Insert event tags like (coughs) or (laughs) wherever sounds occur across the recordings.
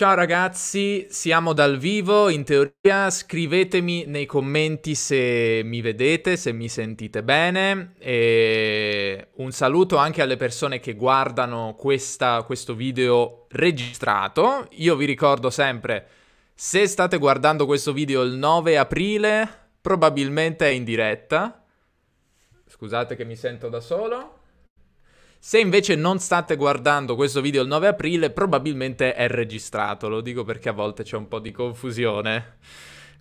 Ciao ragazzi, siamo dal vivo, in teoria scrivetemi nei commenti se mi vedete, se mi sentite bene e un saluto anche alle persone che guardano questa, questo video registrato. Io vi ricordo sempre, se state guardando questo video il 9 aprile, probabilmente è in diretta. Scusate che mi sento da solo. Se invece non state guardando questo video il 9 aprile, probabilmente è registrato, lo dico perché a volte c'è un po' di confusione.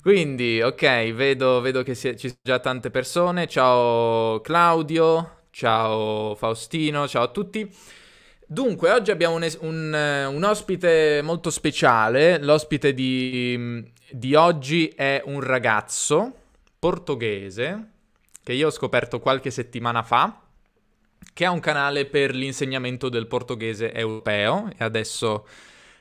Quindi, ok, vedo, vedo che è, ci sono già tante persone. Ciao Claudio, ciao Faustino, ciao a tutti. Dunque, oggi abbiamo un, un, eh, un ospite molto speciale. L'ospite di, di oggi è un ragazzo portoghese che io ho scoperto qualche settimana fa che ha un canale per l'insegnamento del portoghese europeo e adesso,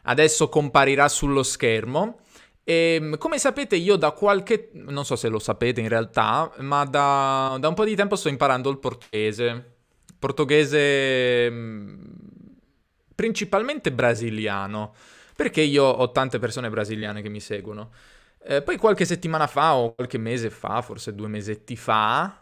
adesso comparirà sullo schermo. E, ehm, come sapete io da qualche, non so se lo sapete in realtà, ma da, da un po' di tempo sto imparando il portoghese. Portoghese mm, principalmente brasiliano, perché io ho tante persone brasiliane che mi seguono. Eh, poi qualche settimana fa o qualche mese fa, forse due mesetti fa,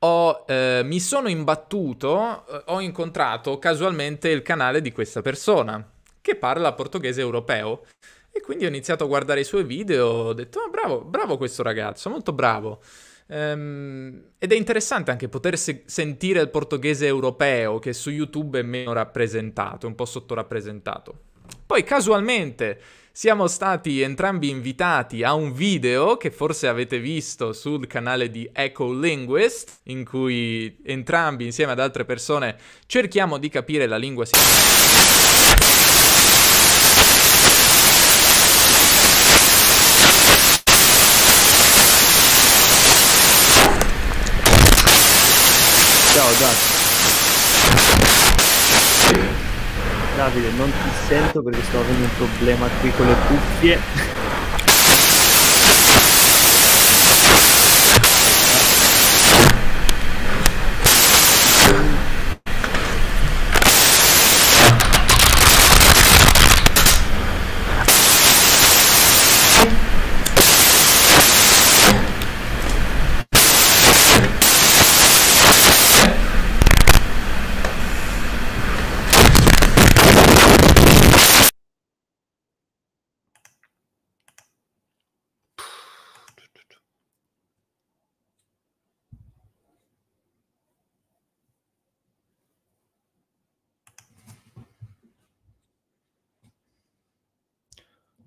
ho, eh, mi sono imbattuto, eh, ho incontrato casualmente il canale di questa persona che parla portoghese europeo. E quindi ho iniziato a guardare i suoi video, ho detto, oh, bravo, bravo questo ragazzo, molto bravo. Ehm, ed è interessante anche poter se- sentire il portoghese europeo che su YouTube è meno rappresentato, un po' sottorappresentato. Poi casualmente siamo stati entrambi invitati a un video che forse avete visto sul canale di Echo Linguist, in cui entrambi insieme ad altre persone cerchiamo di capire la lingua Ciao, Giacomo. Davide, non ti sento perché sto avendo un problema qui con le cuffie.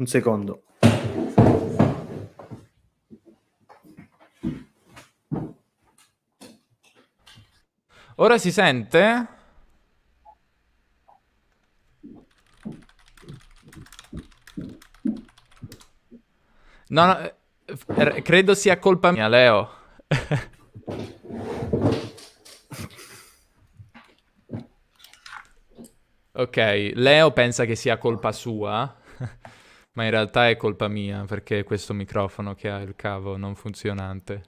Un secondo. Ora si sente? No, no, eh, credo sia colpa mia, Leo. (laughs) ok, Leo pensa che sia colpa sua ma in realtà è colpa mia perché è questo microfono che ha il cavo non funzionante.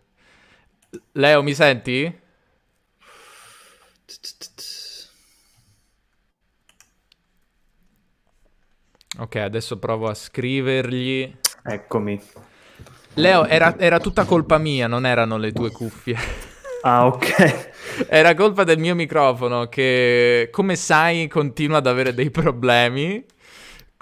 Leo, mi senti? Ok, adesso provo a scrivergli. Eccomi. Leo, era, era tutta colpa mia, non erano le tue cuffie. (laughs) Ah, ok. Era colpa del mio microfono che, come sai, continua ad avere dei problemi.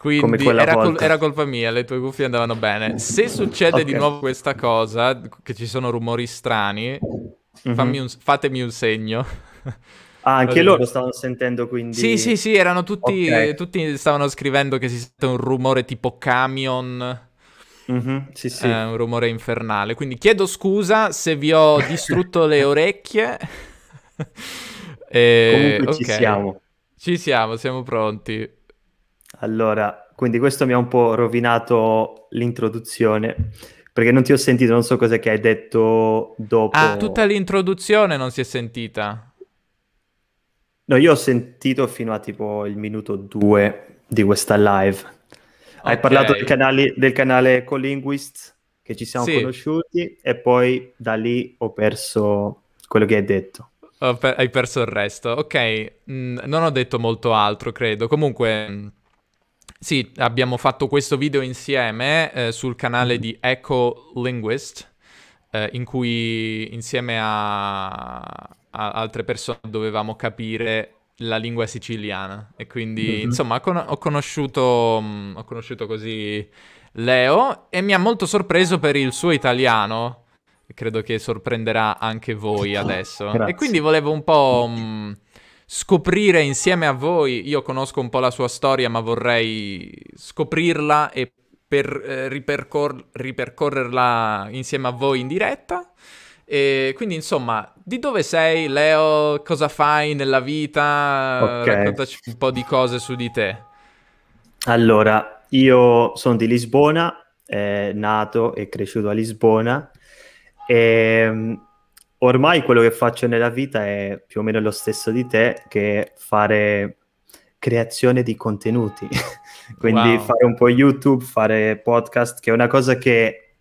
Quindi era, col- era, colpa mia, le tue cuffie andavano bene. Se succede okay. di nuovo questa cosa, che ci sono rumori strani, mm-hmm. un, fatemi un segno. Ah, anche loro stavano sentendo quindi. Sì, sì, sì, erano tutti, okay. tutti stavano scrivendo che si sente un rumore tipo camion. Mm-hmm, sì, sì. Eh, un rumore infernale. Quindi chiedo scusa se vi ho (laughs) distrutto le orecchie. e... Comunque eh, ci okay. siamo. Ci siamo, siamo pronti. Allora, quindi questo mi ha un po' rovinato l'introduzione, perché non ti ho sentito, non so cosa che hai detto dopo. Ah, tutta l'introduzione non si è sentita? No, io ho sentito fino a tipo il minuto 2 di questa live. Okay. Hai parlato del canale, del canale Colinguist, che ci siamo sì. conosciuti, e poi da lì ho perso quello che hai detto. Per- hai perso il resto. Ok, mm, non ho detto molto altro, credo. Comunque mm, sì, abbiamo fatto questo video insieme eh, sul canale mm-hmm. di Echo Linguist, eh, in cui insieme a, a, altre persone dovevamo capire la lingua siciliana. E quindi, mm-hmm. insomma, con- ho, conosciuto, mh, mm, ho conosciuto così Leo e mi ha molto sorpreso per il suo italiano. Credo che sorprenderà anche voi (laughs) adesso. Grazie. E quindi volevo un po'... Mh, mm, scoprire insieme a voi, io conosco un po' la sua storia, ma vorrei scoprirla e per eh, ripercor- ripercorrerla insieme a voi in diretta. E quindi insomma, di dove sei Leo? Cosa fai nella vita? Okay. Raccontaci un po' di cose su di te. Allora, io sono di Lisbona, eh, nato e cresciuto a Lisbona e ehm, ormai quello che faccio nella vita è più o meno lo stesso di te, che fare creazione di contenuti. (laughs) Quindi wow. fare un po' YouTube, fare podcast, che è una cosa che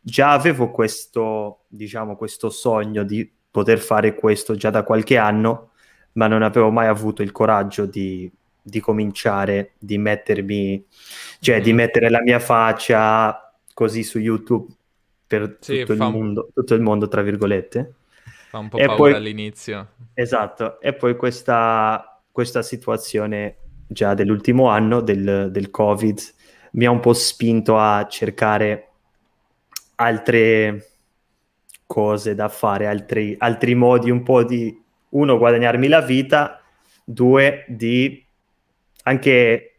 già avevo questo, diciamo, questo sogno di poter fare questo già da qualche anno, ma non avevo mai avuto il coraggio di, di cominciare, di mettermi, cioè mm. di mettere la mia faccia così su YouTube per sì, tutto, il mondo, tutto, il mondo, tra virgolette. Fa un po' e paura poi... all'inizio. Esatto, e poi questa, questa situazione già dell'ultimo anno del, del, Covid mi ha un po' spinto a cercare altre cose da fare, altri, altri modi un po' di, uno, guadagnarmi la vita, due, di anche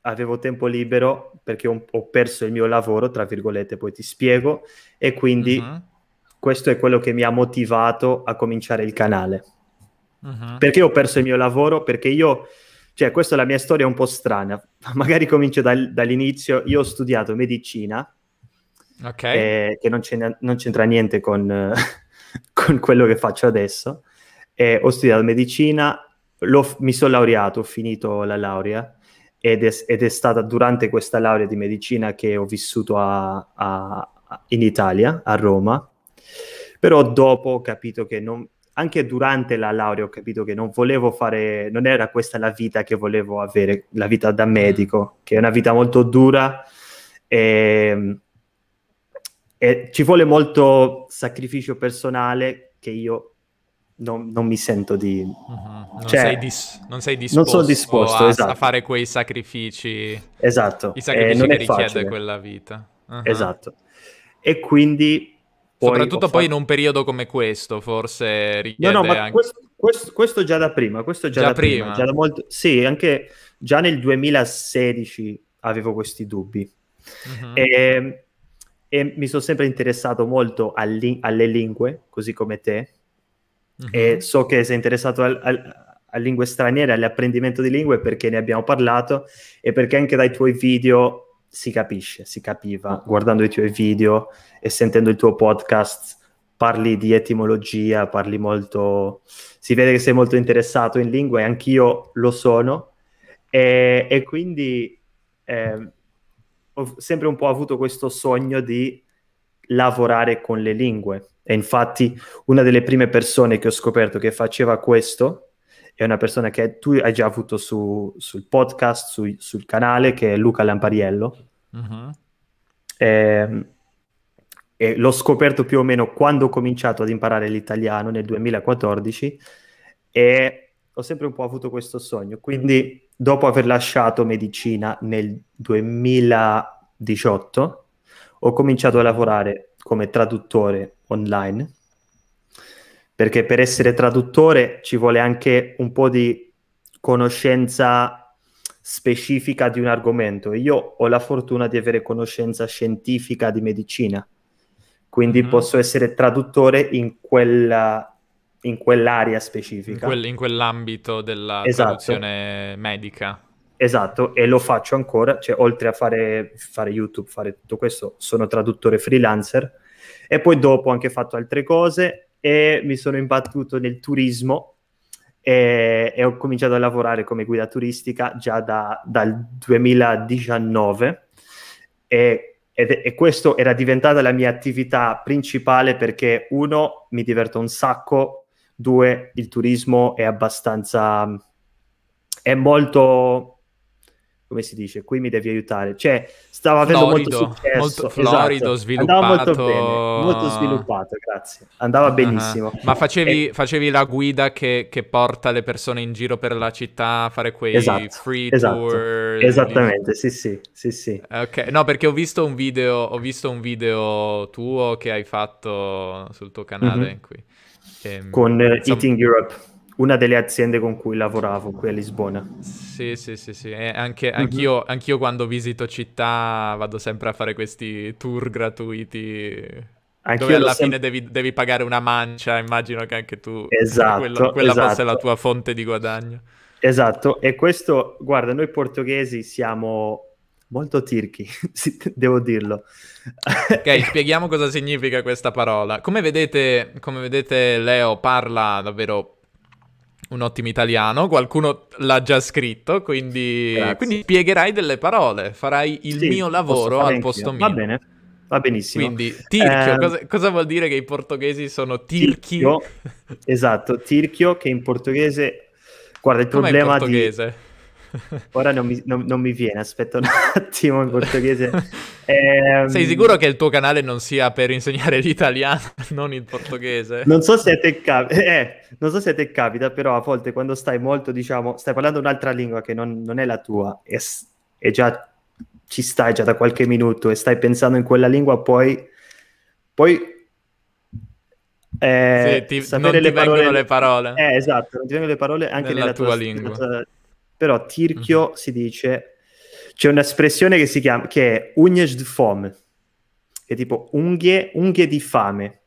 avevo tempo libero perché ho, perso il mio lavoro, tra virgolette, poi ti spiego, e quindi uh-huh. questo è quello che mi ha motivato a cominciare il canale. Uh-huh. Perché ho perso il mio lavoro? Perché io, cioè questa è la mia storia un po' strana, (laughs) magari comincio dal, dall'inizio, io ho studiato medicina, okay. eh, che non, non, c'entra niente con, (laughs) con, quello che faccio adesso, eh, ho studiato medicina, mi sono laureato, ho finito la laurea ed è, ed è, stata durante questa laurea di medicina che ho vissuto a, a, in Italia, a Roma, però dopo ho capito che non, anche durante la laurea ho capito che non volevo fare, non era questa la vita che volevo avere, la vita da medico, mm. che è una vita molto dura e, e ci vuole molto sacrificio personale che io non, non mi sento di... Uh-huh. Non, cioè, sei dis- non, sei disposto, non disposto a, esatto. a, fare quei sacrifici. Esatto. I eh, sacrifici eh, che richiede facile. quella vita. Uh-huh. Esatto. E quindi... Poi Soprattutto poi in un periodo come questo, forse richiede no, no, anche... Questo, questo, questo, già da prima, questo già, già da prima. prima. Già da molto... Sì, anche già nel 2016 avevo questi dubbi. Uh-huh. E, ehm, e, mi sono sempre interessato molto alle lingue, così come te e mhm. so che sei interessato al, al, a lingue straniere, all'apprendimento di lingue perché ne abbiamo parlato e perché anche dai tuoi video si capisce, si capiva, ah. guardando i tuoi video e sentendo il tuo podcast parli di etimologia, parli molto, si vede che sei molto interessato in lingue e anch'io lo sono e, e quindi eh, ho sempre un po' avuto questo sogno di lavorare con le lingue e infatti una delle prime persone che ho scoperto che faceva questo è una persona che tu hai già avuto su, sul podcast, su, sul canale, che è Luca Lampariello. Uh-huh. Mm-hmm. E, ehm, e l'ho scoperto più o meno quando ho cominciato ad imparare l'italiano nel 2014 e ho sempre un po' avuto questo sogno. Quindi dopo aver lasciato medicina nel 2018 ho cominciato a lavorare come traduttore online, perché per essere traduttore ci vuole anche un po' di conoscenza specifica di un argomento. Io ho la fortuna di avere conoscenza scientifica di medicina, quindi mm posso essere traduttore in, quella, in quell'area specifica. In, quel, in quell'ambito della esatto. traduzione medica. Esatto, e lo faccio ancora, cioè oltre a fare, fare YouTube, fare tutto questo, sono traduttore freelancer e poi dopo ho anche fatto altre cose e mi sono imbattuto nel turismo e, e ho cominciato a lavorare come guida turistica già da, dal 2019 e, e questo era diventata la mia attività principale perché uno mi diverto un sacco, due il turismo è abbastanza... è molto come si dice, qui mi devi aiutare. Cioè, stava avendo florido, molto successo. Molto esatto. florido, esatto. sviluppato. Andava molto bene, molto sviluppato, grazie. Andava ah, ah. benissimo. Uh-huh. Ma facevi, e... facevi, la guida che, che, porta le persone in giro per la città a fare quei esatto, free esatto. tour? Esattamente, sì, sì, sì, sì. Ok, no, perché ho visto un video, ho visto un video tuo che hai fatto sul tuo canale mm-hmm. qui. E, ehm, Con eh, insomma... Eating Europe una delle aziende con cui lavoravo qui a Lisbona. Sì, sì, sì, sì. Anche, mhm. anch'io, anch'io, quando visito città vado sempre a fare questi tour gratuiti. Anch'io dove alla sem- fine devi, devi, pagare una mancia, immagino che anche tu esatto, quello, quella esatto. fosse la tua fonte di guadagno. Esatto, e questo, guarda, noi portoghesi siamo molto tirchi, (laughs) devo dirlo. ok, (laughs) spieghiamo cosa significa questa parola. Come vedete, come vedete Leo parla davvero un ottimo italiano, qualcuno l'ha già scritto, quindi, quindi spiegherai delle parole, farai il sì, mio lavoro al posto mio. Va bene, va benissimo. Quindi, tirchio, eh, cosa, cosa, vuol dire che i portoghesi sono tirchi? Tirchio, esatto, tirchio che in portoghese... Guarda, il Com'è problema il portoghese? di... Ora non mi, non, non mi, viene, aspetta un attimo in portoghese. (laughs) Eh, Sei sicuro che il tuo canale non sia per insegnare l'italiano, (laughs) non il portoghese? Non so se a te, cap- eh, eh so se te capita, però a volte quando stai molto, diciamo, stai parlando un'altra lingua che non, non è la tua e, e, già ci stai già da qualche minuto e stai pensando in quella lingua, poi... poi eh, sì, ti, non ti parole, vengono le parole. Eh, esatto, non ti vengono le parole anche nella, nella tua, tua lingua. Tua, però Tirchio mm-hmm. si dice, c'è un'espressione che si chiama, che è ugnez di fome, che è tipo unghie, unghie di fame.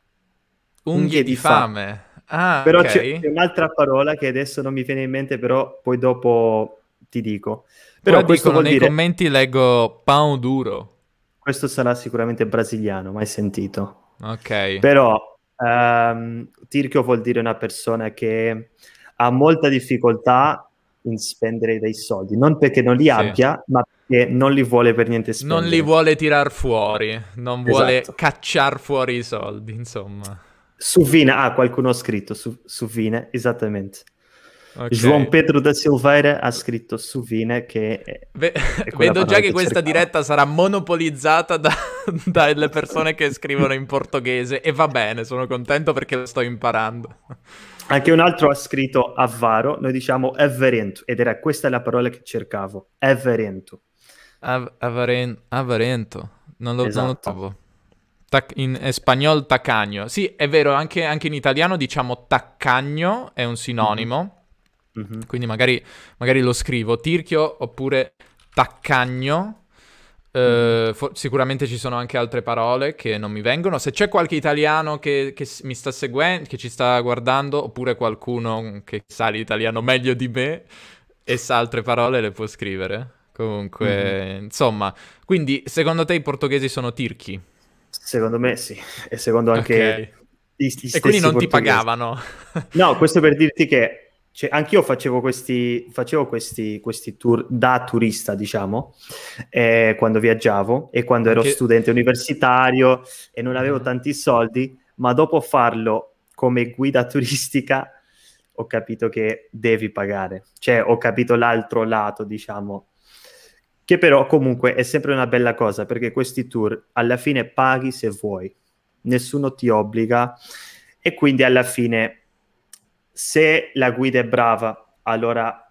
Unghie, unghie di fame. fame. Ah, però okay. c'è, c'è un'altra parola che adesso non mi viene in mente, però poi dopo ti dico. Però poi questo dicono, nei dire... commenti leggo pan duro. Questo sarà sicuramente brasiliano, mai sentito. Ok. Però um, Tirchio vuol dire una persona che ha molta difficoltà in spendere dei soldi, non perché non li sì. abbia, ma perché non li vuole per niente spendere. Non li vuole tirar fuori, non vuole esatto. cacciar fuori i soldi, insomma. Su Vina, ah, qualcuno ha scritto su, su Vina, esattamente. Okay. Juan Pedro da Silveira ha scritto su Vine che... Ve- (laughs) vedo già che, che questa diretta sarà monopolizzata da, (laughs) dalle persone che scrivono in portoghese e va bene, sono contento perché lo sto imparando. Anche un altro ha scritto avaro, noi diciamo avverento, ed era questa la parola che cercavo, avverento. Av- avaren- avarento. Non lo, esatto. non Tac- in spagnolo tacagno. Sì, è vero, anche, anche, in italiano diciamo taccagno, è un sinonimo. Mm-hmm. Quindi magari, magari, lo scrivo tirchio oppure taccagno. Uh, mm. eh, for- sicuramente ci sono anche altre parole che non mi vengono. Se c'è qualche italiano che, che mi sta seguendo, che ci sta guardando, oppure qualcuno che sa l'italiano meglio di me e sa altre parole, le può scrivere. Comunque, mm-hmm. insomma, quindi secondo te i portoghesi sono tirchi? Secondo me sì, e secondo anche okay. i, i E quindi non portoghesi. ti pagavano? no, questo per dirti che cioè, anch'io facevo, questi, facevo questi, questi, tour da turista, diciamo, eh, quando viaggiavo e quando ero Perché... studente universitario e non avevo mm-hmm. tanti soldi, ma dopo farlo come guida (laughs) turistica ho capito che devi pagare, cioè ho capito l'altro lato, diciamo, che però comunque è sempre una bella cosa perché questi tour alla fine paghi se vuoi, nessuno ti obbliga e quindi alla fine se la guida è brava, allora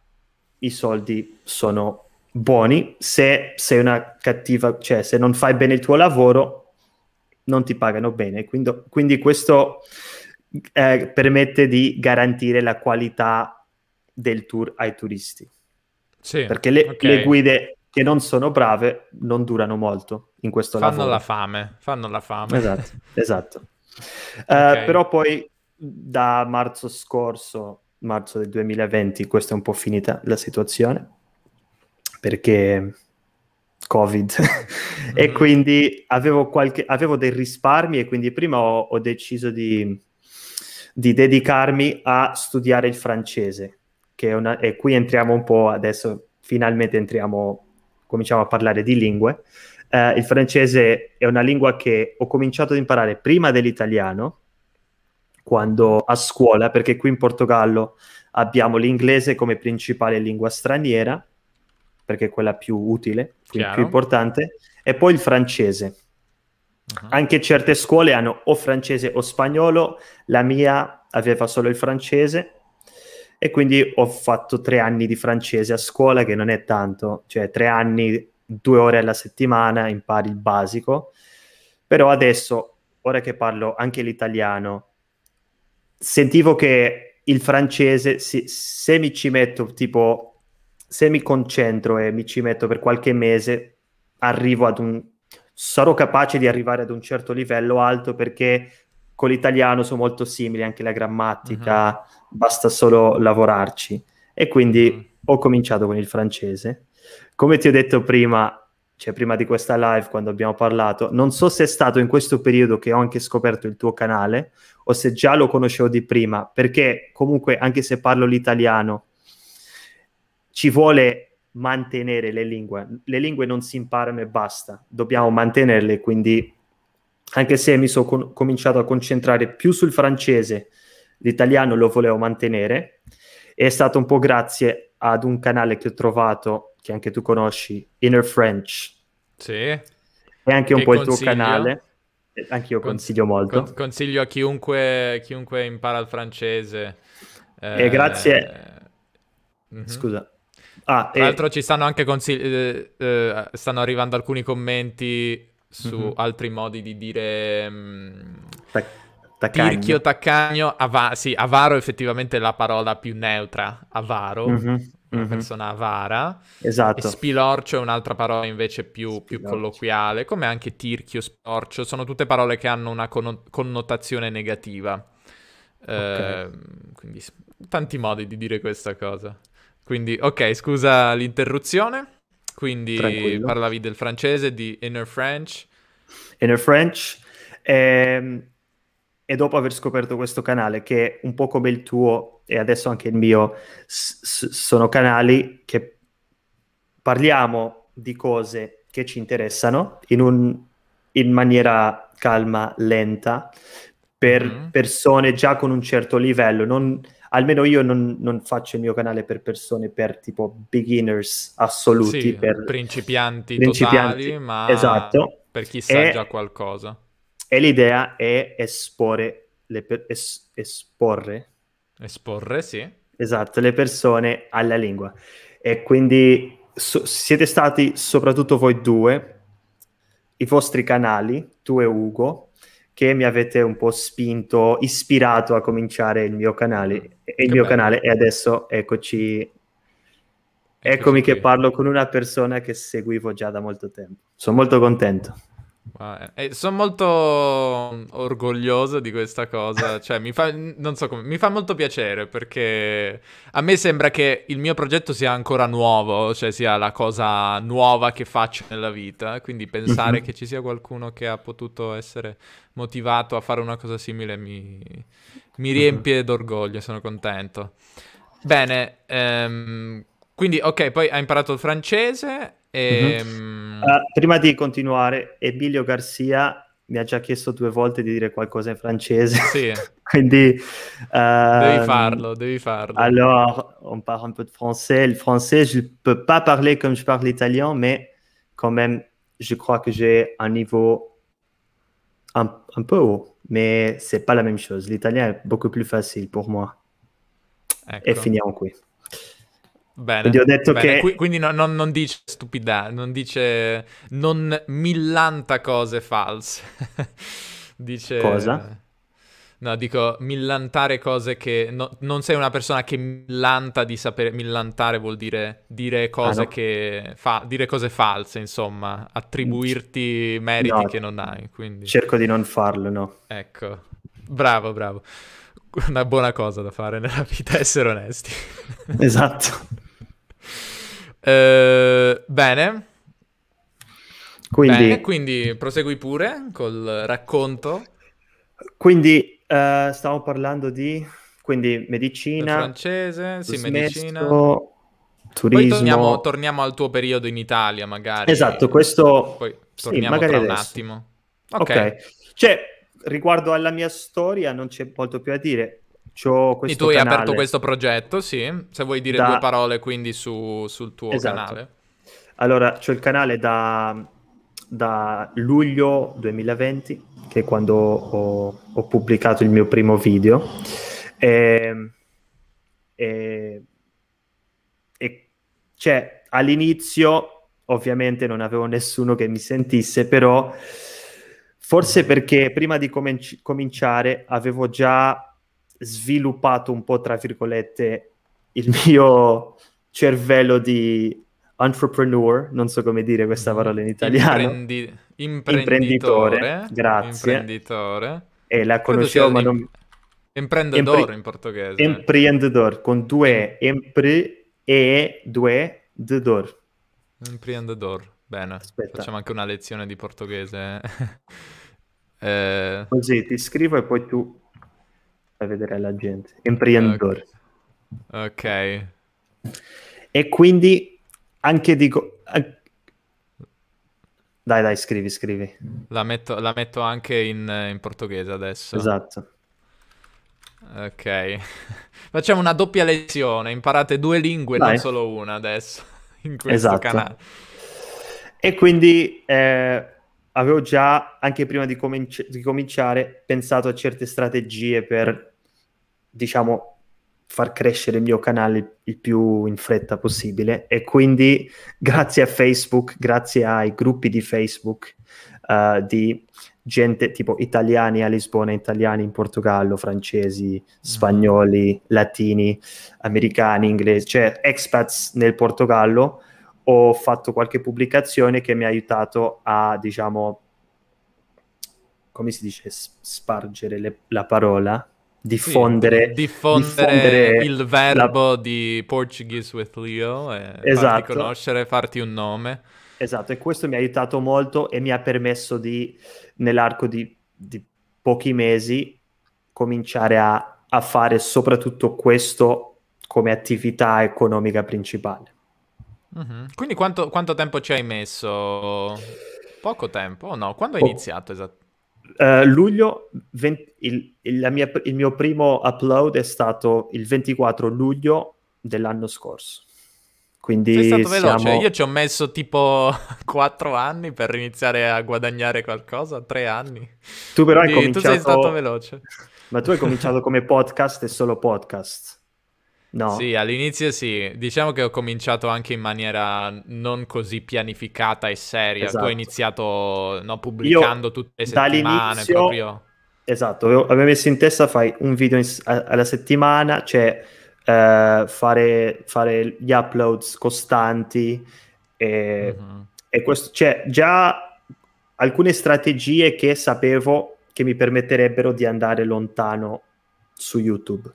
i soldi sono buoni, se sei una cattiva, cioè se non fai bene il tuo lavoro, non ti pagano bene. Quindi, quindi questo eh, permette di garantire la qualità del tour ai turisti. Sì, Perché le, okay. le guide che non sono brave non durano molto in questo fanno lavoro. Fanno la fame, fanno la fame. Esatto, esatto. (laughs) Eh, okay. uh, però poi da marzo scorso, marzo del 2020, questa è un po' finita la situazione perché Covid (laughs) e mm. quindi avevo, qualche, avevo dei risparmi e quindi prima ho, ho deciso di, di, dedicarmi a studiare il francese, che è una, e qui entriamo un po' adesso, finalmente entriamo, cominciamo a parlare di lingue. Eh, il francese è una lingua che ho cominciato ad imparare prima dell'italiano, quando a scuola, perché qui in Portogallo abbiamo l'inglese come principale lingua straniera, perché è quella più utile, più, più importante, e poi il francese. Uh-huh. Anche certe scuole hanno o francese o spagnolo, la mia aveva solo il francese e quindi ho fatto tre anni di francese a scuola, che non è tanto, cioè tre anni, due ore alla settimana, impari il basico, però adesso, ora che parlo anche l'italiano, sentivo che il francese, se, se mi ci metto tipo se mi concentro e mi ci metto per qualche mese, arrivo ad un sarò capace di arrivare ad un certo livello alto perché con l'italiano sono molto simili anche la grammatica, uh-huh. basta solo lavorarci. E quindi uh-huh. ho cominciato con il francese. Come ti ho detto prima, cioè prima di questa live quando abbiamo parlato, non so se è stato in questo periodo che ho anche scoperto il tuo canale o se già lo conoscevo di prima, perché comunque anche se parlo l'italiano ci vuole mantenere le lingue, le lingue non si imparano e basta, dobbiamo mantenerle, quindi anche se mi sono con- cominciato a concentrare più sul francese, l'italiano lo volevo mantenere, è stato un po' grazie ad un canale che ho trovato che anche tu conosci, Inner French. Sì. E anche un po' consiglio. il tuo canale. Eh, anche io consiglio molto. Con- consiglio a chiunque, chiunque, impara il francese. Eh, e grazie. Eh... Mhm. Scusa. Ah, Tra e... l'altro ci stanno anche consigli... Eh, eh stanno arrivando alcuni commenti su mm-hmm. altri modi di dire... Mh... Mm, taccagno. Tirchio, taccagno, avaro. sì, avaro è effettivamente la parola più neutra, avaro. Mm-hmm una mm-hmm. persona avara. Esatto. E spilorcio è un'altra parola invece più, più colloquiale, come anche tirchio, spilorcio, sono tutte parole che hanno una con- connotazione negativa. Okay. Eh, quindi tanti modi di dire questa cosa. Quindi, ok, scusa l'interruzione. Quindi Tranquillo. parlavi del francese, di Inner French. Inner French. Ehm, e dopo aver scoperto questo canale, che un po' come il tuo e adesso anche il mio, s- sono canali che parliamo di cose che ci interessano in, un, in maniera calma, lenta, per mm. persone già con un certo livello. Non, almeno io non, non, faccio il mio canale per persone, per tipo beginners assoluti, sì, per principianti, principianti totali, ma esatto. per chi sa e... già qualcosa. E l'idea è esporre, per- es- esporre. Esporre, sì. Esatto, le persone alla lingua. E quindi so- siete stati soprattutto voi due, i vostri canali, tu e Ugo, che mi avete un po' spinto, ispirato a cominciare il mio canale. Mm, il mio bello. canale e adesso eccoci Eccomi che parlo con una persona che seguivo già da molto tempo. Sono molto contento. Eh, sono molto orgoglioso di questa cosa, (laughs) cioè mi fa, so come, mi fa, molto piacere perché a me sembra che il mio progetto sia ancora nuovo, cioè sia la cosa nuova che faccio nella vita, quindi pensare mhm. che ci sia qualcuno che ha potuto essere motivato a fare una cosa simile mi, mi mhm. riempie d'orgoglio, sono contento. Bene, ehm, quindi ok, poi hai imparato il francese, E... Mm-hmm. prima di Emilio Garcia m'a déjà già chiesto due volte dire quelque chose en français. (laughs) Quindi... Ehm, alors, on parle un peu de français. Le français, je ne peux pas parler comme je parle l'italien, mais quand même, je crois que j'ai un niveau un, peu haut, mais c'est pas la même chose. L'italien est beaucoup plus facile pour moi. Et E finiamo qui. Bene, quindi ho detto bene. che... Quindi no, no, non dice stupidità, non dice... non millanta cose false. (laughs) dice... Cosa? No, dico millantare cose che... No, non sei una persona che millanta di sapere... Millantare vuol dire dire ah, cose ah, che... Fa... dire cose false, insomma. Attribuirti meriti che non hai, quindi... Cerco di non farlo, no? Ecco. Bravo, bravo. (laughs) una buona cosa da fare nella vita, (laughs) essere onesti. esatto. eh, bene. Quindi... Bene, quindi prosegui pure col racconto. Quindi uh, stavo parlando di quindi medicina, del francese, sì, medicina, turismo. Poi torniamo, torniamo, al tuo periodo in Italia, magari. Esatto, questo. Poi torniamo sì, tra adesso. un attimo. Ok. okay. Cioè, riguardo alla mia storia non c'è molto più a dire. C'ho questo e tu hai canale. aperto questo progetto, sì. Se vuoi dire da... due parole quindi su, sul tuo esatto. canale. Allora, c'ho il canale da, da luglio 2020, che è quando ho, ho pubblicato il mio primo video. E, e, e cioè, all'inizio ovviamente non avevo nessuno che mi sentisse, però Forse perché prima di comenci- cominciare avevo già sviluppato un po', tra virgolette, il mio cervello di entrepreneur, non so come dire questa mm-hmm. parola in italiano. Imprendi- imprenditore, imprenditore, Grazie. Imprenditore. E la conoscevo, ma non... Imprendedor Empre- in portoghese. Emprendedor, con due empre e due dedor. Emprendedor, bene. Aspetta. Facciamo anche una lezione di portoghese. Eh. (laughs) Eh... Così ti scrivo e poi tu fai vedere alla gente. Imprenditore. Okay. ok. E quindi anche dico... Dai, dai, scrivi, scrivi. La metto, la metto anche in, in portoghese adesso. Esatto. Ok. (laughs) Facciamo una doppia lezione. Imparate due lingue, Dai. non solo una adesso, (laughs) in questo esatto. canale. E quindi eh, avevo già, anche prima di, cominci- di, cominciare, pensato a certe strategie per, diciamo, far crescere il mio canale il più in fretta possibile. E quindi, (laughs) grazie a Facebook, grazie ai gruppi di Facebook uh, di gente tipo italiani a Lisbona, italiani in Portogallo, francesi, mm. spagnoli, latini, americani, inglesi, cioè expats nel Portogallo, ho fatto qualche pubblicazione che mi ha aiutato a, diciamo, come si dice, spargere le, la parola, diffondere, sì, diffondere, diffondere, il verbo la... di Portuguese with Leo, e esatto. conoscere, farti un nome. Esatto, e questo mi ha aiutato molto e mi ha permesso di, nell'arco di, di pochi mesi, cominciare a, a fare soprattutto questo come attività economica principale. Mm-hmm. Quindi quanto, quanto, tempo ci hai messo? Poco tempo o no? Quando hai oh. iniziato esattamente? Uh, luglio, 20, il, il, mia, il, mio primo upload è stato il 24 luglio dell'anno scorso. Quindi Sei stato veloce, siamo... io ci ho messo tipo 4 (laughs) anni per iniziare a guadagnare qualcosa, 3 anni. Tu però Quindi hai cominciato... Tu sei stato veloce. Ma tu hai cominciato come podcast e solo podcast. No. Sì, all'inizio sì. Diciamo che ho cominciato anche in maniera non così pianificata e seria. Esatto. Tu hai esatto. iniziato no, pubblicando Io, tutte le settimane proprio. Esatto, avevo, avevo, messo in testa fai un video in, a, alla settimana, cioè eh, fare, fare, gli uploads costanti e, uh-huh. e questo, cioè già alcune strategie che sapevo che mi permetterebbero di andare lontano su YouTube.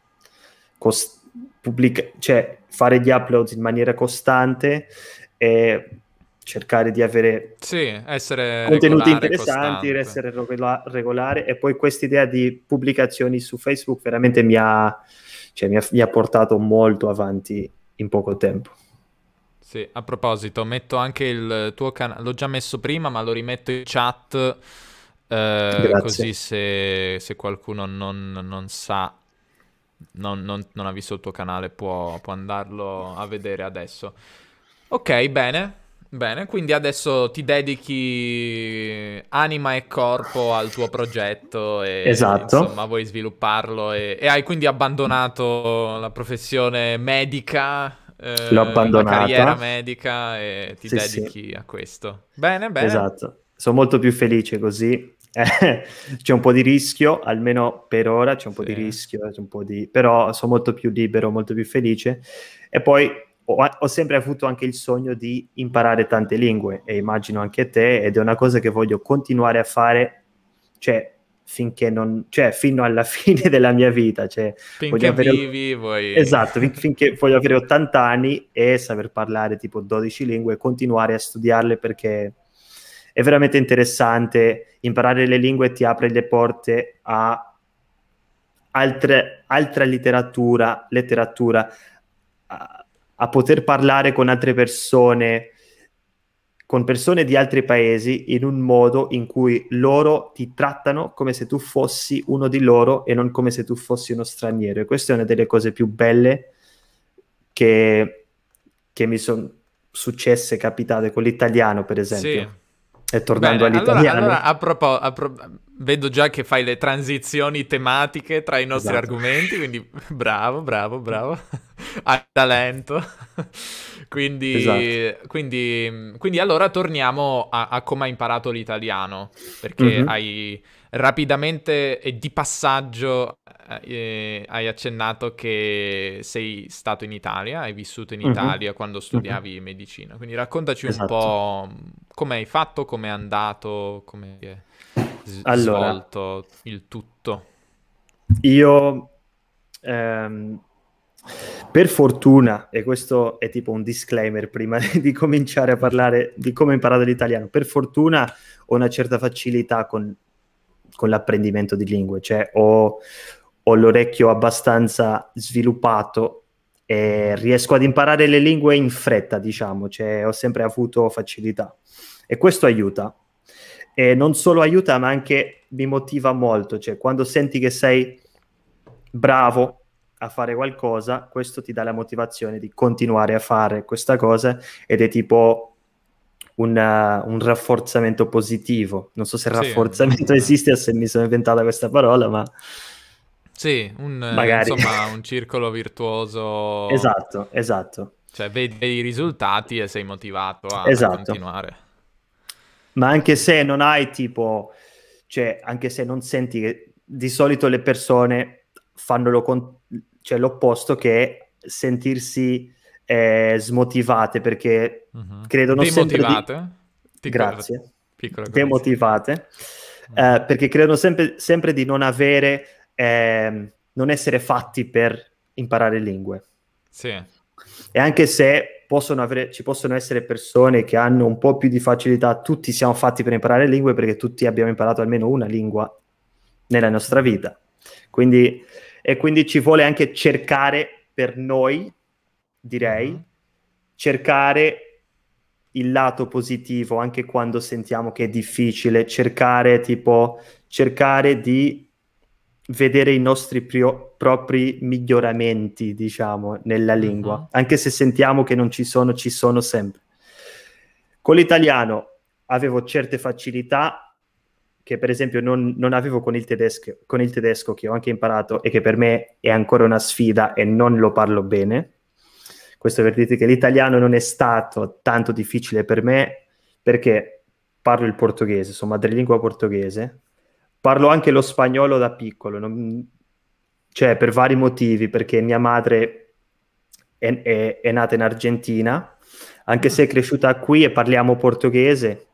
Cost- pubblica- cioè, fare gli upload in maniera costante e cercare di avere sì, contenuti interessanti, costante. essere regola- regolare e poi quest'idea di pubblicazioni su Facebook veramente mi ha, cioè, mi, ha, mi ha portato molto avanti in poco tempo. Sì, a proposito, metto anche il tuo canale, l'ho già messo prima, ma lo rimetto in chat. Eh, così se, se qualcuno non, non, sa non, non, non ha visto il tuo canale può, può andarlo a vedere adesso. Ok, bene. Bene, quindi adesso ti dedichi anima e corpo al tuo progetto e esatto. insomma vuoi svilupparlo e, e hai quindi abbandonato la professione medica, eh, L'ho abbandonata. la carriera medica e ti sì, dedichi sì. a questo. Bene, bene. Esatto, sono molto più felice così (laughs) c'è un po' di rischio, almeno per ora c'è un po' sì. di rischio, un po di... però sono molto più libero, molto più felice. E poi ho, ho, sempre avuto anche il sogno di imparare tante lingue e immagino anche te ed è una cosa che voglio continuare a fare, cioè, finché non, cioè fino alla (laughs) fine della mia vita. Cioè, finché avere... vivi vuoi... Esatto, finché voglio avere 80 anni e saper parlare tipo 12 lingue e continuare a studiarle perché è veramente interessante. Imparare le lingue ti apre le porte a altre, altra letteratura, letteratura a, a poter parlare con altre persone, con persone di altri paesi in un modo in cui loro ti trattano come se tu fossi uno di loro e non come se tu fossi uno straniero. E questa è una delle cose più belle che, che mi sono successe, capitate con l'italiano, per esempio. Sì. E tornando Bene, all'italiano. Allora, allora a propos- pro- vedo già che fai le transizioni tematiche tra i nostri esatto. argomenti, quindi (laughs) bravo, bravo, bravo. (laughs) Hai talento. (laughs) quindi, esatto. quindi, quindi, allora torniamo a, a come hai imparato l'italiano, perché mm-hmm. hai rapidamente e di passaggio eh, eh, hai accennato che sei stato in Italia, hai vissuto in mhm. Italia mm-hmm. quando mhm. studiavi mm-hmm. medicina, quindi raccontaci esatto. un po' come hai fatto, come è andato, come è s- allora, svolto il tutto. Io, ehm, per fortuna, e questo è tipo un disclaimer prima (laughs) di cominciare a parlare di come ho imparato l'italiano, per fortuna ho una certa facilità con con l'apprendimento di lingue, cioè ho, ho l'orecchio abbastanza sviluppato e riesco ad imparare le lingue in fretta, diciamo, cioè ho sempre avuto facilità e questo aiuta. E non solo aiuta, ma anche mi motiva molto, cioè quando senti che sei bravo a fare qualcosa, questo ti dà la motivazione di continuare a fare questa cosa ed è tipo una, uh, un rafforzamento positivo. Non so se rafforzamento (laughs) esiste o se mi sono inventata questa parola, ma sì, un, eh, insomma, un circolo virtuoso. (laughs) esatto, esatto. Cioè, vedi, i risultati e sei motivato a esatto. continuare. Ma anche se non hai tipo, cioè, anche se non senti che di solito le persone fanno lo con- cioè, l'opposto che sentirsi eh, smotivate perché uh-huh. credono Demotivate? di... Grazie. Piccola demotivate, uh-huh. eh, perché credono sempre, sempre di non avere eh, non essere fatti per imparare lingue. Sì. E anche se possono avere, ci possono essere persone che hanno un po' più di facilità, tutti siamo fatti per imparare lingue perché tutti abbiamo imparato almeno una lingua nella nostra vita. Quindi, e quindi ci vuole anche cercare per noi, direi, mm-hmm. cercare il lato positivo anche quando sentiamo che è difficile, cercare tipo cercare di vedere i nostri prio- propri miglioramenti, diciamo, nella mhm. lingua, mm-hmm. anche se sentiamo che non ci sono, ci sono sempre. Con l'italiano avevo certe facilità che per esempio non, non avevo con il, tedesco, con il tedesco che ho anche imparato e che per me è ancora una sfida e non lo parlo bene. Questo per dire che l'italiano non è stato tanto difficile per me perché parlo il portoghese, sono madrelingua portoghese, parlo anche lo spagnolo da piccolo, non... cioè per vari motivi, perché mia madre è, è, è nata in Argentina, anche se è cresciuta qui e parliamo portoghese,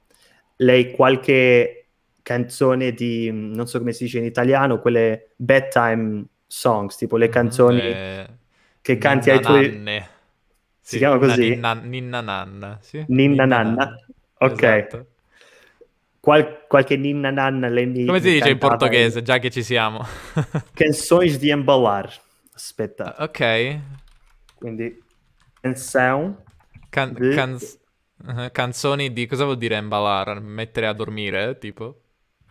lei qualche canzone di, non so come si dice in italiano, quelle bedtime songs, tipo le mm, canzoni eh, che canti ai tuoi... Nanne. Si sì, chiama così? Ninna, ninna nanna. Sì? Ninna, ninna nanna. nanna. Ok. Esatto. Qual- qualche ninna nanna le mie. Come si dice in portoghese, in... già che ci siamo? (laughs) Canções di embalar. Aspetta. Ah, ok. Quindi canzone. Can- di... Canz- uh-huh, canzoni di cosa vuol dire embalar? Mettere a dormire, tipo?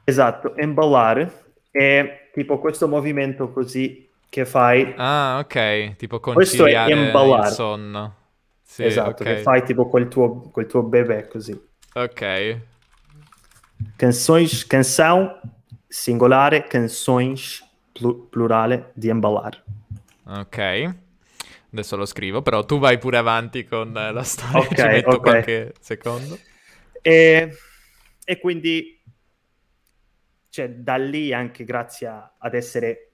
Esatto, embalar è tipo questo movimento così che fai. Ah, ok, tipo conciliare il sonno. Sì, esatto, okay. che fai tipo col tuo, col tuo bebè così. Ok, Canções, canção, singolare, canções, pl plurale, di emballar. Ok. Adesso lo scrivo, però tu vai pure avanti con la storia, okay, (laughs) ci metto okay. qualche secondo. E, e quindi, cioè, da lì anche grazie a, ad essere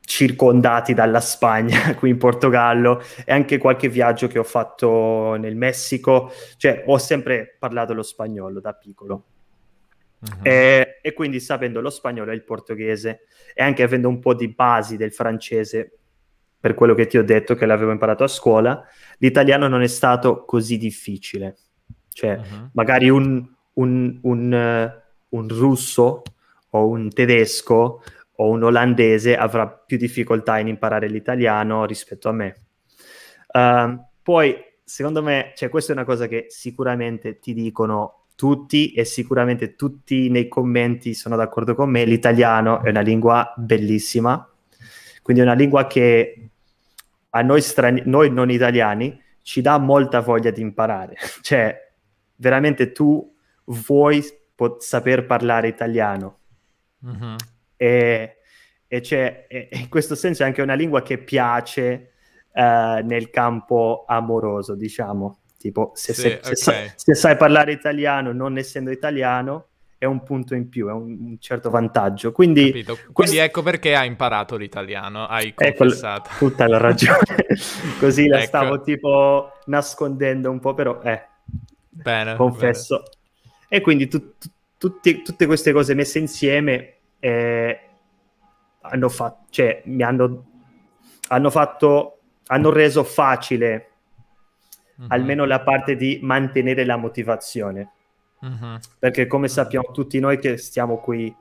circondati dalla Spagna (laughs) qui in Portogallo e anche qualche viaggio che ho fatto nel Messico, cioè ho sempre parlato lo spagnolo da piccolo Uh-huh. Mhm. Eh, e, e, quindi sapendo lo spagnolo e il portoghese e anche avendo un po' di basi del francese per quello che ti ho detto che l'avevo imparato a scuola, l'italiano non è stato così difficile. Cioè, uh-huh. magari un, un, un, uh, un, russo o un tedesco o un olandese avrà più difficoltà in imparare l'italiano rispetto a me. Uh, poi, secondo me, cioè, questa è una cosa che sicuramente ti dicono tutti e sicuramente tutti nei commenti sono d'accordo con me, l'italiano è una lingua bellissima, quindi è una lingua che a noi, strani- noi non italiani ci dà molta voglia di imparare, (laughs) cioè veramente tu vuoi pot- saper parlare italiano mm-hmm. e, e, cioè, e, in questo senso è anche una lingua che piace uh, nel campo amoroso, diciamo Tipo, se, sì, sei, okay. se, sai, se, sai, parlare italiano non essendo italiano, è un punto in più, è un, un certo vantaggio. Quindi, Quindi quest... ecco perché hai imparato l'italiano, hai eh, confessato. Ecco, tutta la ragione. (laughs) Così la ecco. stavo tipo nascondendo un po', però eh, bene, confesso. Bene. E quindi tu, tu, tutti, tutte queste cose messe insieme eh, hanno fatto, cioè, mi hanno, hanno fatto, hanno reso facile mm-hmm. almeno la parte di mantenere la motivazione. Mm-hmm. Perché come sappiamo tutti noi che stiamo qui,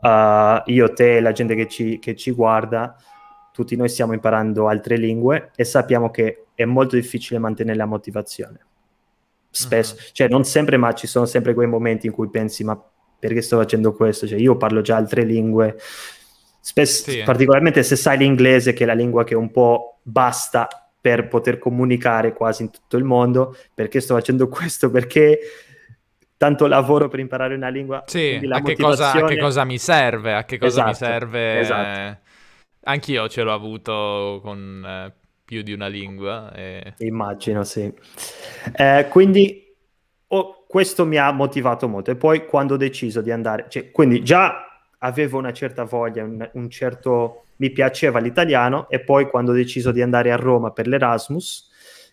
uh, io, te, la gente che ci, che ci guarda, tutti noi stiamo imparando altre lingue e sappiamo che è molto difficile mantenere la motivazione. Spesso, uh-huh. cioè non sempre, ma ci sono sempre quei momenti in cui pensi: ma perché sto facendo questo? Cioè, io parlo già altre lingue. Spesso, sì. particolarmente se sai l'inglese, che è la lingua che un po' basta per poter comunicare quasi in tutto il mondo perché sto facendo (laughs) questo, perché tanto lavoro per imparare una lingua. Sì, a, che cosa, a, che cosa, mi serve? A che cosa esatto, mi serve? Esatto. Eh, anch'io ce l'ho avuto con eh, più di una lingua. E... Immagino, sì. Eh, quindi oh, questo mi ha motivato molto. E poi quando ho deciso di andare, cioè, quindi già avevo una certa voglia, un, un certo mi piaceva l'italiano e poi quando ho deciso di andare a Roma per l'Erasmus,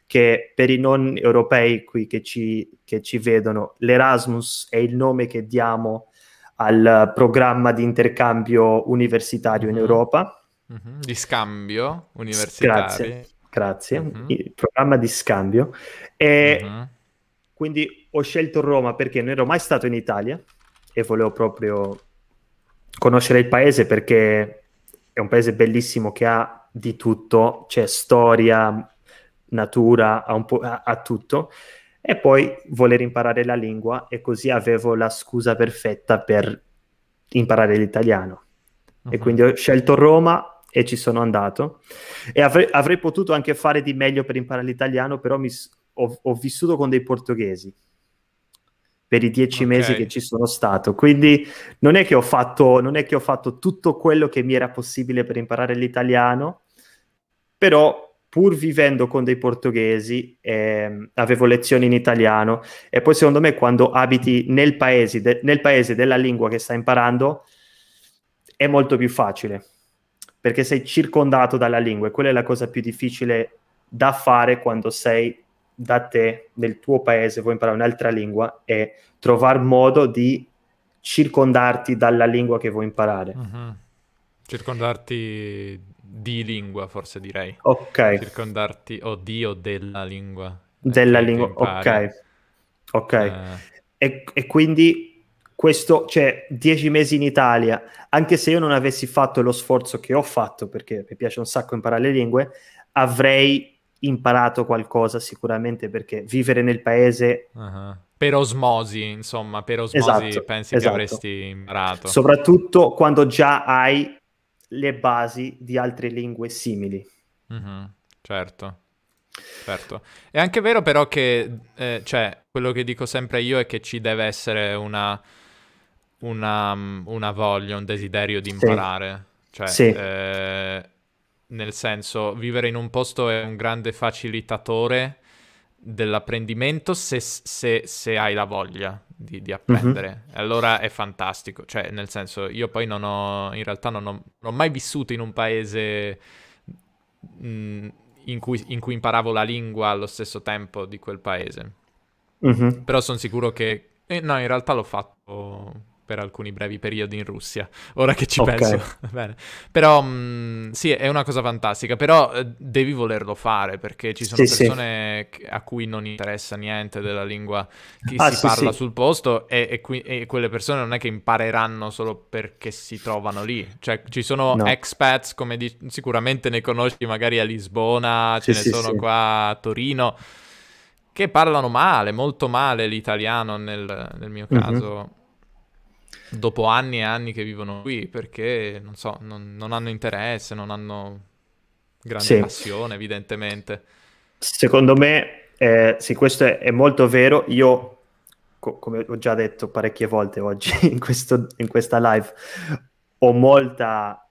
che per i non europei qui che ci, che ci vedono, l'Erasmus è il nome che diamo al programma di intercambio universitario in mm-hmm. Europa. Mm-hmm. Di scambio universitario. Grazie, grazie. Mm-hmm. Il programma di scambio. E mm-hmm. quindi ho scelto Roma perché non ero mai stato in Italia e volevo proprio conoscere il paese perché è un paese bellissimo che ha di tutto, c'è cioè storia, natura, ha, ha, ha tutto. E poi voler imparare la lingua e così avevo la scusa perfetta per imparare l'italiano. Uh-huh. E mhm. quindi ho scelto Roma e ci sono andato. E avrei, avrei potuto anche fare di meglio per imparare l'italiano, però mi, ho, ho vissuto con dei portoghesi per i dieci okay. mesi che ci sono stato. Quindi non è, fatto, non è, che ho fatto, tutto quello che mi era possibile per imparare l'italiano, però pur vivendo con dei portoghesi eh, avevo lezioni in italiano e poi secondo me quando abiti nel paese, de- nel paese della lingua che stai imparando è molto più facile perché sei circondato dalla lingua e quella è la cosa più difficile da fare quando sei da te, nel tuo paese, vuoi imparare un'altra lingua, è trovare modo di circondarti dalla lingua che vuoi imparare. Uh-huh. Circondarti di lingua, forse direi. Ok. Circondarti o di o della lingua. Eh, della lingua, ok. Ok. Uh... E, e quindi questo, cioè, dieci mesi in Italia, anche se io non avessi fatto lo sforzo che ho fatto, perché mi piace un sacco imparare le lingue, avrei imparato qualcosa sicuramente perché vivere nel paese... Uh-huh. Per osmosi, insomma, per osmosi esatto, pensi esatto. che avresti imparato. Soprattutto quando già hai le basi di altre lingue simili. Uh-huh. Certo. Certo. È anche vero però che, eh, cioè, quello che dico sempre io è che ci deve essere una, una, mm, una voglia, un desiderio di imparare. Sì. Cioè, sì. Eh, nel senso vivere in un posto è un grande facilitatore dell'apprendimento se, se, se hai la voglia di, di mhm. apprendere. Mm-hmm. Allora è fantastico, cioè nel senso io poi non ho, in realtà non ho, non ho mai vissuto in un paese mh, in, cui, in cui imparavo la lingua allo stesso tempo di quel paese. Mm-hmm. Però sono sicuro che... Eh, no, in realtà l'ho fatto per alcuni brevi periodi in Russia, ora che ci okay. penso. (laughs) Bene. Però mh, mm, sì, è una cosa fantastica, però eh, devi volerlo fare perché ci sono sì, persone sì. a cui non interessa niente della lingua che ah, si sì, parla sul posto e, e, qui, e, quelle persone non è che impareranno solo perché si trovano lì. Cioè ci sono no. expats, come di- sicuramente ne conosci magari a Lisbona, ce ne sono qua a Torino che parlano male, molto male l'italiano nel, nel mio mhm. caso. Mm-hmm dopo anni e anni che vivono qui perché non so, non, non hanno interesse, non hanno grande sì. passione, evidentemente. Secondo me, eh, sì, questo è, è, molto vero. Io, co- come ho già detto parecchie volte oggi (laughs) in, questo, in questa live, ho molta,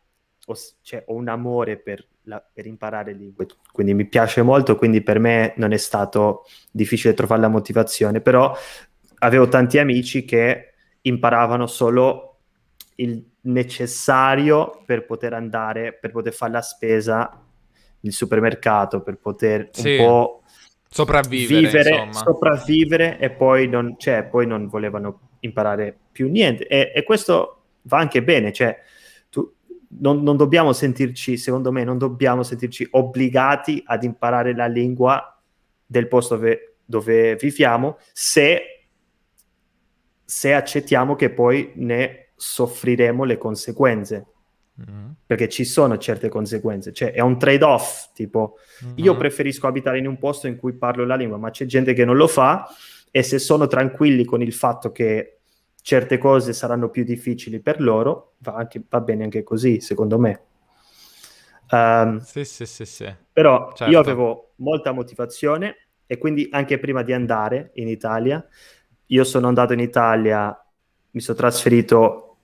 ho, cioè, ho un amore per, la, per imparare lingue, quindi mi piace molto, quindi per me non è stato difficile trovare la motivazione, però avevo tanti amici che imparavano solo il necessario per poter andare, per poter fare la spesa nel supermercato, per poter sì. un po' sopravvivere, vivere, sopravvivere e poi non, cioè, poi non, volevano imparare più niente. E, e questo va anche bene, cioè, tu, non, non dobbiamo sentirci, secondo me, non dobbiamo sentirci obbligati ad imparare la lingua del posto dove, dove viviamo se se accettiamo che poi ne soffriremo le conseguenze. Mm. Perché ci sono certe conseguenze, cioè è un trade-off. Tipo, mm-hmm. io preferisco abitare in un posto in cui parlo la lingua, ma c'è gente che non lo fa. E se sono tranquilli con il fatto che certe cose saranno più difficili per loro, va, anche, va bene anche così, secondo me. Um, sì, sì, sì, sì. Però certo. io avevo molta motivazione e quindi anche prima di andare in Italia io sono andato in Italia, mi sono trasferito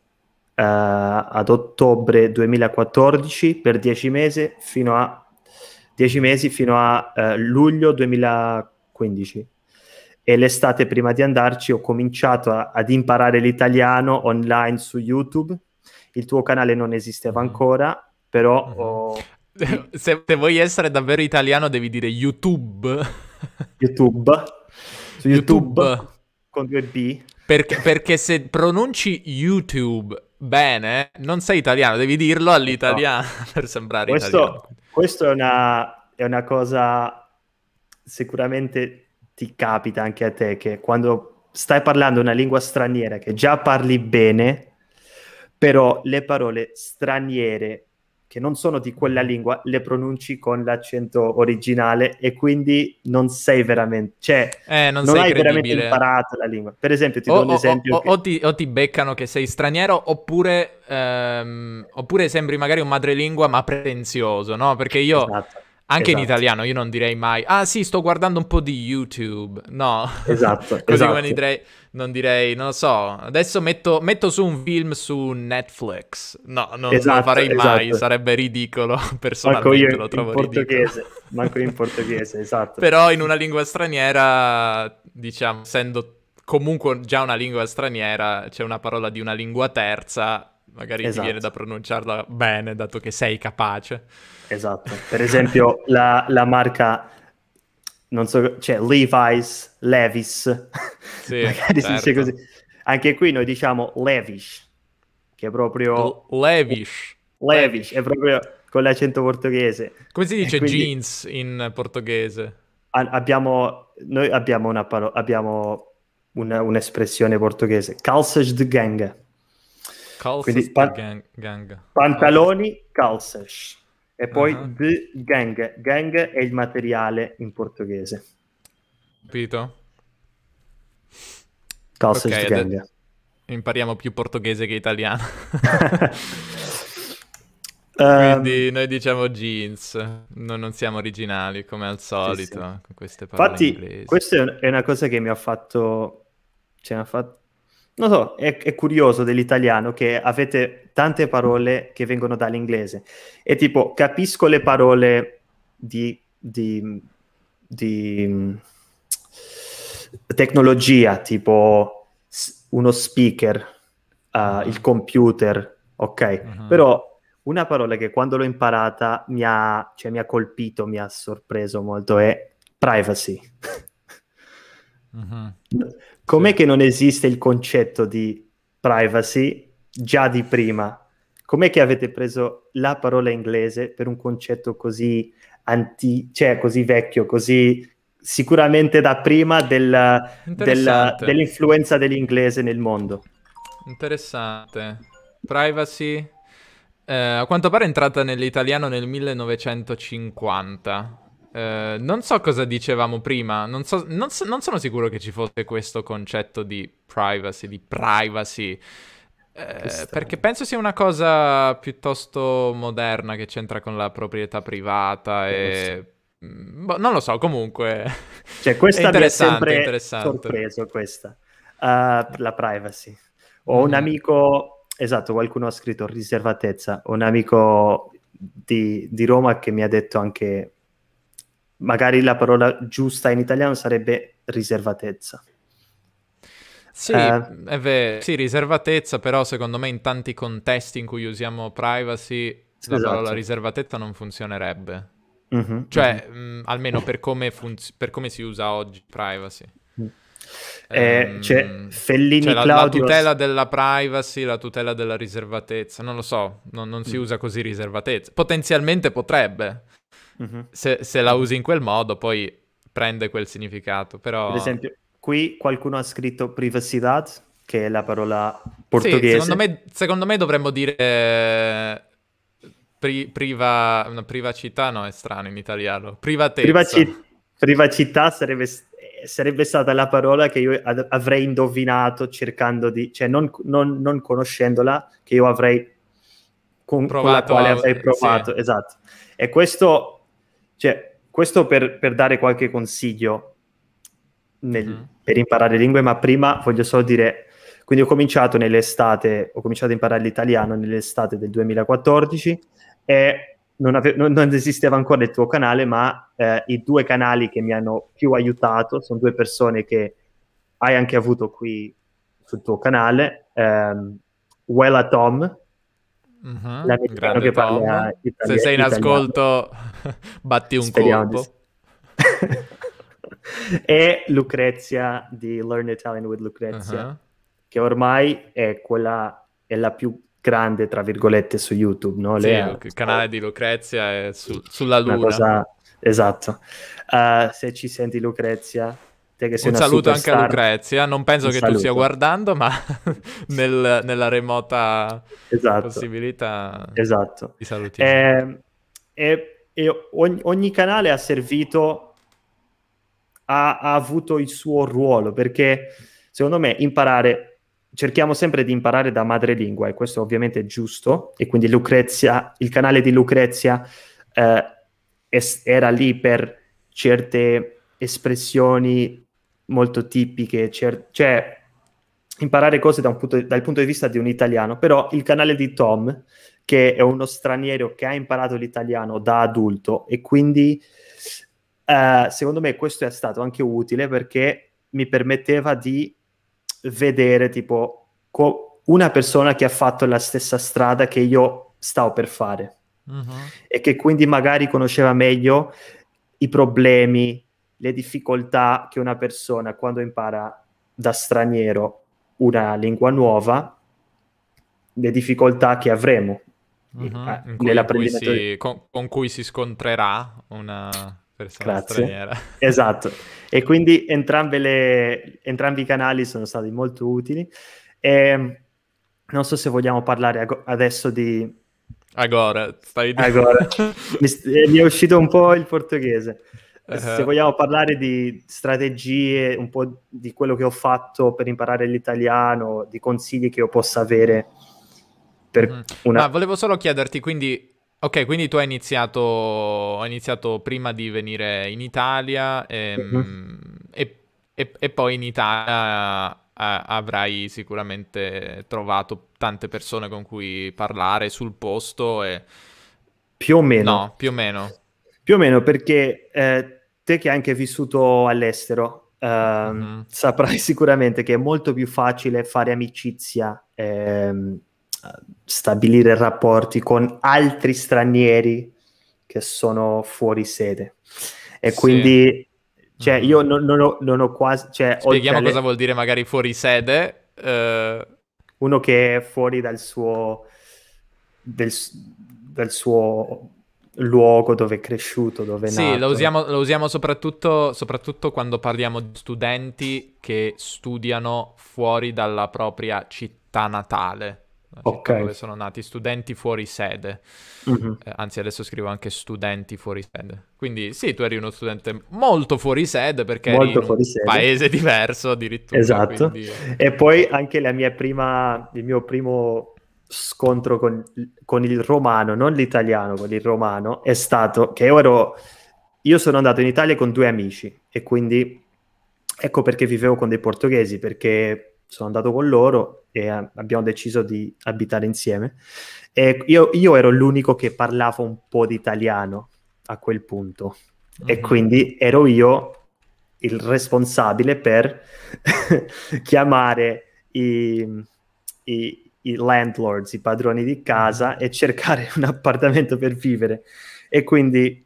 eh, ad ottobre 2014 per 10 mesi fino a, mesi fino a eh, luglio 2015 e l'estate prima di andarci ho cominciato a, ad imparare l'italiano online su YouTube. Il tuo canale non esisteva mm-hmm. ancora, però mm-hmm. ho... (laughs) se, se, vuoi essere davvero italiano devi dire YouTube. YouTube. Su YouTube. YouTube con due B. Perché, perché, se pronunci YouTube bene, non sei italiano, devi dirlo all'italiano no. (laughs) per sembrare questo, italiano. Questo è, è una, cosa sicuramente ti capita anche a te che quando stai parlando una lingua straniera che già parli bene, però le parole straniere che non sono di quella lingua le pronunci con l'accento originale e quindi non sei veramente, cioè eh, non, non hai veramente imparato la lingua. Per esempio ti o, do un o, esempio. O, che... ti, o, ti, beccano che sei straniero oppure, ehm, oppure sembri magari un madrelingua ma pretenzioso, no? Perché io... Esatto anche esatto. in italiano io non direi mai, ah sì, sto guardando un po' di YouTube. No. Esatto. (laughs) Così esatto. come direi, non direi, non lo so. Adesso metto, metto su un film su Netflix. No, non, esatto, non farei mai, esatto. sarebbe ridicolo. (laughs) Personalmente Manco lo trovo in portoghese. ridicolo. (laughs) Manco in portoghese, esatto. Però in una lingua straniera, diciamo, essendo comunque già una lingua straniera, c'è una parola di una lingua terza, magari esatto. ti viene esatto. da pronunciarla bene, dato che sei capace. Esatto. Per esempio, (laughs) la, la marca non so, cioè Levi's, Levis, sì, (laughs) magari certo. si dice certo. così. Anche qui noi diciamo Levis, che è proprio... Levis. Levis, è proprio con l'accento portoghese. Come si dice quindi... jeans in portoghese? abbiamo, noi abbiamo, una paro- abbiamo una, un'espressione portoghese, calças de ganga. Quindi, pan- gang, gang. Pantaloni calces. E poi uh-huh. Ah. the gang. Gang è il materiale in portoghese. Capito? Calces okay, gang. Ad- impariamo più portoghese che italiano. (laughs) Ehm. Quindi noi diciamo jeans, no, non siamo originali come al solito sì, sì. con queste parole Infatti, inglesi. questa è una cosa che mi ha fatto, cioè, mi ha fatto non so, è, è, curioso dell'italiano che avete tante parole che vengono dall'inglese. E tipo, capisco le parole di, di, di mm, tecnologia, tipo uno speaker, uh, il computer, ok? Uh-huh. Però una parola che quando l'ho imparata mi ha, cioè, mi ha colpito, mi ha sorpreso molto è privacy. Uh-huh. (laughs) Com'è sì. che non esiste il concetto di privacy già di prima? Com'è che avete preso la parola inglese per un concetto così, anti- cioè, così vecchio, così sicuramente da prima del, del, dell'influenza dell'inglese nel mondo? Interessante. Privacy, eh, a quanto pare è entrata nell'italiano nel 1950. Eh, non so cosa dicevamo prima, non, so, non, so, non, sono sicuro che ci fosse questo concetto di privacy, di privacy. Uh, perché penso sia una cosa piuttosto moderna che c'entra con la proprietà privata e... Mm, boh, non lo so, comunque... Cioè, questa (laughs) è sempre interessante. sorpreso, questa, uh, la privacy. Ho mm. un amico, esatto, qualcuno ha scritto riservatezza, Ho un amico di, di Roma che mi ha detto anche magari la parola giusta in italiano sarebbe riservatezza. Sì, eh. è vero. Sì, riservatezza, però secondo me in tanti contesti in cui usiamo privacy la esatto. parola riservatezza non funzionerebbe. Mm-hmm, cioè, mm-hmm. Mm, Mh, almeno per come, funz- per come, si usa oggi privacy. Mm. Eh, um, cioè, Fellini cioè, la, Claudio... la, tutela della privacy, la tutela della riservatezza, non lo so, non, non si mm. usa così riservatezza. Potenzialmente potrebbe, Mhm. se, se, la usi in quel modo poi prende quel significato, però... Per esempio, qui qualcuno ha scritto privacidad, che è la parola portoghese. Sì, secondo, me, secondo me dovremmo dire... Eh, pri- priva... No, privacità no, è strano in italiano. Privatezza. Privaci- privacità sarebbe sarebbe stata la parola che io ad- avrei indovinato cercando di, cioè non, non, non conoscendola, che io avrei con, provato, con la quale avrei eh, provato, sì. esatto. E questo cioè, questo per, per dare qualche consiglio nel, mm. per imparare lingue, ma prima voglio solo dire... Quindi ho cominciato nell'estate, ho cominciato a imparare l'italiano nell'estate del 2014 e non, ave- non, non esisteva ancora il tuo canale, ma eh, i due canali che mi hanno più aiutato sono due persone che hai anche avuto qui sul tuo canale, ehm, Wella Tom, Uh-huh, che parla italiano, Se sei in ascolto, (laughs) batti un Speriamo. colpo. (laughs) e Lucrezia di Learn Italian with Lucrezia, uh-huh. che ormai è quella, è la più grande, tra virgolette, su YouTube, no? Sì, Lei, il canale di Lucrezia è su, sulla luna. Cosa... Esatto. Uh, se ci senti Lucrezia, Te cioè, che sei un saluto anche a Lucrezia, non penso un che saluto. tu stia guardando, ma (laughs) nel, nella remota esatto. possibilità esatto. di salutare. Ehm, e, e ogni, ogni, canale ha servito, ha, ha avuto il suo ruolo, perché secondo me imparare cerchiamo sempre di imparare da madrelingua e questo ovviamente è giusto e quindi Lucrezia, il canale di Lucrezia eh, es- era lì per certe espressioni molto tipiche, cer- cioè imparare cose da punto dal punto di vista di un italiano, però il canale di Tom, che è uno straniero che ha imparato l'italiano da adulto e quindi eh, secondo me questo è stato anche utile perché mi permetteva di vedere tipo co- una persona che ha fatto la stessa strada che io stavo per fare uh-huh. e che quindi magari conosceva meglio i problemi, le difficoltà che una persona quando impara da straniero una lingua nuova, le difficoltà che avremo uh-huh, cui, cui si, con, con, cui si scontrerà una persona Grazie. straniera. (laughs) Esatto, e quindi le, entrambi i canali sono stati molto utili. E ehm, non so se vogliamo parlare ag- adesso di... Agora, stai dicendo. (laughs) mi, st- eh, mi è uscito un po' il portoghese. Eh. Se vogliamo parlare di strategie, un po' di quello che ho fatto per imparare l'italiano, di consigli che io possa avere per mm. una... Ma volevo solo chiederti, quindi Ok, quindi tu hai iniziato, hai iniziato, prima di venire in Italia e, ehm, mm-hmm. e, e, e poi in Italia eh, avrai sicuramente trovato tante persone con cui parlare sul posto. Più o meno. No, più o meno. Più o meno perché eh, te che hai anche vissuto all'estero, eh, mm-hmm. saprai (laughs) sicuramente che è molto più facile fare amicizia, ehm, stabilire rapporti con altri stranieri che sono fuori sede. E sì. quindi cioè, mm-hmm. io non, non, ho, non, ho, quasi... Cioè, Spieghiamo alle... cosa vuol dire magari fuori sede. Eh... Uno che è fuori dal suo... Del, dal suo luogo dove è cresciuto, dove è sì, nato. Sì, lo usiamo, lo usiamo soprattutto, soprattutto, quando parliamo di studenti che studiano fuori dalla propria città natale. Okay. dove sono nati studenti fuori sede. Mm-hmm. Eh, anzi, adesso scrivo anche studenti fuori sede. Quindi sì, tu eri uno studente molto fuori sede perché molto eri in un sede. paese (laughs) diverso addirittura. Esatto. Quindi... E poi anche la mia prima, il mio primo scontro con, con, il romano, non l'italiano, con il romano, è stato che io ero... Io sono andato in Italia con due amici e quindi ecco perché vivevo con dei portoghesi, perché sono andato con loro e abbiamo deciso di abitare insieme. E io, io ero l'unico che parlava un po' di italiano a quel punto mm-hmm. e mhm. quindi ero io il responsabile per (laughs) chiamare i, i i landlords, i padroni di casa mm-hmm. e cercare (laughs) un appartamento per vivere e quindi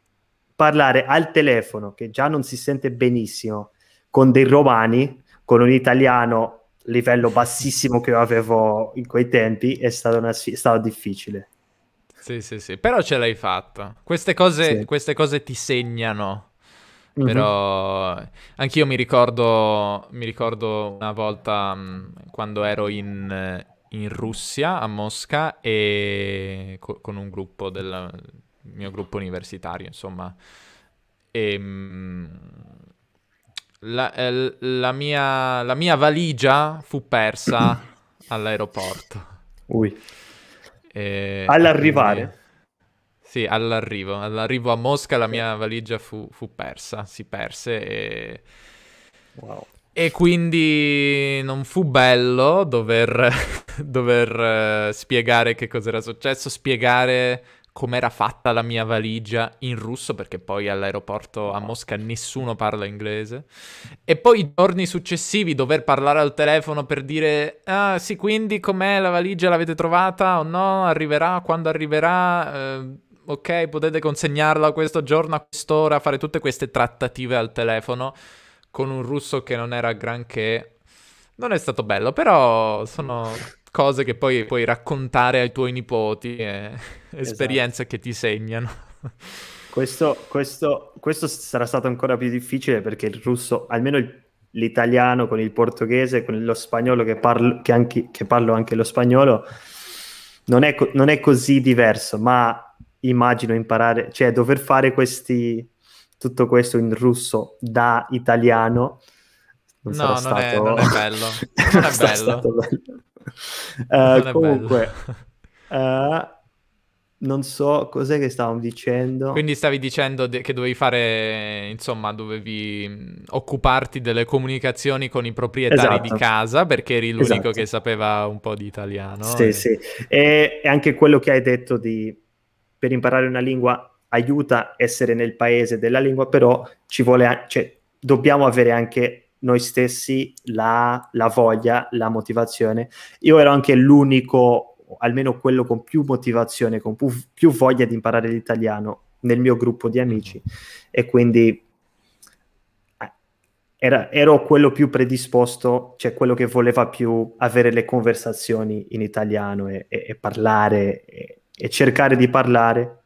parlare al telefono che già non si sente benissimo con dei romani, con un italiano livello bassissimo che avevo in quei tempi è stato, una, è stato difficile. Sì, sì, sì, però ce l'hai fatta. Queste cose, sì. queste cose ti segnano. Mm-hmm. Però anch'io mi ricordo, mi ricordo una volta mh, mm, quando ero in, in Russia, a Mosca, e co- con un gruppo del mio gruppo universitario, insomma. E, ehm, la, eh, la, mia, la mia valigia fu persa (coughs) all'aeroporto. Ui. E, All'arrivare? Quindi, sì, all'arrivo. All'arrivo a Mosca la mia valigia fu, fu persa, si perse e... Wow. E quindi non fu bello dover, (laughs) dover eh, spiegare che cosa era successo, spiegare com'era fatta la mia valigia in russo, perché poi all'aeroporto a Mosca nessuno parla inglese. E poi i giorni successivi dover parlare al telefono per dire, ah sì, quindi com'è la valigia, l'avete trovata o no, arriverà, quando arriverà, eh, ok, potete consegnarla questo giorno a quest'ora, fare tutte queste trattative al telefono con un russo che non era granché. Non è stato bello, però sono cose che poi puoi raccontare ai tuoi nipoti e (laughs) esatto. esperienze che ti segnano. Questo, questo, questo, sarà stato ancora più difficile perché il russo, almeno il, l'italiano con il portoghese, con lo spagnolo che parlo, che anche, che parlo anche lo spagnolo, non è, non è così diverso, ma immagino imparare, cioè dover fare questi, tutto questo in russo da italiano. Non no, non, stato... è, non, è, bello. Non è bello. bello. Uh, non comunque, bello. (laughs) Uh, non so cos'è che stavamo dicendo. Quindi stavi dicendo de- che dovevi fare, insomma, dovevi mm, occuparti delle comunicazioni con i proprietari esatto. di casa perché eri l'unico esatto. che sapeva un po' di italiano. Sì, e... sì. e anche quello che hai detto di per imparare una lingua aiuta essere nel paese della lingua, però ci vuole, a- cioè, dobbiamo avere anche noi stessi la, la voglia, la motivazione. Io ero anche l'unico, almeno quello con più motivazione, con più, più voglia di imparare l'italiano nel mio gruppo di amici e quindi eh, era, ero quello più predisposto, cioè quello che voleva più avere le conversazioni in italiano e, e, e parlare e, e cercare di parlare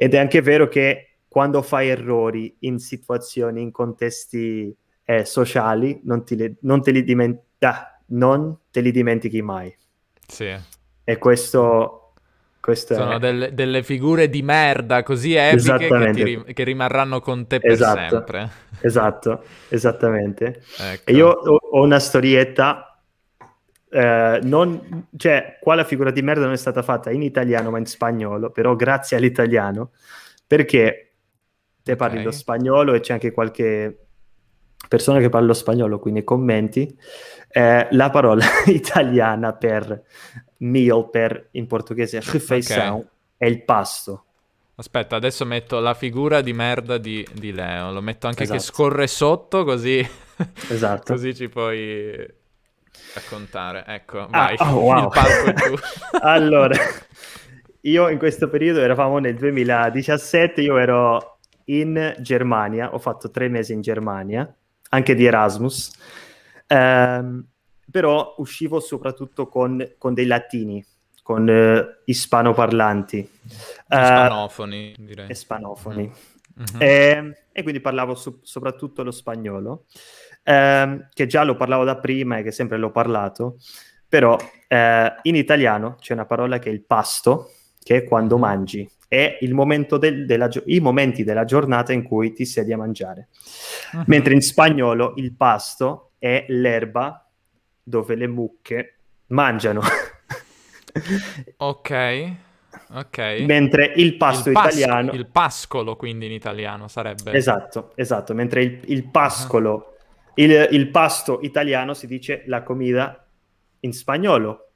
ed è anche vero che quando fai errori in situazioni, in contesti eh, sociali, non, li, non, te diment- ah, non, te li dimentichi mai. Sì. E questo questo sono è... delle, delle, figure di merda così epiche che, ri, che, rimarranno con te per esatto. sempre. Esatto, esattamente. (laughs) Ecco. io ho, ho, una storietta eh, non, cioè, qua la figura di merda non è stata fatta in italiano ma in spagnolo, però grazie all'italiano, perché te parli lo spagnolo e c'è anche qualche persona che parla lo spagnolo, nei commenti, eh, la parola (laughs) italiana per meal, per in portoghese okay. è il pasto. Aspetta, adesso metto la figura di merda di, di Leo, lo metto anche esatto. che scorre sotto così, esatto. (laughs) così ci puoi... Raccontare, ecco, ah, oh, wow. (laughs) allora, io in questo periodo eravamo nel 2017, io ero in Germania, ho fatto tre mesi in Germania, anche di Erasmus, ehm, però uscivo soprattutto con, con dei latini, con eh, ispanoparlanti. Ispanofoni, eh, uh, direi. Ispanofoni. Mm. Mm-hmm. Ehm, e, e, quindi parlavo su- soprattutto lo spagnolo ehm, che già lo parlavo da prima e che sempre l'ho parlato, però eh, in italiano c'è una parola che è il pasto, che è quando mangi, è il momento del, della, i momenti della giornata in cui ti siedi a mangiare. Uh-huh. Mentre in spagnolo il pasto è l'erba dove le mucche mangiano. (laughs) ok. Ok. Mentre il pasto il pas- italiano... Il pascolo quindi in italiano sarebbe... Esatto, esatto. Mentre il, il ah. pascolo... Il, il, pasto italiano si dice la comida in spagnolo.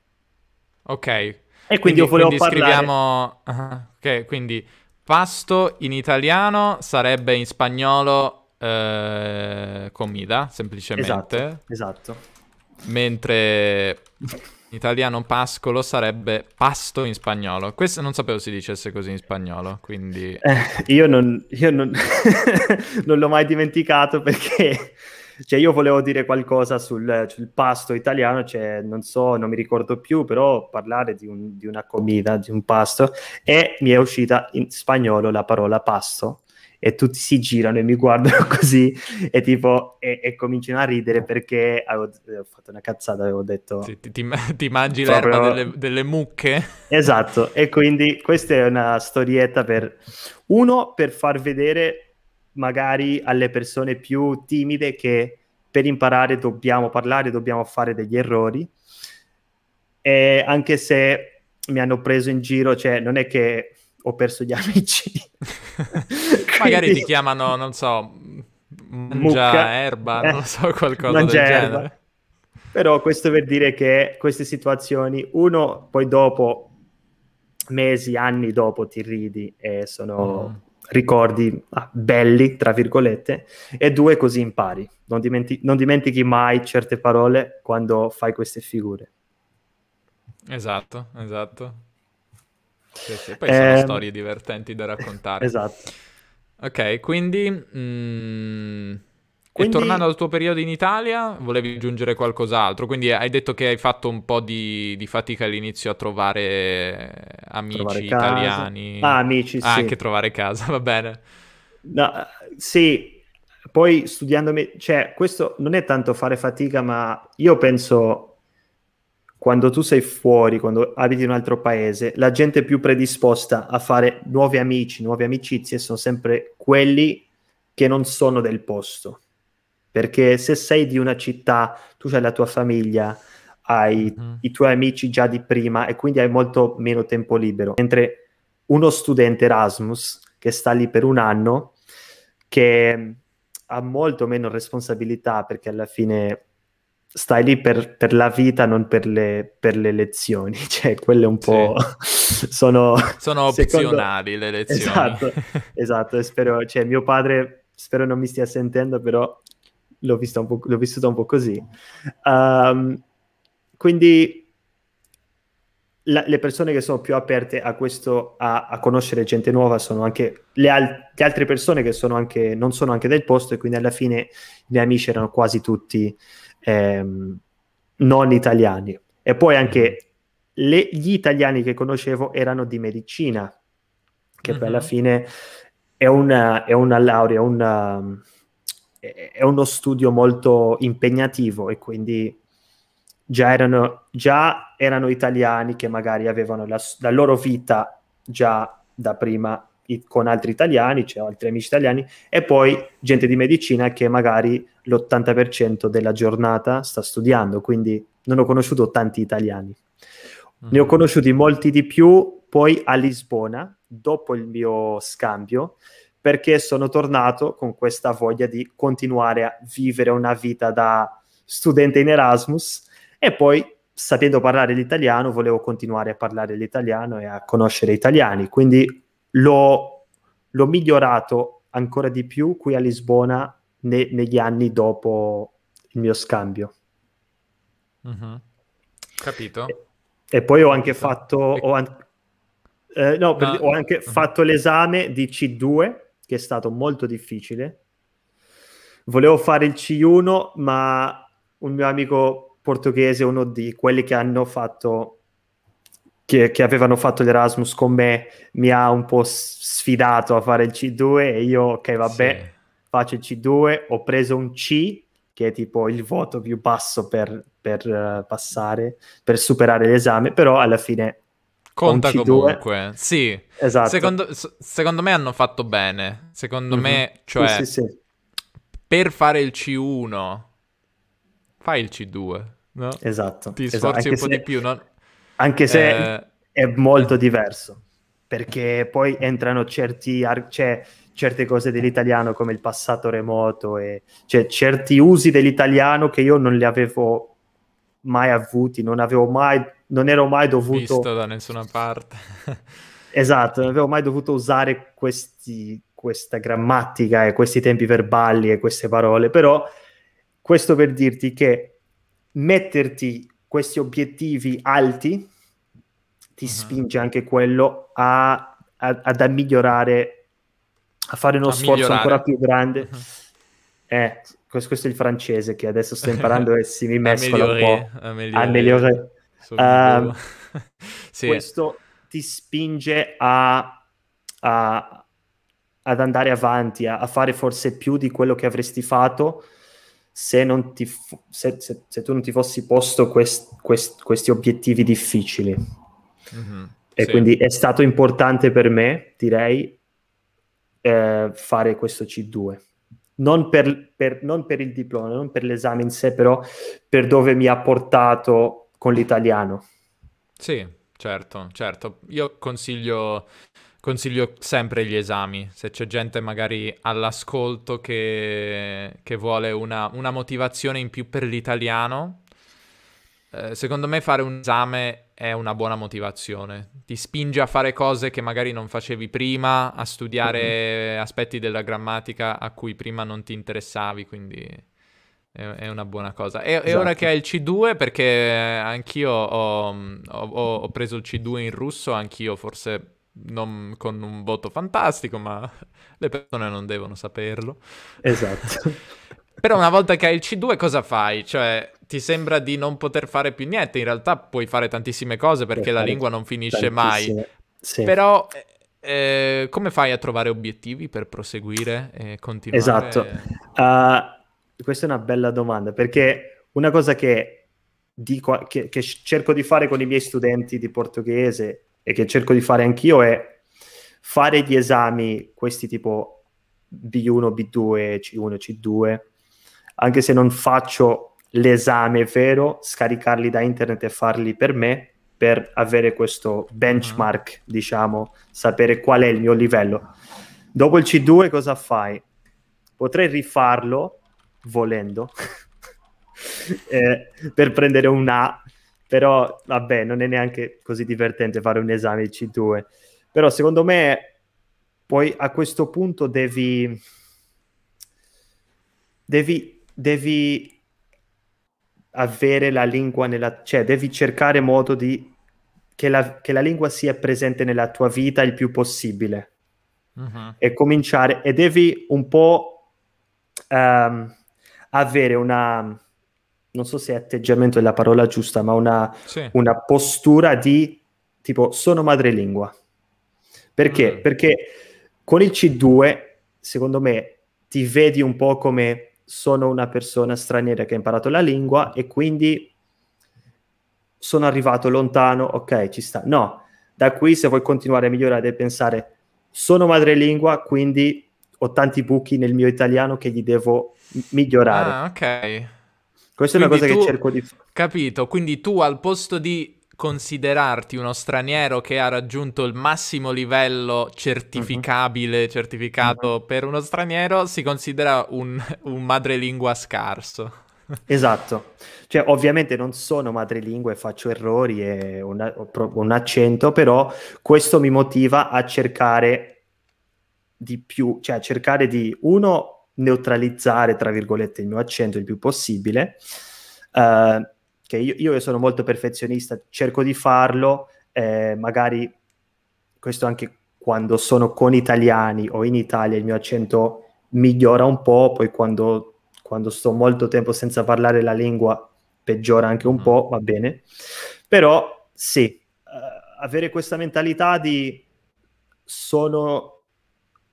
Ok. E quindi, quindi io volevo quindi parlare... scriviamo... uh Ok, quindi pasto in italiano sarebbe in spagnolo eh, comida, semplicemente. Esatto, esatto. Mentre in italiano pascolo sarebbe pasto in spagnolo. Questo non sapevo si dicesse così in spagnolo, quindi... Eh, io non, io non... (laughs) non l'ho mai dimenticato perché... Cioè, io volevo dire qualcosa sul, sul pasto italiano, cioè, non so, non mi ricordo più, però parlare di, un, di una comida, di un pasto, e mi è uscita in spagnolo la parola pasto e tutti si girano e mi guardano (laughs) così e tipo e, e cominciano a ridere perché avevo, eh, ho fatto una cazzata avevo detto ti, ti, (laughs) ti mangi proprio... l'erba delle, delle, mucche esatto e quindi questa è una storietta per uno per far vedere magari alle persone più timide che per imparare dobbiamo parlare, dobbiamo fare degli errori. E anche se mi hanno preso in giro, cioè non è che ho perso gli (laughs) amici. (laughs) Quindi... magari ti chiamano, non so, mangia erba, eh, non so, qualcosa del genere. Erba. Però questo per dire che queste situazioni, uno, poi dopo, mesi, anni dopo ti ridi e sono... Mm ricordi ah, belli, tra virgolette, e due così impari. Non, dimenti- non dimentichi mai certe parole quando fai queste figure. Esatto, esatto. Sì, sì. Poi eh, sono ehm, storie divertenti da raccontare. Esatto. Ok, quindi... Mm... Quindi... E tornando al tuo periodo in Italia, volevi aggiungere qualcos'altro, quindi hai detto che hai fatto un po' di, di fatica all'inizio a trovare eh, amici trovare italiani. Ah, amici, ah, Anche trovare casa, (laughs) va bene. No, sì, poi studiandomi, cioè questo non è tanto fare fatica, ma io penso quando tu sei fuori, quando abiti in un altro paese, la gente più predisposta a fare nuovi amici, nuove amicizie sono sempre quelli che non sono del posto perché se sei di una città, tu hai la tua famiglia, hai mm. i tuoi amici già di prima e quindi hai molto meno tempo libero. Mentre uno studente Erasmus che sta lì per un anno, che ha molto meno responsabilità perché alla fine stai lì per, per la vita, non per le, per le, lezioni, (laughs) cioè quelle un po' sì. (laughs) sono... Sono opzionali secondo... le lezioni. Esatto, (laughs) esatto, spero, cioè mio padre spero non mi stia sentendo, però l'ho, l'ho vissuta un po' così. Um, quindi la, le persone che sono più aperte a questo, a, a conoscere gente nuova, sono anche le, al- le altre persone che sono anche, non sono anche del posto e quindi alla fine i miei amici erano quasi tutti ehm, non italiani. E poi anche mm-hmm. le, gli italiani che conoscevo erano di medicina, che mm-hmm. poi alla mm-hmm. fine è una, è una laurea, una, è uno studio molto impegnativo e quindi già erano, già erano italiani che magari avevano la, la, loro vita già da prima con altri italiani, cioè altri amici italiani, e poi gente di medicina che magari l'80% della giornata sta studiando, quindi non ho conosciuto tanti italiani. Ne ho mm. conosciuti molti di più poi a Lisbona, dopo il mio scambio, perché sono tornato con questa voglia di continuare a vivere una vita da studente in Erasmus e poi sapendo parlare l'italiano volevo continuare a parlare l'italiano e a conoscere italiani, quindi l'ho, l'ho migliorato ancora di più qui a Lisbona ne, negli anni dopo il mio scambio. Mm-hmm. Capito. E, e, poi ho anche Capito. fatto... Ho an- eh, no, per, ho anche uh-huh. fatto l'esame di C2 che è stato molto difficile. Volevo fare il C1, ma un mio amico portoghese, uno di quelli che hanno fatto che, che, avevano fatto l'Erasmus con me mi ha un po' sfidato a fare il C2 e io, ok, vabbè, sì. faccio il C2, ho preso un C che è tipo il voto più basso per, per eh, passare, per superare l'esame, però alla fine Conta Conci comunque, due. sì. Esatto. Secondo, secondo, me hanno fatto bene. Secondo mm-hmm. me, mhm. cioè, sì, sì, sì. per fare il C1, fai il C2, no? Esatto. Ti esatto. sforzi esatto. un po' se, di più, no? Anche se eh, è molto eh. diverso, perché poi entrano certi... Ar- cioè, certe cose dell'italiano come il passato remoto e cioè certi usi dell'italiano che io non li avevo mai avuti, non avevo mai non ero mai dovuto... Visto da nessuna parte. (laughs) esatto, non avevo mai dovuto usare questi, questa grammatica e questi tempi verbali e queste parole, però questo per dirti che metterti questi obiettivi alti ti uh-huh. spinge anche quello a, a, ad a migliorare, a fare uno a sforzo migliorare. ancora più grande. Uh-huh. Eh, questo, questo, è il francese che adesso sto imparando (laughs) e si mi mescola un po' a migliorare. Uh, (laughs) sì. Questo ti spinge a, a, ad andare avanti, a, a, fare forse più di quello che avresti fatto se, ti, se, se, se tu non ti fossi posto quest, quest, questi obiettivi difficili. Mm-hmm, e sì. quindi è stato importante per me, direi, eh, fare questo C2. Non per, per, non per il diploma, non per l'esame in sé, però per dove mi ha portato con l'italiano. Sì, certo, certo. Io consiglio, consiglio sempre gli esami. Se c'è gente magari all'ascolto che, che vuole una, una, motivazione in più per l'italiano, eh, secondo me fare un esame è una buona motivazione. Ti spinge a fare cose che magari non facevi prima, a studiare mm-hmm. aspetti della grammatica a cui prima non ti interessavi, quindi è una buona cosa. E, esatto. ora che hai il C2, perché anch'io ho, ho, ho, preso il C2 in russo, anch'io forse non con un voto fantastico, ma (laughs) le persone non devono saperlo. Esatto. (laughs) Però una volta che hai il C2 cosa fai? Cioè, ti sembra di non poter fare più niente, in realtà puoi fare tantissime cose perché la lingua non finisce mai. Sì. Però eh, eh, come fai a trovare obiettivi per proseguire e continuare? Esatto. Uh questa è una bella domanda, perché una cosa che, dico, che, che cerco di fare con i miei studenti di portoghese e che cerco di fare anch'io è fare gli esami, questi tipo B1, B2, C1, C2, anche se non faccio l'esame vero, scaricarli da internet e farli per me per avere questo benchmark, ah. diciamo, sapere qual è il mio livello. Dopo il C2 cosa fai? Potrei rifarlo, volendo, (laughs) eh, per prendere un A, però vabbè, non è neanche così divertente fare un esame C2. Però secondo me poi a questo punto devi, devi, devi avere la lingua nella... cioè devi cercare modo di... Che la, che la lingua sia presente nella tua vita il più possibile. Uh-huh. e cominciare e devi un po' um, avere una, non so se atteggiamento è la parola giusta, ma una, sì. una postura di tipo sono madrelingua. Perché? Mm. Perché con il C2, secondo me, ti vedi un po' come sono una persona straniera che ha imparato la lingua e quindi sono arrivato lontano, ok, ci sta. No, da qui se vuoi continuare a migliorare devi pensare sono madrelingua, quindi ho tanti buchi nel mio italiano che gli devo migliorare. Ah, ok. Questa quindi è una cosa tu... che cerco di fare. Capito, quindi tu al posto di considerarti uno straniero che ha raggiunto il massimo livello certificabile, uh-huh. certificato uh-huh. per uno straniero, si considera un, un madrelingua scarso. Esatto, cioè ovviamente non sono madrelingua e faccio errori e una, un accento, però questo mi motiva a cercare di più, cioè a cercare di uno neutralizzare, tra virgolette, il mio accento il più possibile. Uh, che io, io, sono molto perfezionista, cerco di farlo, eh, magari questo anche quando sono con italiani o in Italia il mio accento migliora un po', poi quando, quando sto molto tempo senza parlare la lingua peggiora anche un mm. po', va bene. Però sì, uh, avere questa mentalità di sono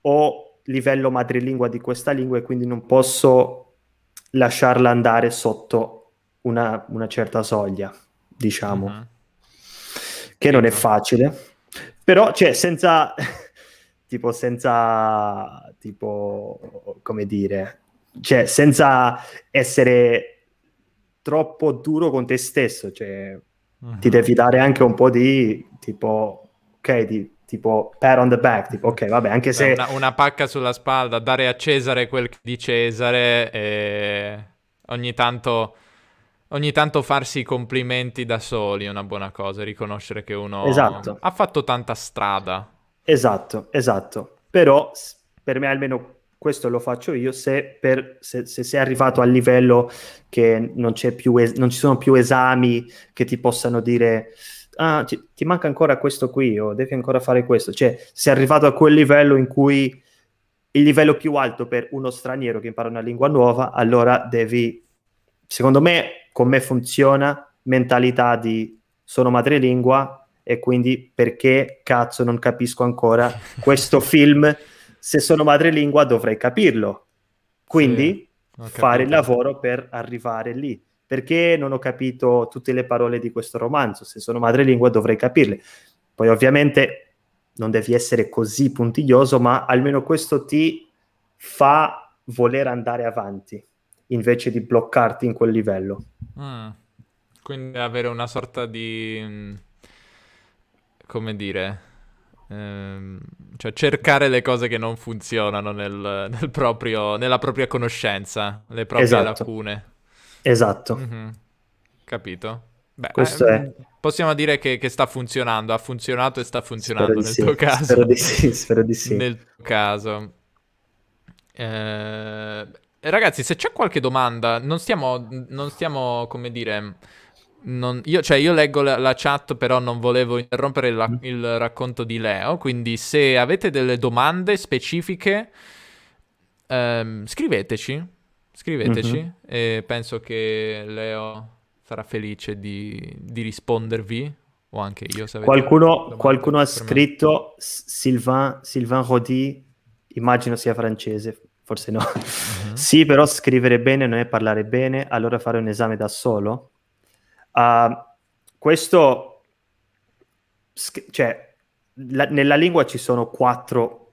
o livello madrelingua di questa lingua e quindi non posso lasciarla andare sotto una, una certa soglia, diciamo, uh-huh. che non è ecco. facile, però cioè senza, (laughs) tipo senza, tipo, come dire, cioè senza essere troppo duro con te stesso, cioè uh-huh. ti mhm. devi dare anche un po' di, tipo, ok, di tipo pat on the back, tipo ok, vabbè, anche se... Una, una pacca sulla spalla, dare a Cesare quel di Cesare e ogni tanto, ogni tanto farsi i complimenti da soli è una buona cosa, riconoscere che uno esatto. ha fatto tanta strada. Esatto, esatto. Però per me almeno questo lo faccio io se, per, se, se sei arrivato al livello che non, es- non ci sono più esami che ti possano dire ah, ti, ti, manca ancora questo qui o devi ancora fare questo. Cioè, sei arrivato a quel livello in cui il livello più alto per uno straniero che impara una lingua nuova, allora devi, secondo me, con me funziona mentalità di sono madrelingua e quindi perché cazzo non capisco ancora (laughs) questo film, se sono madrelingua dovrei capirlo. Quindi sì, fare il lavoro per arrivare lì perché non ho capito tutte le parole di questo romanzo, se sono madrelingua dovrei capirle. Poi ovviamente non devi essere così puntiglioso, ma almeno questo ti fa voler andare avanti invece di bloccarti in quel livello. Mm. Quindi avere una sorta di... Mm, come dire... Ehm, cioè cercare le cose che non funzionano nel, nel proprio, nella propria conoscenza, le proprie esatto. lacune. Esatto. Mm-hmm. Capito. Beh, eh, possiamo dire che, che, sta funzionando, ha funzionato e sta funzionando nel sì. tuo (laughs) caso. Spero di sì, spero di sì. Nel tuo caso. Eh, ragazzi, se c'è qualche domanda, non stiamo, non stiamo come dire... Non, io, cioè, io leggo la, la, chat, però non volevo interrompere la, il racconto di Leo. Quindi, se avete delle domande specifiche, ehm, scriveteci scriveteci mm-hmm. e penso che Leo sarà felice di, di rispondervi o anche io se qualcuno, qualcuno ha scritto Sylvain, Sylvain Rodi immagino sia francese forse no mm-hmm. sì però scrivere bene non è parlare bene allora fare un esame da solo uh, questo cioè la, nella lingua ci sono quattro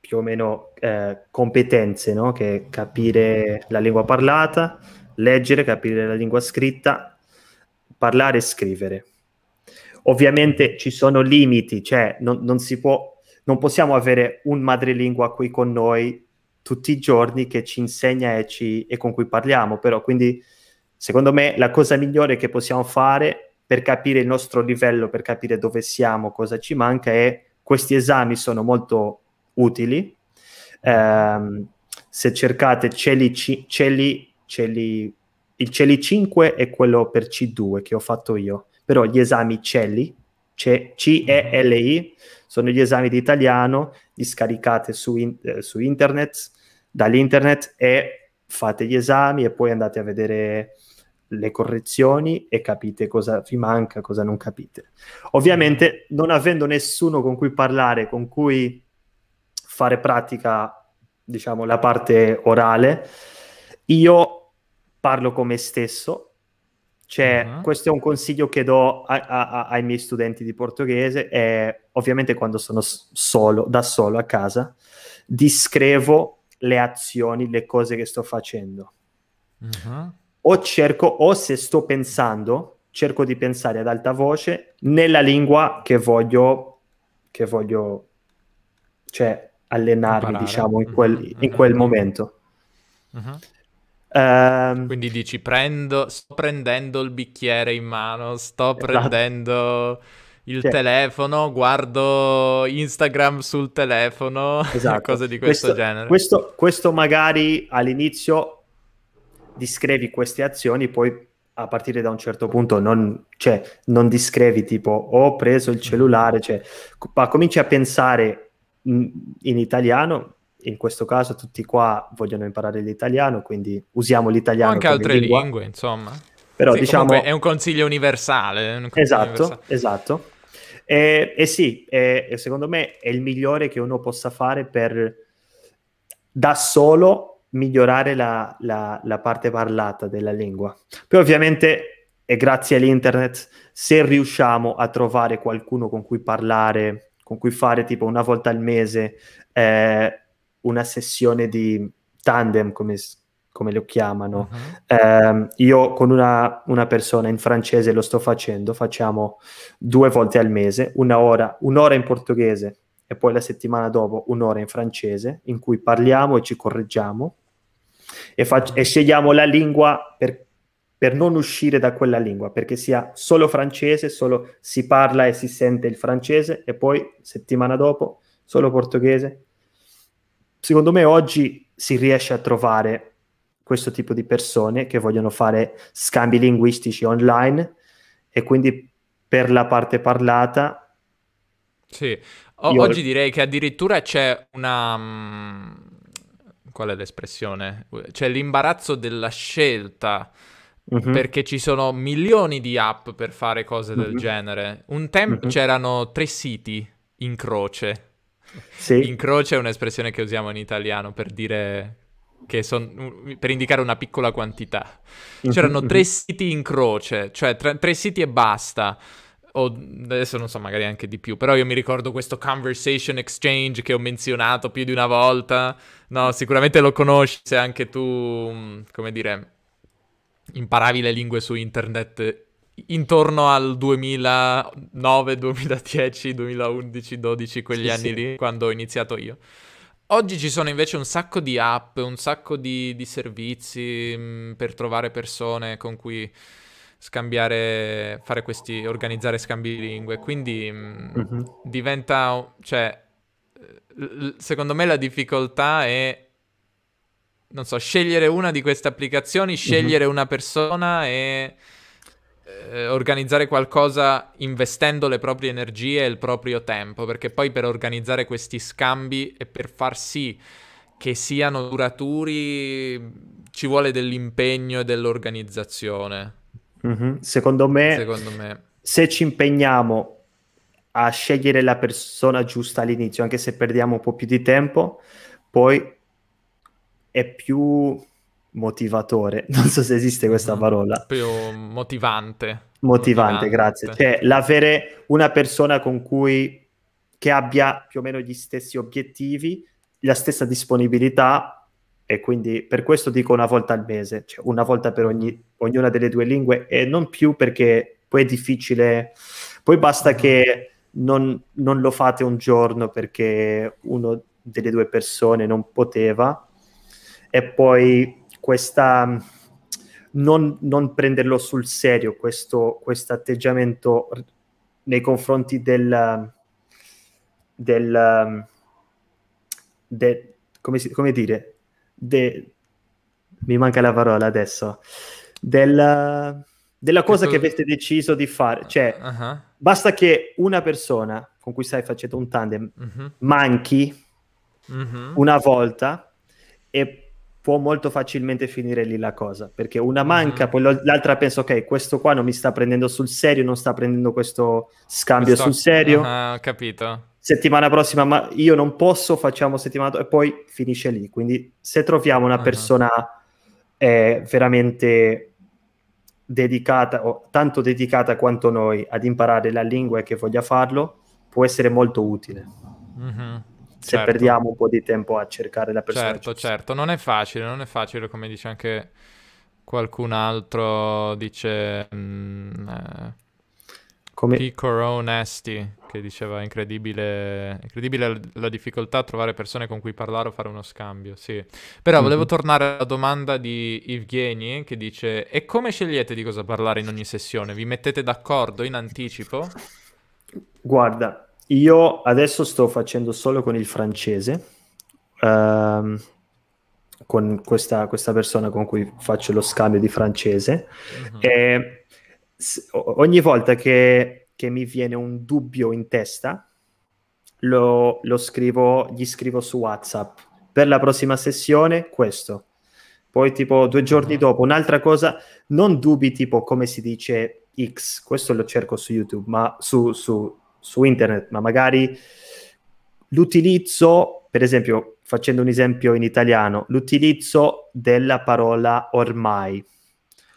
più o meno eh, competenze, no? che capire la lingua parlata, leggere, capire la lingua scritta, parlare e scrivere. Ovviamente ci sono limiti, cioè non, non, si può, non possiamo avere un madrelingua qui con noi tutti i giorni che ci insegna e, ci, e con cui parliamo, però quindi secondo me la cosa migliore che possiamo fare per capire il nostro livello, per capire dove siamo, cosa ci manca, è questi esami sono molto utili. Eh, se cercate Celi, Celi, Celi, il Celi 5 è quello per C2 che ho fatto io, però gli esami Celi, CELI, sono gli esami di italiano, li scaricate su, in, eh, su internet, dall'internet e fate gli esami e poi andate a vedere le correzioni e capite cosa vi manca, cosa non capite. Ovviamente non avendo nessuno con cui parlare, con cui fare pratica, diciamo, la parte orale. Io parlo con me stesso, cioè uh mm-hmm. -huh. questo è un consiglio che do a, a, ai miei studenti di portoghese e ovviamente quando sono solo, da solo a casa, discrevo le azioni, le cose che sto facendo. Uh mm-hmm. -huh. O cerco, o se sto pensando, cerco di pensare ad alta voce nella lingua che voglio, che voglio, cioè allenarmi, Imparare. diciamo, in mhm, quel, mm-hmm. in quel mhm. momento. Mm-hmm. Um, Quindi dici, prendo, sto prendendo il bicchiere in mano, sto esatto. prendendo il sì. telefono, guardo Instagram sul telefono, (laughs) esatto. cose di questo, questo genere. Questo, questo, magari all'inizio discrevi queste azioni, poi a partire da un certo punto non, cioè, non discrevi tipo ho preso il mm. cellulare, cioè, ma cominci a pensare in italiano, in questo caso tutti qua vogliono imparare l'italiano, quindi usiamo l'italiano. O anche altre lingua. lingue, insomma. Però sì, diciamo... È un consiglio universale. Un consiglio esatto, universale. esatto. E, e sì, e, secondo me è il migliore che uno possa fare per da solo migliorare la, la, la parte parlata della lingua. Poi ovviamente è grazie all'internet se riusciamo a trovare qualcuno con cui parlare con cui fare tipo una volta al mese eh, una sessione di tandem, come, come lo chiamano. Uh-huh. Eh, io con una, una, persona in francese lo sto facendo, facciamo due volte al mese, una ora, un'ora in portoghese e poi la settimana dopo un'ora in francese, in cui parliamo e ci correggiamo e, fac- e uh-huh. scegliamo la lingua per per non uscire da quella lingua, perché sia solo francese, solo si parla e si sente il francese e poi settimana dopo solo portoghese. Secondo me oggi si riesce a trovare questo tipo di persone che vogliono fare scambi linguistici online e quindi per la parte parlata. Sì, o- io... oggi direi che addirittura c'è una... Mm, qual è l'espressione? C'è l'imbarazzo della scelta Mm-hmm. Perché ci sono milioni di app per fare cose del mm-hmm. genere. Un tempo mm-hmm. c'erano tre siti in croce. Sì. In croce è un'espressione che usiamo in italiano per dire che son, per indicare una piccola quantità. Mm-hmm, c'erano mm-hmm. tre siti in croce, cioè tre, tre siti e basta. O, adesso non so, magari anche di più, però io mi ricordo questo Conversation Exchange che ho menzionato più di una volta. No, sicuramente lo conosci se anche tu, mm, come dire, imparavi le lingue su internet intorno al 2009, 2010, 2011, 12, quegli sì, anni sì. lì, quando ho iniziato io. Oggi ci sono invece un sacco di app, un sacco di, di servizi mm, per trovare persone con cui scambiare, fare questi, organizzare scambi di lingue. Quindi mh, mm, mm-hmm. diventa, cioè, l- secondo me la difficoltà è non so, scegliere una di queste applicazioni, mhm. scegliere mm-hmm. una persona e eh, organizzare qualcosa investendo le proprie energie e il proprio tempo, perché poi per organizzare questi scambi e per far sì che siano duraturi ci vuole dell'impegno e dell'organizzazione. Mm-hmm. Secondo, me, Secondo me, se ci impegniamo a scegliere la persona giusta all'inizio, anche se perdiamo un po' più di tempo, poi è più motivatore, (laughs) non so se esiste questa mm. parola. Più motivante. Motivante, motivante. grazie. Cioè, l'avere una persona con cui che abbia più o meno gli stessi obiettivi, la stessa disponibilità e quindi per questo dico una volta al mese, cioè una volta per ogni, ognuna delle due lingue e non più perché poi è difficile, poi basta che mm. non, non lo fate un giorno perché uno delle due persone non poteva e poi questa non, non prenderlo sul serio questo atteggiamento nei confronti del, del, del come, si, come, dire de, mi manca la parola adesso della, della cosa che, tu... che avete deciso di fare cioè uh-huh. basta che una persona con cui stai facendo un tandem uh-huh. manchi uh-huh. una volta e può molto facilmente finire lì la cosa, perché una manca, mhm. poi l'altra pensa, ok, questo qua non mi sta prendendo sul serio, non sta prendendo questo scambio questo... sul serio. Ah, uh-huh, capito. Settimana prossima, ma io non posso, facciamo settimana e poi finisce lì. Quindi se troviamo una uh-huh. persona eh, veramente dedicata, o tanto dedicata quanto noi ad imparare la lingua e che voglia farlo, può essere molto utile. Uh-huh se certo. perdiamo un po' di tempo a cercare la persona. Certo, certo, non è facile, non è facile come dice anche qualcun altro, dice... Mh, mm, eh, come... Piccolo Nasty, che diceva incredibile, incredibile la, la difficoltà a trovare persone con cui parlare o fare uno scambio, sì. Però mm-hmm. volevo tornare alla domanda di Evgeny che dice e come scegliete di cosa parlare in ogni sessione? Vi mettete d'accordo in anticipo? Guarda, io adesso sto facendo solo con il francese, ehm, con questa, questa, persona con cui faccio lo scambio di francese. Uh-huh. E s- ogni volta che, che, mi viene un dubbio in testa, lo, lo scrivo, gli scrivo su WhatsApp. Per la prossima sessione, questo. Poi, tipo, due giorni mhm. dopo, un'altra cosa, non dubbi, tipo, come si dice X, questo lo cerco su YouTube, ma su, su su internet, ma magari l'utilizzo, per esempio, facendo un esempio in italiano, l'utilizzo della parola ormai.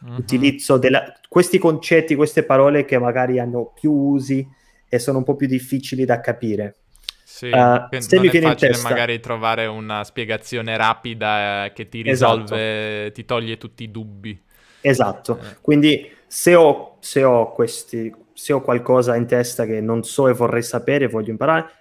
Uh-huh. L'utilizzo della, questi concetti, queste parole che magari hanno più usi e sono un po' più difficili da capire. Sì, uh, se non mi viene è facile testa... magari trovare una spiegazione rapida eh, che ti risolve, esatto. ti toglie tutti i dubbi. Esatto, eh. quindi se ho, se ho questi, se ho qualcosa in testa che non so e vorrei sapere, voglio imparare,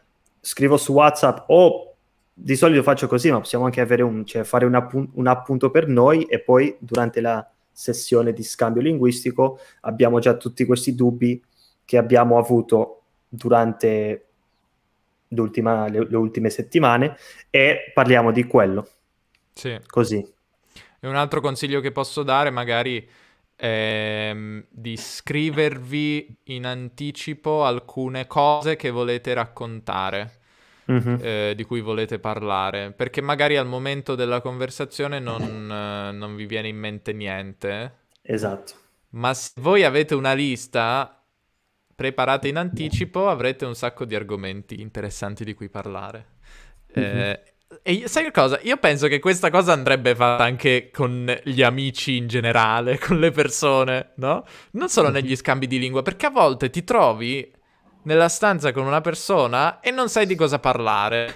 scrivo su WhatsApp o di solito faccio così, ma possiamo anche un, cioè fare un, appun- un, appunto per noi e poi durante la sessione di scambio linguistico abbiamo già tutti questi dubbi che abbiamo avuto durante le, le ultime settimane e parliamo di quello. Sì. Così. E un altro consiglio che posso dare, magari ehm, di scrivervi in anticipo alcune cose che volete raccontare. Mm-hmm. Eh, di cui volete parlare, perché magari al momento della conversazione non, eh, non vi viene in mente niente. Esatto. Ma se voi avete una lista preparata in anticipo, avrete un sacco di argomenti interessanti di cui parlare. Mm-hmm. Eh, e sai cosa? Io penso che questa cosa andrebbe fatta anche con gli amici in generale, (laughs) con le persone, no? Non solo mhm. negli scambi di lingua, perché a volte ti trovi nella stanza con una persona e non sai di cosa parlare.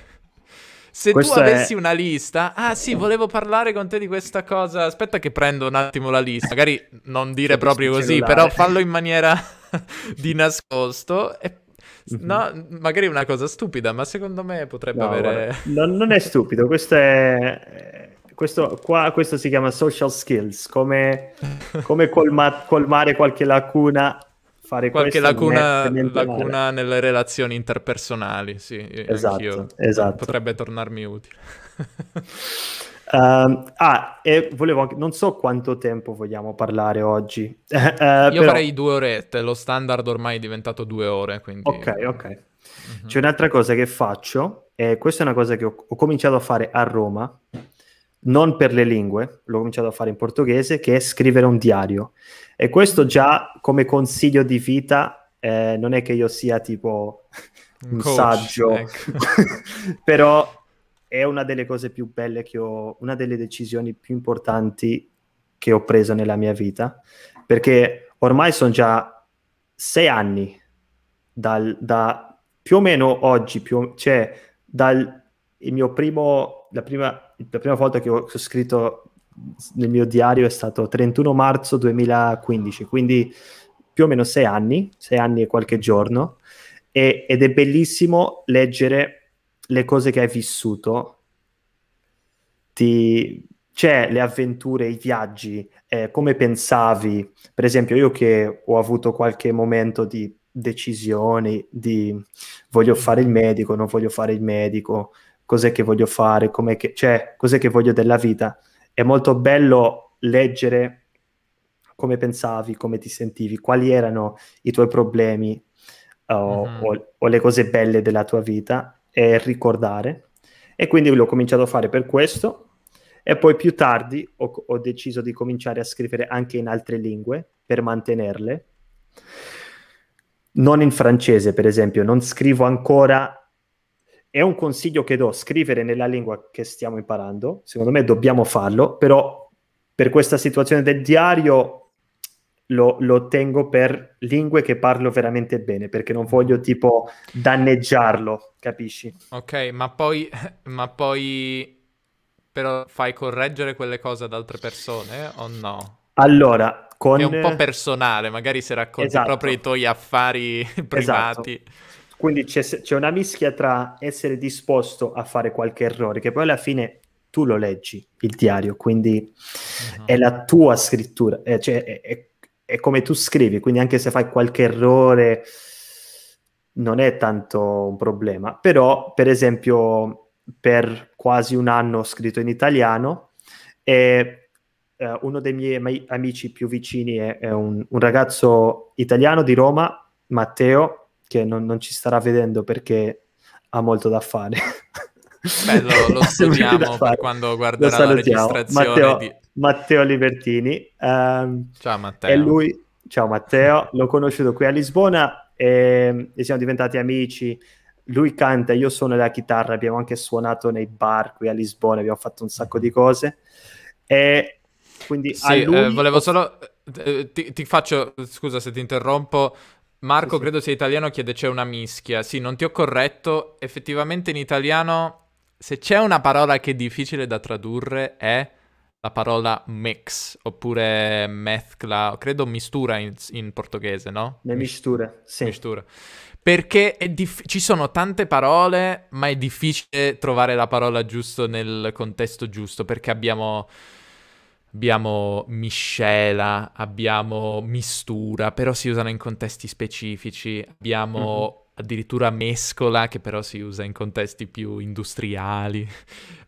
Se Questo tu avessi è... una lista, ah sì, volevo parlare con te di questa cosa. Aspetta che prendo un attimo la lista. Magari non dire proprio così, però fallo in maniera (laughs) di nascosto e No, magari è una cosa stupida, ma secondo me potrebbe no, avere... Guarda, non è stupido, questo è... Questo, qua, questo si chiama social skills, come, (laughs) come colma, colmare qualche lacuna fare qualche lacuna, lacuna nelle relazioni interpersonali, sì, esatto, esatto. potrebbe tornarmi utile. (laughs) Uh, ah, e volevo anche, non so quanto tempo vogliamo parlare oggi. Uh, (laughs) Io però... farei due orette, lo standard ormai è diventato due ore. Quindi... Ok, ok. Uh-huh. C'è un'altra cosa che faccio, e questa è una cosa che ho, ho cominciato a fare a Roma, non per le lingue, l'ho cominciato a fare in portoghese, che è scrivere un diario. E questo già come consiglio di vita, eh, non è che io sia tipo un Coach, saggio, ecco. (laughs) però è una delle cose più belle che ho, una delle decisioni più importanti che ho preso nella mia vita, perché ormai sono già sei anni dal, da più o meno oggi, più, cioè dal mio primo, la prima, la prima volta che ho, scritto nel mio diario è stato 31 marzo 2015, quindi più o meno sei anni, sei anni e qualche giorno, e, ed è bellissimo leggere le cose che hai vissuto, ti... cioè le avventure, i viaggi, eh, come pensavi, per esempio io che ho avuto qualche momento di decisioni, di voglio fare il medico, non voglio fare il medico, cos'è che voglio fare, che... Cioè, cos'è che voglio della vita. È molto bello leggere come pensavi, come ti sentivi, quali erano i tuoi problemi eh, o, mm-hmm. o, o le cose belle della tua vita è ricordare e quindi l'ho cominciato a fare per questo e poi più tardi ho, ho deciso di cominciare a scrivere anche in altre lingue per mantenerle non in francese per esempio non scrivo ancora è un consiglio che do scrivere nella lingua che stiamo imparando secondo me dobbiamo farlo però per questa situazione del diario lo, lo, tengo per lingue che parlo veramente bene, perché non voglio tipo danneggiarlo, capisci? Ok, ma poi, (laughs) ma poi però fai correggere quelle cose ad altre persone o no? Allora, con... È un po' personale, magari se racconti esatto. proprio i tuoi affari esatto. privati. Esatto. Quindi c'è, c'è, una mischia tra essere disposto a fare qualche errore, che poi alla fine tu lo leggi il diario, quindi uh-huh. è la tua scrittura, eh, cioè è, è è come tu scrivi, quindi anche se fai qualche errore non è tanto un problema. Però, per esempio, per quasi un anno ho scritto in italiano e eh, uno dei miei amici più vicini è, è un, un, ragazzo italiano di Roma, Matteo, che non, non ci starà vedendo perché ha molto da fare. Bello, lo salutiamo (laughs) quando guarderà la registrazione Matteo, di... Matteo Libertini. Um, ehm, ciao Matteo. E lui, ciao Matteo, l'ho conosciuto qui a Lisbona e, ehm, e, siamo diventati amici. Lui canta, io suono la chitarra, abbiamo anche suonato nei bar qui a Lisbona, abbiamo fatto un sacco di cose. E quindi sì, eh, lui... eh, volevo solo... Eh, ti, ti faccio, scusa se ti interrompo, Marco, sì. credo sia italiano, chiede c'è una mischia. Sì, non ti ho corretto. Effettivamente in italiano, se c'è una parola che è difficile da tradurre, è la parola mix oppure mezcla, credo mistura in, in portoghese, no? Le misture, sì. Mistura. Perché dif- ci sono tante parole, ma è difficile trovare la parola giusta nel contesto giusto, perché abbiamo abbiamo miscela, abbiamo mistura, però si usano in contesti specifici, abbiamo mhm addirittura mescola, che però si usa in contesti più industriali. Mm-hmm.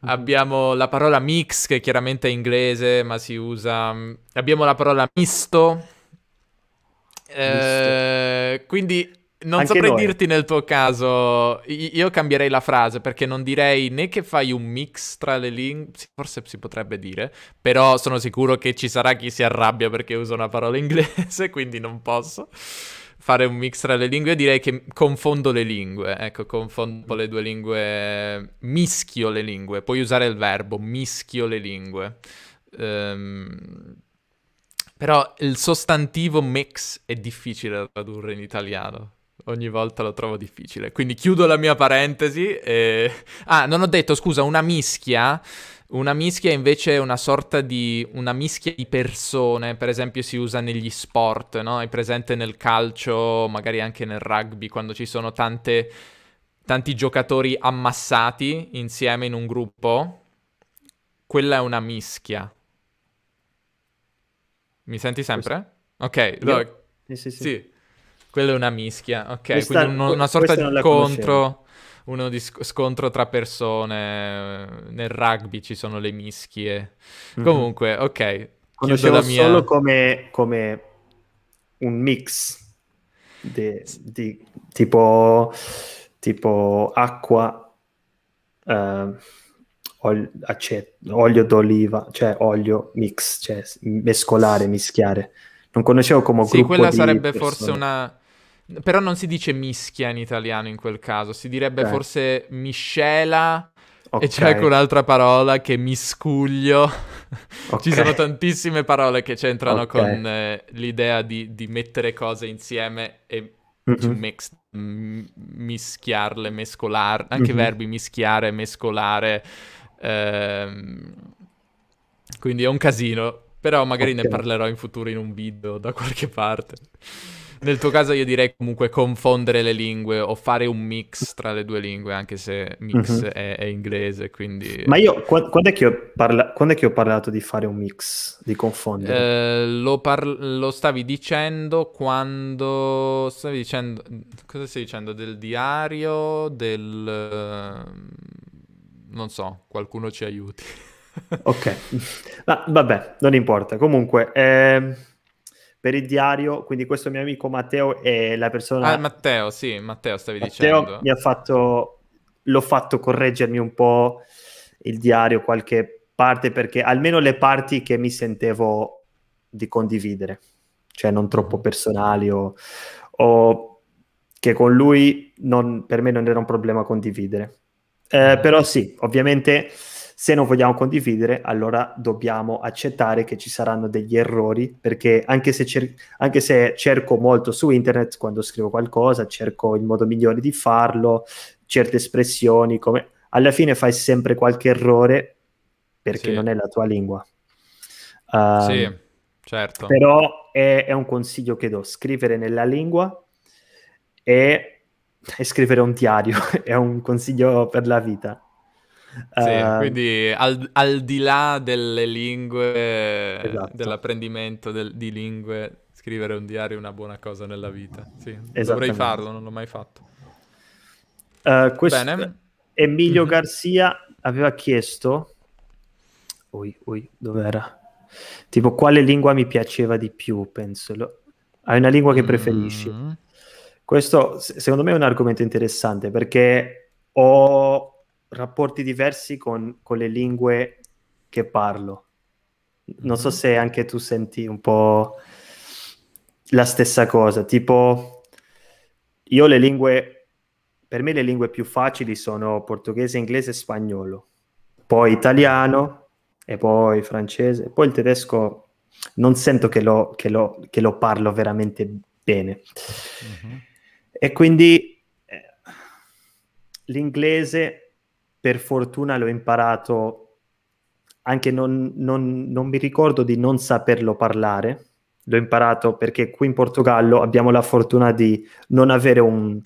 Abbiamo la parola mix, che chiaramente è inglese, ma si usa... Mm, abbiamo la parola misto. misto. Eh, quindi non Anche saprei noi. dirti nel tuo caso, io cambierei la frase perché non direi né che fai un mix tra le lingue, forse si potrebbe dire, però sono sicuro che ci sarà chi si arrabbia perché usa una parola (laughs) inglese, quindi non posso fare un mix tra le lingue, direi che confondo le lingue, ecco, confondo le due lingue, mischio le lingue, puoi usare il verbo, mischio le lingue. Ehm, però il sostantivo mix è difficile da tradurre in italiano, ogni volta lo trovo difficile, quindi chiudo la mia parentesi e... Ah, non ho detto, scusa, una mischia una mischia invece è una sorta di una mischia di persone, per esempio si usa negli sport, no? È presente nel calcio, magari anche nel rugby, quando ci sono tante, tanti giocatori ammassati insieme in un gruppo. Quella è una mischia. Mi senti sempre? Ok, allora... sì, sì, sì. sì, quella è una mischia, ok, questa, quindi un, una sorta di incontro. Conoscevo uno di sc- scontro tra persone. Nel rugby ci sono le mischie. Mm-hmm. Comunque, ok. Conoscevo mia... solo come, come, un mix di, di tipo, tipo, acqua, eh, ol- acet- olio d'oliva, cioè olio mix, cioè mescolare, mischiare. Non conoscevo come sì, gruppo Sì, quella sarebbe persone. forse una però non si dice mischia in italiano in quel caso, si direbbe okay. forse miscela. Okay. E c'è anche un'altra parola che miscuglio. (laughs) Okay. Ci sono tantissime parole che c'entrano con eh, l'idea di, di, mettere cose insieme e mm-hmm. mix, m- mm, mischiarle, mescolare, anche mm-hmm. verbi mischiare, mescolare. Ehm... Quindi è un casino, però magari ne parlerò in futuro in un video da qualche parte. Nel tuo caso io direi comunque confondere le lingue o fare un mix tra le due lingue, anche se mix mm-hmm. è, è, inglese, quindi... Ma io, quando, quando, è parla- quando, è che ho parlato di fare un mix, di confondere? Eh, lo, par- lo, stavi dicendo quando... Stavi dicendo... Cosa stai dicendo? Del diario, del... Ehm, non so, qualcuno ci aiuti. ok, Ma, vabbè, non importa. Comunque... Eh per il diario, quindi questo mio amico Matteo è la persona... Ah, Matteo, sì, Matteo stavi Matteo dicendo. mi ha fatto, l'ho fatto correggermi un po' il diario, qualche parte, perché almeno le parti che mi sentivo di condividere, cioè non troppo mm. personali o, o che con lui non, per me non era un problema condividere. Eh, mm. però sì, ovviamente se non vogliamo condividere, allora dobbiamo accettare che ci saranno degli errori, perché anche se, cer- anche se cerco molto su internet, quando scrivo qualcosa, cerco il modo migliore di farlo, certe espressioni, come... alla fine fai sempre qualche errore perché sì. non è la tua lingua. Uh, sì, ehm, certo. Però è, è, un consiglio che do, scrivere nella lingua e, e scrivere un diario, (laughs) è un consiglio per la vita. Sì, eh, quindi al, al, di là delle lingue, esatto. dell'apprendimento del, di lingue, scrivere un diario è una buona cosa nella vita. Sì, dovrei farlo, non l'ho mai fatto. Uh, eh, questo, Bene. Emilio mm-hmm. Garzia aveva chiesto, ui, ui, dov'era? Tipo, quale lingua mi piaceva di più, penso. Hai una lingua che preferisci? Mm-hmm. Questo, secondo me, è un argomento interessante perché ho rapporti diversi con, con le lingue che parlo. Non so mm-hmm. se anche tu senti un po' la stessa cosa, tipo io le lingue, per me le lingue più facili sono portoghese, inglese e spagnolo, poi italiano e poi francese, poi il tedesco non sento che lo, che lo, che lo parlo veramente bene. Uh-huh. E quindi eh, l'inglese per fortuna l'ho imparato anche non, non, non, mi ricordo di non saperlo parlare, l'ho imparato perché qui in Portogallo abbiamo la fortuna di non avere un,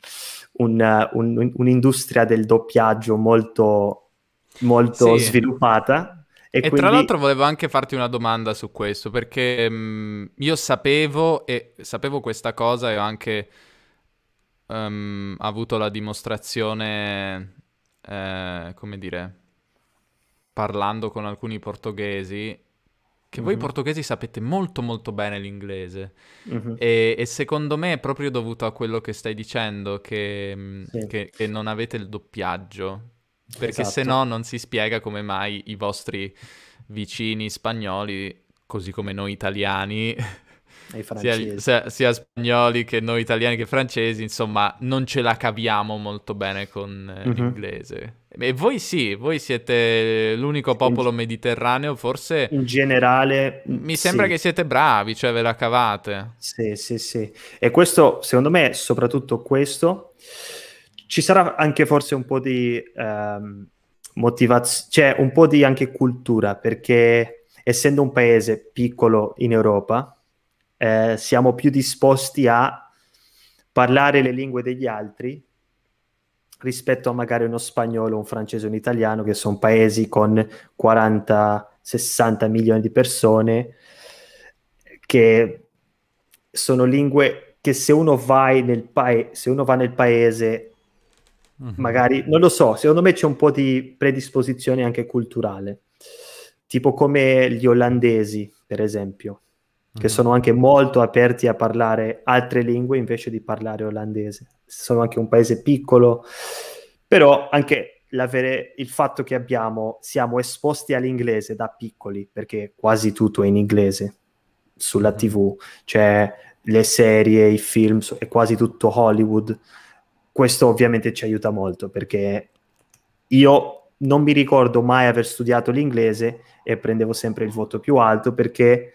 un, un, un'industria del doppiaggio molto, molto sì. sviluppata. E, e quindi... tra l'altro volevo anche farti una domanda su questo, perché mh, mm, io sapevo, e sapevo questa cosa e ho anche um, avuto la dimostrazione eh, come dire, parlando con alcuni portoghesi, che voi mm-hmm. portoghesi sapete molto molto bene l'inglese mm-hmm. e, e, secondo me è proprio dovuto a quello che stai dicendo, che, mm, sì. che, che non avete il doppiaggio, perché esatto. se no non si spiega come mai i vostri vicini spagnoli, così come noi italiani, ai francesi. Sia, sia, spagnoli che noi italiani che francesi, insomma, non ce la caviamo molto bene con mm-hmm. l'inglese. E voi sì, voi siete l'unico popolo in... mediterraneo, forse... In generale... Mm, mi sembra sì. che siete bravi, cioè ve la cavate. Sì, sì, sì. E questo, secondo me, soprattutto questo, ci sarà anche forse un po' di... Ehm, motivazione, cioè un po' di anche cultura perché essendo un paese piccolo in Europa eh, siamo più disposti a parlare le lingue degli altri rispetto a magari uno spagnolo, un francese, un italiano, che sono paesi con 40-60 milioni di persone, che sono lingue che se uno, vai nel pae- se uno va nel paese mhm. magari non lo so, secondo me c'è un po' di predisposizione anche culturale, tipo come gli olandesi, per esempio che mm. sono anche molto aperti a parlare altre lingue invece di parlare olandese. Sono anche un paese piccolo, però anche il fatto che abbiamo, siamo esposti all'inglese da piccoli, perché quasi tutto è in inglese sulla mm. tv, cioè le serie, i film, è quasi tutto Hollywood. Questo ovviamente ci aiuta molto perché io non mi ricordo mai aver studiato l'inglese e prendevo sempre il voto più alto perché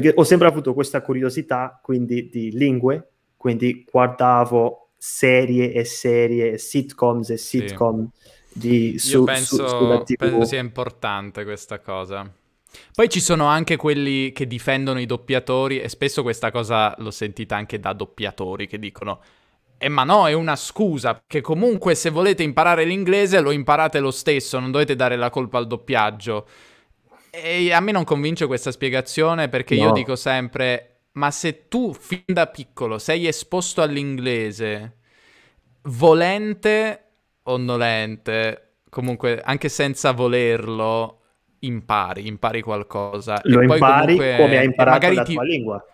perché ho sempre avuto questa curiosità quindi di lingue, quindi guardavo serie e serie, sitcoms e sitcom sì. di su, Io penso, su, su penso sia importante questa cosa. Poi ci sono anche quelli che difendono i doppiatori e spesso questa cosa l'ho sentita anche da doppiatori che dicono eh ma no, è una scusa, che comunque se volete imparare l'inglese lo imparate lo stesso, non dovete dare la colpa al doppiaggio. E a me non convince questa spiegazione perché no. io dico sempre, ma se tu fin da piccolo sei esposto all'inglese, volente o nolente, comunque anche senza volerlo, impari, impari qualcosa. Lo e poi impari comunque, come hai imparato la ti... tua lingua.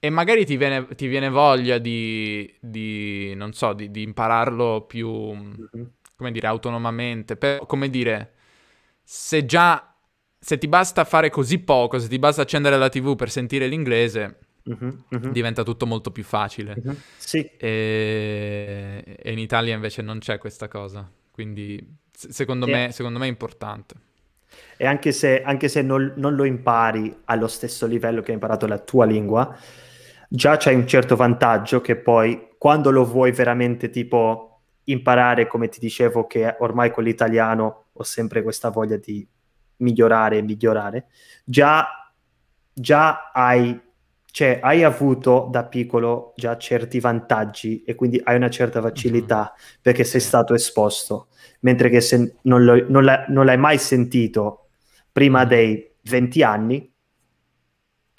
E magari ti viene, ti viene voglia di, di, non so, di, di impararlo più, mm-hmm. come dire, autonomamente. Però, come dire, se già se ti basta fare così poco, se ti basta accendere la TV per sentire l'inglese, uh-huh, uh-huh. diventa tutto molto più facile. Uh-huh. Sì. E... e... in Italia invece non c'è questa cosa, quindi secondo, sì. me, secondo, me, è importante. E anche se, anche se non, non lo impari allo stesso livello che hai imparato la tua lingua, già c'è un certo vantaggio che poi quando lo vuoi veramente tipo imparare, come ti dicevo, che ormai con l'italiano ho sempre questa voglia di migliorare e migliorare, già, già hai, cioè, hai, avuto da piccolo già certi vantaggi e quindi hai una certa facilità mm-hmm. perché sei stato esposto, mentre che se non, lo, non, l'hai, non l'hai mai sentito prima mm. dei 20 anni,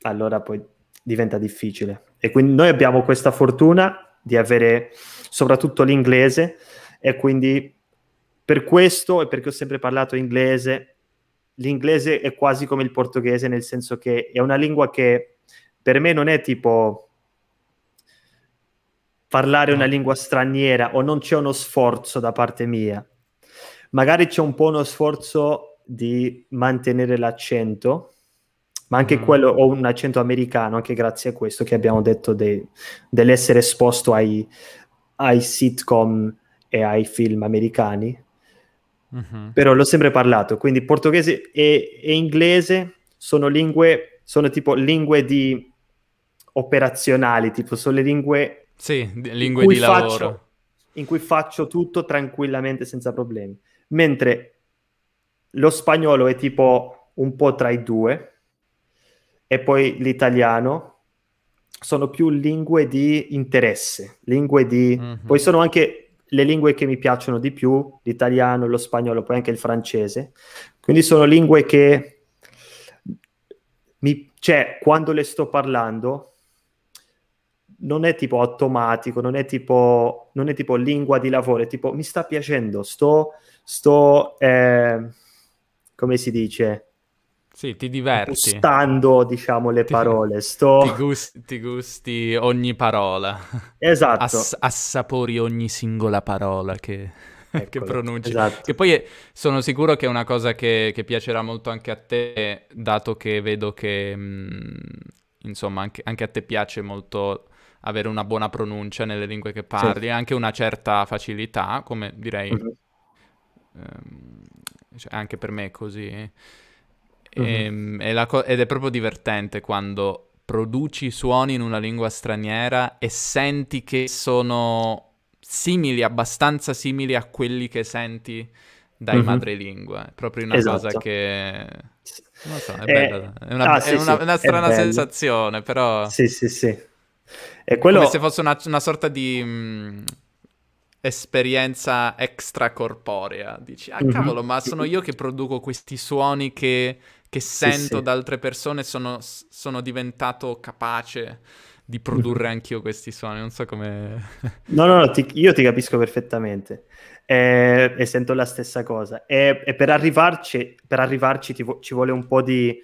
allora poi diventa difficile. E quindi noi abbiamo questa fortuna di avere soprattutto l'inglese e quindi per questo e perché ho sempre parlato inglese l'inglese è quasi come il portoghese, nel senso che è una lingua che per me non è tipo parlare una lingua straniera o non c'è uno sforzo da parte mia. Magari c'è un po' uno sforzo di mantenere l'accento, ma anche mm. quello, ho un accento americano, anche grazie a questo che abbiamo detto de, dell'essere esposto ai, ai sitcom e ai film americani, uh-huh. però l'ho sempre parlato, quindi portoghese e, e inglese sono lingue, sono tipo lingue di operazionali, tipo sono le lingue... Sì, lingue di faccio, lavoro. In cui faccio tutto tranquillamente senza problemi. Mentre lo spagnolo è tipo un po' tra i due e poi l'italiano sono più lingue di interesse, lingue di... Mm-hmm. Poi sono anche le lingue che mi piacciono di più, l'italiano, lo spagnolo, poi anche il francese. Quindi sono lingue che, mi, cioè, quando le sto parlando, non è tipo automatico, non è tipo, non è tipo lingua di lavoro, è tipo mi sta piacendo, sto, sto eh, come si dice, sì, ti diverti. Gustando, diciamo, le parole. Sto... Ti, gusti, ti gusti ogni parola. Esatto. Ass- assapori ogni singola parola che, (laughs) Eccolo, che pronunci. Esatto. Che poi è, sono sicuro che è una cosa che, che, piacerà molto anche a te, dato che vedo che, mh, mm, insomma, anche, anche, a te piace molto avere una buona pronuncia nelle lingue che parli, sì. anche una certa facilità, come direi... Mm-hmm. Ehm, cioè, anche per me è così... Eh. Mm-hmm. Ehm, e, e co- ed è proprio divertente quando produci suoni in una lingua straniera e senti che sono simili, abbastanza simili a quelli che senti dai mm-hmm. madrelingua. È proprio una esatto. cosa che... Non so, è, eh, bella, è una, ah, sì, è una, sì, una strana sensazione, però... Sì, sì, sì. E quello... Come se fosse una, una sorta di mh, mm, esperienza extracorporea. Dici, ah mhm. cavolo, mm-hmm. ma sono io che produco questi suoni che che sento sì, sì. da altre persone sono, sono diventato capace di produrre mm-hmm. anch'io questi suoni, non so come... (laughs) no, no, no ti, io ti capisco perfettamente eh, e sento la stessa cosa. E, e per arrivarci, per arrivarci vo- ci vuole un po' di...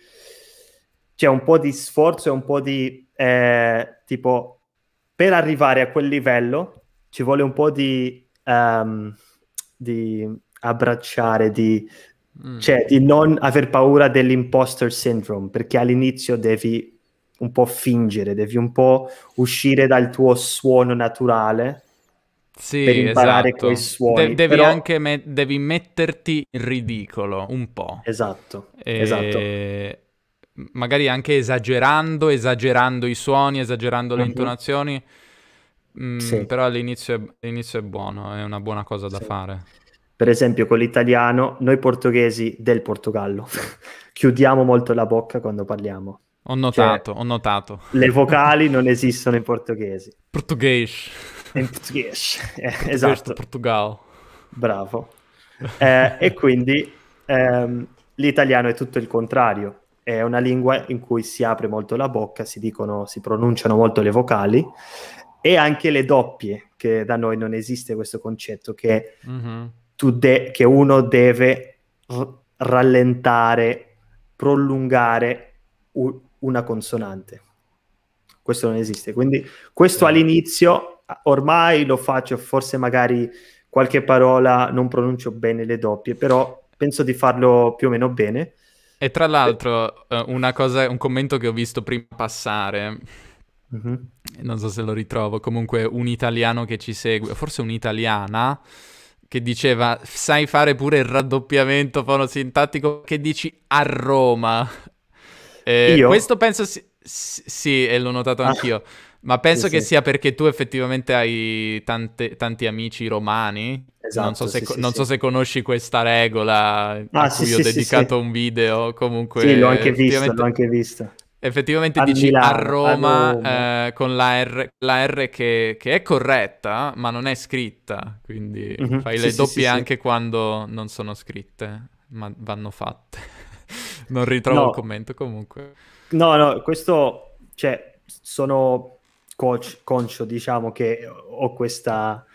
Cioè un po' di sforzo e un po' di... Eh, tipo, per arrivare a quel livello ci vuole un po' di... Um, di abbracciare, di, Mm. cioè di non aver paura dell'imposter syndrome, perché all'inizio devi un po' fingere, devi un po' uscire dal tuo suono naturale. Sì, per imparare esatto. quei suoni. De- devi però... anche me- devi metterti in ridicolo un po'. Esatto, e... esatto. Magari anche esagerando, esagerando i suoni, esagerando mm-hmm. le mhm. intonazioni. Mm, sì. Però all'inizio è, all'inizio è, buono, è una buona cosa da sì. fare per esempio con l'italiano, noi portoghesi del Portogallo (laughs) chiudiamo molto la bocca quando parliamo. Ho notato, cioè, ho notato. Le (laughs) vocali non esistono in portoghese. Portoghese. In portoghese, (laughs) eh, esatto. Portogallo. Bravo. Eh, e quindi ehm, l'italiano è tutto il contrario. È una lingua in cui si apre molto la bocca, si dicono, si pronunciano molto le vocali e anche le doppie, che da noi non esiste questo concetto, che mm -hmm de- che uno deve r- rallentare, prolungare u- una consonante. Questo non esiste. Quindi questo all'inizio ormai lo faccio, forse magari qualche parola non pronuncio bene le doppie, però penso di farlo più o meno bene. E tra l'altro eh, cosa, un commento che ho visto prima passare Mm-hmm. Non so se lo ritrovo. Comunque, un italiano che ci segue, forse un'italiana, che diceva sai fare pure il raddoppiamento fonosintattico che dici a Roma. Eh, questo penso si... sì, e l'ho notato ah. anch'io. Ma penso sì, che sì. sia perché tu effettivamente hai tante, tanti amici romani. Esatto, non so, esatto, se, sì, non so se conosci questa regola ah, a cui ho dedicato un video. Comunque, sì, l'ho anche visto. L'ho anche visto effettivamente a dici Milano, a Roma, a Eh, con la R, la R che, che, è corretta, ma non è scritta, quindi mm-hmm. fai sì, le sì, doppie sì, anche quando non sono scritte, ma vanno fatte. (laughs) non ritrovo no. il commento comunque. No, no, questo, cioè, sono coach, conscio, diciamo, che ho questa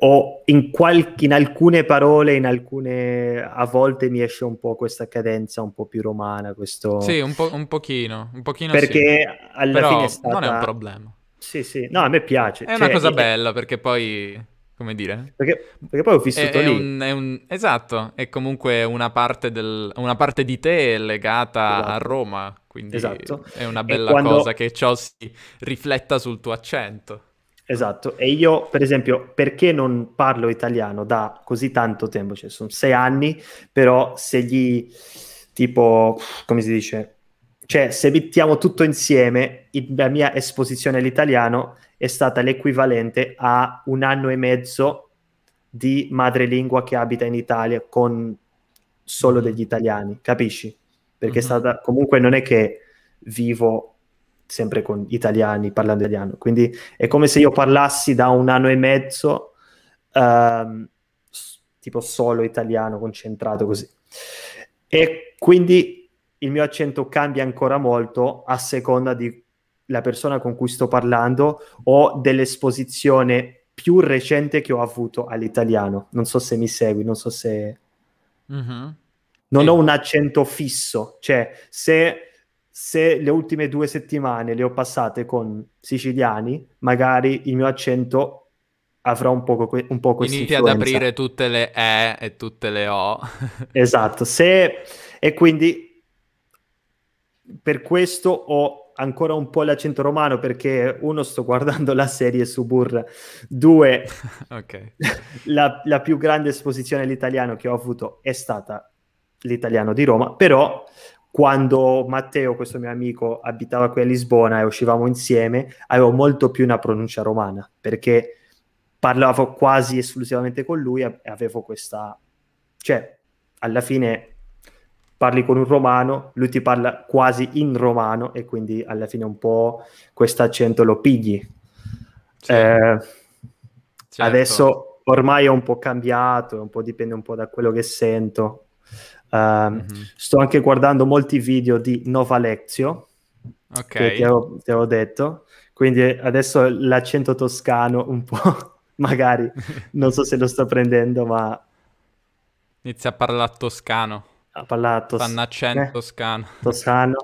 o in, qualche, in alcune parole, in alcune, a volte mi esce un po' questa cadenza un po' più romana. Questo... Sì, un, po', un pochino, un pochino Perché sì. alla Però fine è stata... non è un problema. Sì, sì, no, a me piace. È cioè, una cosa è... bella perché poi, come dire... Perché, perché poi ho vissuto è, lì. È un, è un... Esatto, è comunque una parte, del... una parte di te legata esatto. a Roma, quindi esatto. è una bella quando... cosa che ciò si rifletta sul tuo accento. Esatto, e io per esempio perché non parlo italiano da così tanto tempo, cioè sono sei anni, però se gli tipo, come si dice, cioè se mettiamo tutto insieme, la mia esposizione all'italiano è stata l'equivalente a un anno e mezzo di madrelingua che abita in Italia con solo mm-hmm. degli italiani, capisci? Perché mm-hmm. è stata comunque non è che vivo sempre con italiani, parlando italiano. Quindi è come se io parlassi da un anno e mezzo, ehm, tipo solo italiano, concentrato così. E quindi il mio accento cambia ancora molto a seconda della persona con cui sto parlando o dell'esposizione più recente che ho avuto all'italiano. Non so se mi segui, non so se... Mm-hmm. Non eh. ho un accento fisso, cioè se se le ultime due settimane le ho passate con siciliani, magari il mio accento avrà un poco que- un po Inizia ad aprire tutte le E e tutte le O. (laughs) esatto, se... e quindi per questo ho ancora un po' l'accento romano perché uno sto guardando la serie Subur 2, (laughs) okay. (laughs) la, la più grande esposizione all'italiano che ho avuto è stata l'italiano di Roma, però quando Matteo, questo mio amico, abitava qui a Lisbona e uscivamo insieme, avevo molto più una pronuncia romana perché parlavo quasi esclusivamente con lui e avevo questa... cioè, alla fine parli con un romano, lui ti parla quasi in romano e quindi alla fine un po' questo accento lo pigli. Certo. Eh, certo. Adesso ormai è un po' cambiato, un po' dipende un po' da quello che sento, Uh, mm-hmm. Sto anche guardando molti video di Nova Lectio, okay. che ti avevo, ti avevo detto, quindi adesso l'accento toscano un po', (laughs) magari, non so se lo sto prendendo, ma... Inizia a parlare toscano. A parlare tos- Fanno accento eh? toscano. Toscano.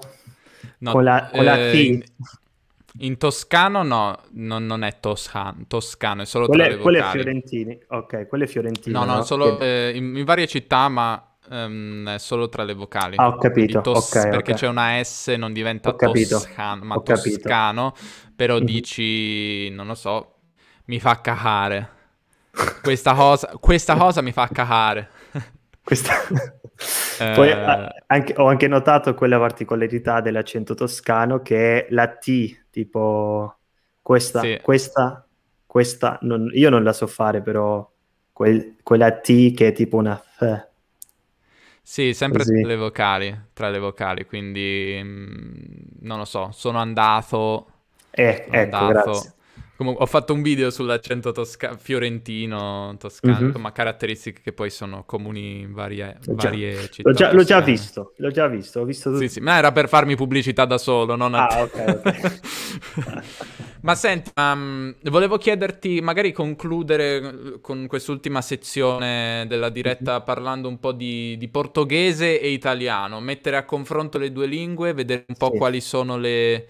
No, con la, con eh, la in, in, toscano no, non, non è toscano, toscano è solo quelle, tra le vocali. Quelle fiorentine, ok, quelle fiorentine. No, no, no solo che... eh, in, in varie città, ma um, è solo tra le vocali. Ah, ho capito. Tos- okay, perché okay. c'è una S, non diventa toscano, ma toscano, però mm-hmm. dici, non lo so, mi fa cagare. Questa cosa, questa cosa mi fa cagare. (laughs) questa... Eh. Poi anche, ho anche notato quella particolarità dell'accento toscano che è la T, tipo questa, sì. questa, questa, non, io non la so fare però quel, quella T che è tipo una F sì, sempre Così. tra le vocali, tra le vocali, quindi mh, mm, non lo so, sono andato... Eh, sono ecco, andato. grazie. Comunque, ho fatto un video sull'accento tosca- fiorentino, toscano, mm-hmm. ma caratteristiche che poi sono comuni in varie, varie già. città. L'ho già, l'ho già, visto, l'ho già visto, ho visto Sì, sì, ma era per farmi pubblicità da solo, non a... Ah, ok, ok. (laughs) ma senti, um, volevo chiederti, magari concludere eh, con quest'ultima sezione della diretta mhm. parlando un po' di, di portoghese e italiano, mettere a confronto le due lingue, vedere un po' sì. quali sono le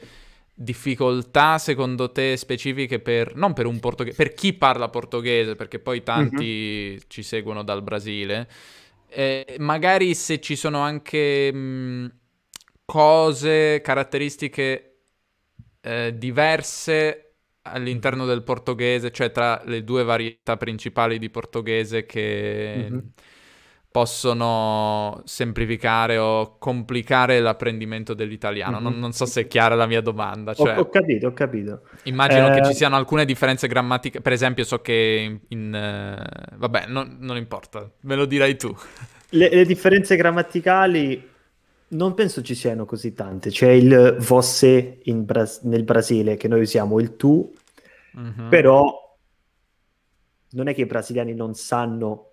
difficoltà secondo te specifiche per, non per un portoghese, per chi parla portoghese, perché poi tanti mm-hmm. ci seguono dal Brasile, eh, magari se ci sono anche mh, cose, caratteristiche eh, diverse all'interno del portoghese, cioè tra le due varietà principali di portoghese che... Mm-hmm possono semplificare o complicare l'apprendimento dell'italiano. Mm-hmm. Non, mhm. non, so se è chiara la mia domanda. Cioè, ho, ho, capito, ho capito. Immagino eh... che ci eh, siano alcune differenze grammatiche. Per esempio, so che in. in uh... Vabbè, non, non importa, me lo dirai tu. (laughs) le, le differenze grammaticali non penso ci siano così tante. C'è il vosse Bras- nel Brasile, che noi usiamo il tu, uh-huh. però non è che i brasiliani non sanno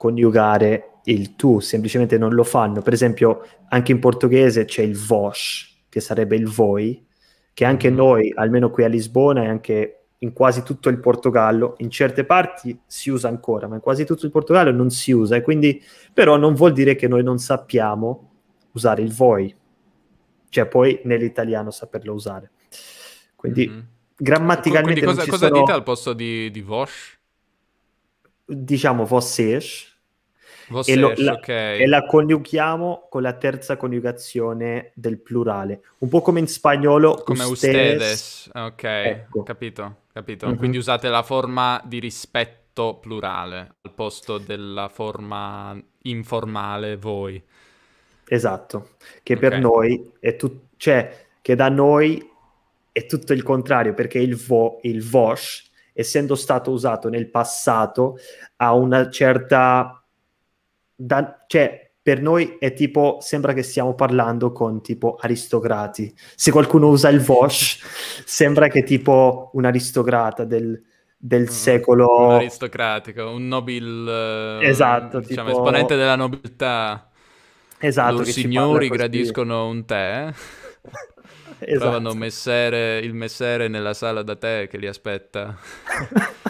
coniugare il tu, semplicemente non lo fanno. Per esempio, anche in portoghese c'è il vos, che sarebbe il voi, che anche mm-hmm. noi, almeno qui a Lisbona e anche in quasi tutto il Portogallo, in certe parti si usa ancora, ma in quasi tutto il Portogallo non si usa. E quindi, però, non vuol dire che noi non sappiamo usare il voi, cioè poi nell'italiano saperlo usare. Quindi, mm-hmm. grammaticalmente. Quindi cosa, cosa sono... dite al posto di, di vos? Diciamo vocês, e, lo, la, okay. e, la, coniughiamo con la terza coniugazione del plurale, un po' come in spagnolo. Come ustedes, ustedes. ok, ecco. capito, capito. Mm-hmm. Quindi usate la forma di rispetto plurale al posto della forma informale voi. Esatto, che okay. per noi è tutto, cioè che da noi è tutto il contrario perché il, vo, il vosh, essendo stato usato nel passato, ha una certa da, cioè, per noi è tipo, sembra che stiamo parlando con tipo aristocrati. Se qualcuno usa il Vosh, (laughs) sembra che tipo un aristocrata del, del mm, secolo... Un aristocratico, un nobile... Eh, esatto, un, diciamo, tipo... esponente della nobiltà. Esatto. I signori gradiscono un tè. (laughs) esatto. Trovano messere, il messere nella sala da tè che li aspetta.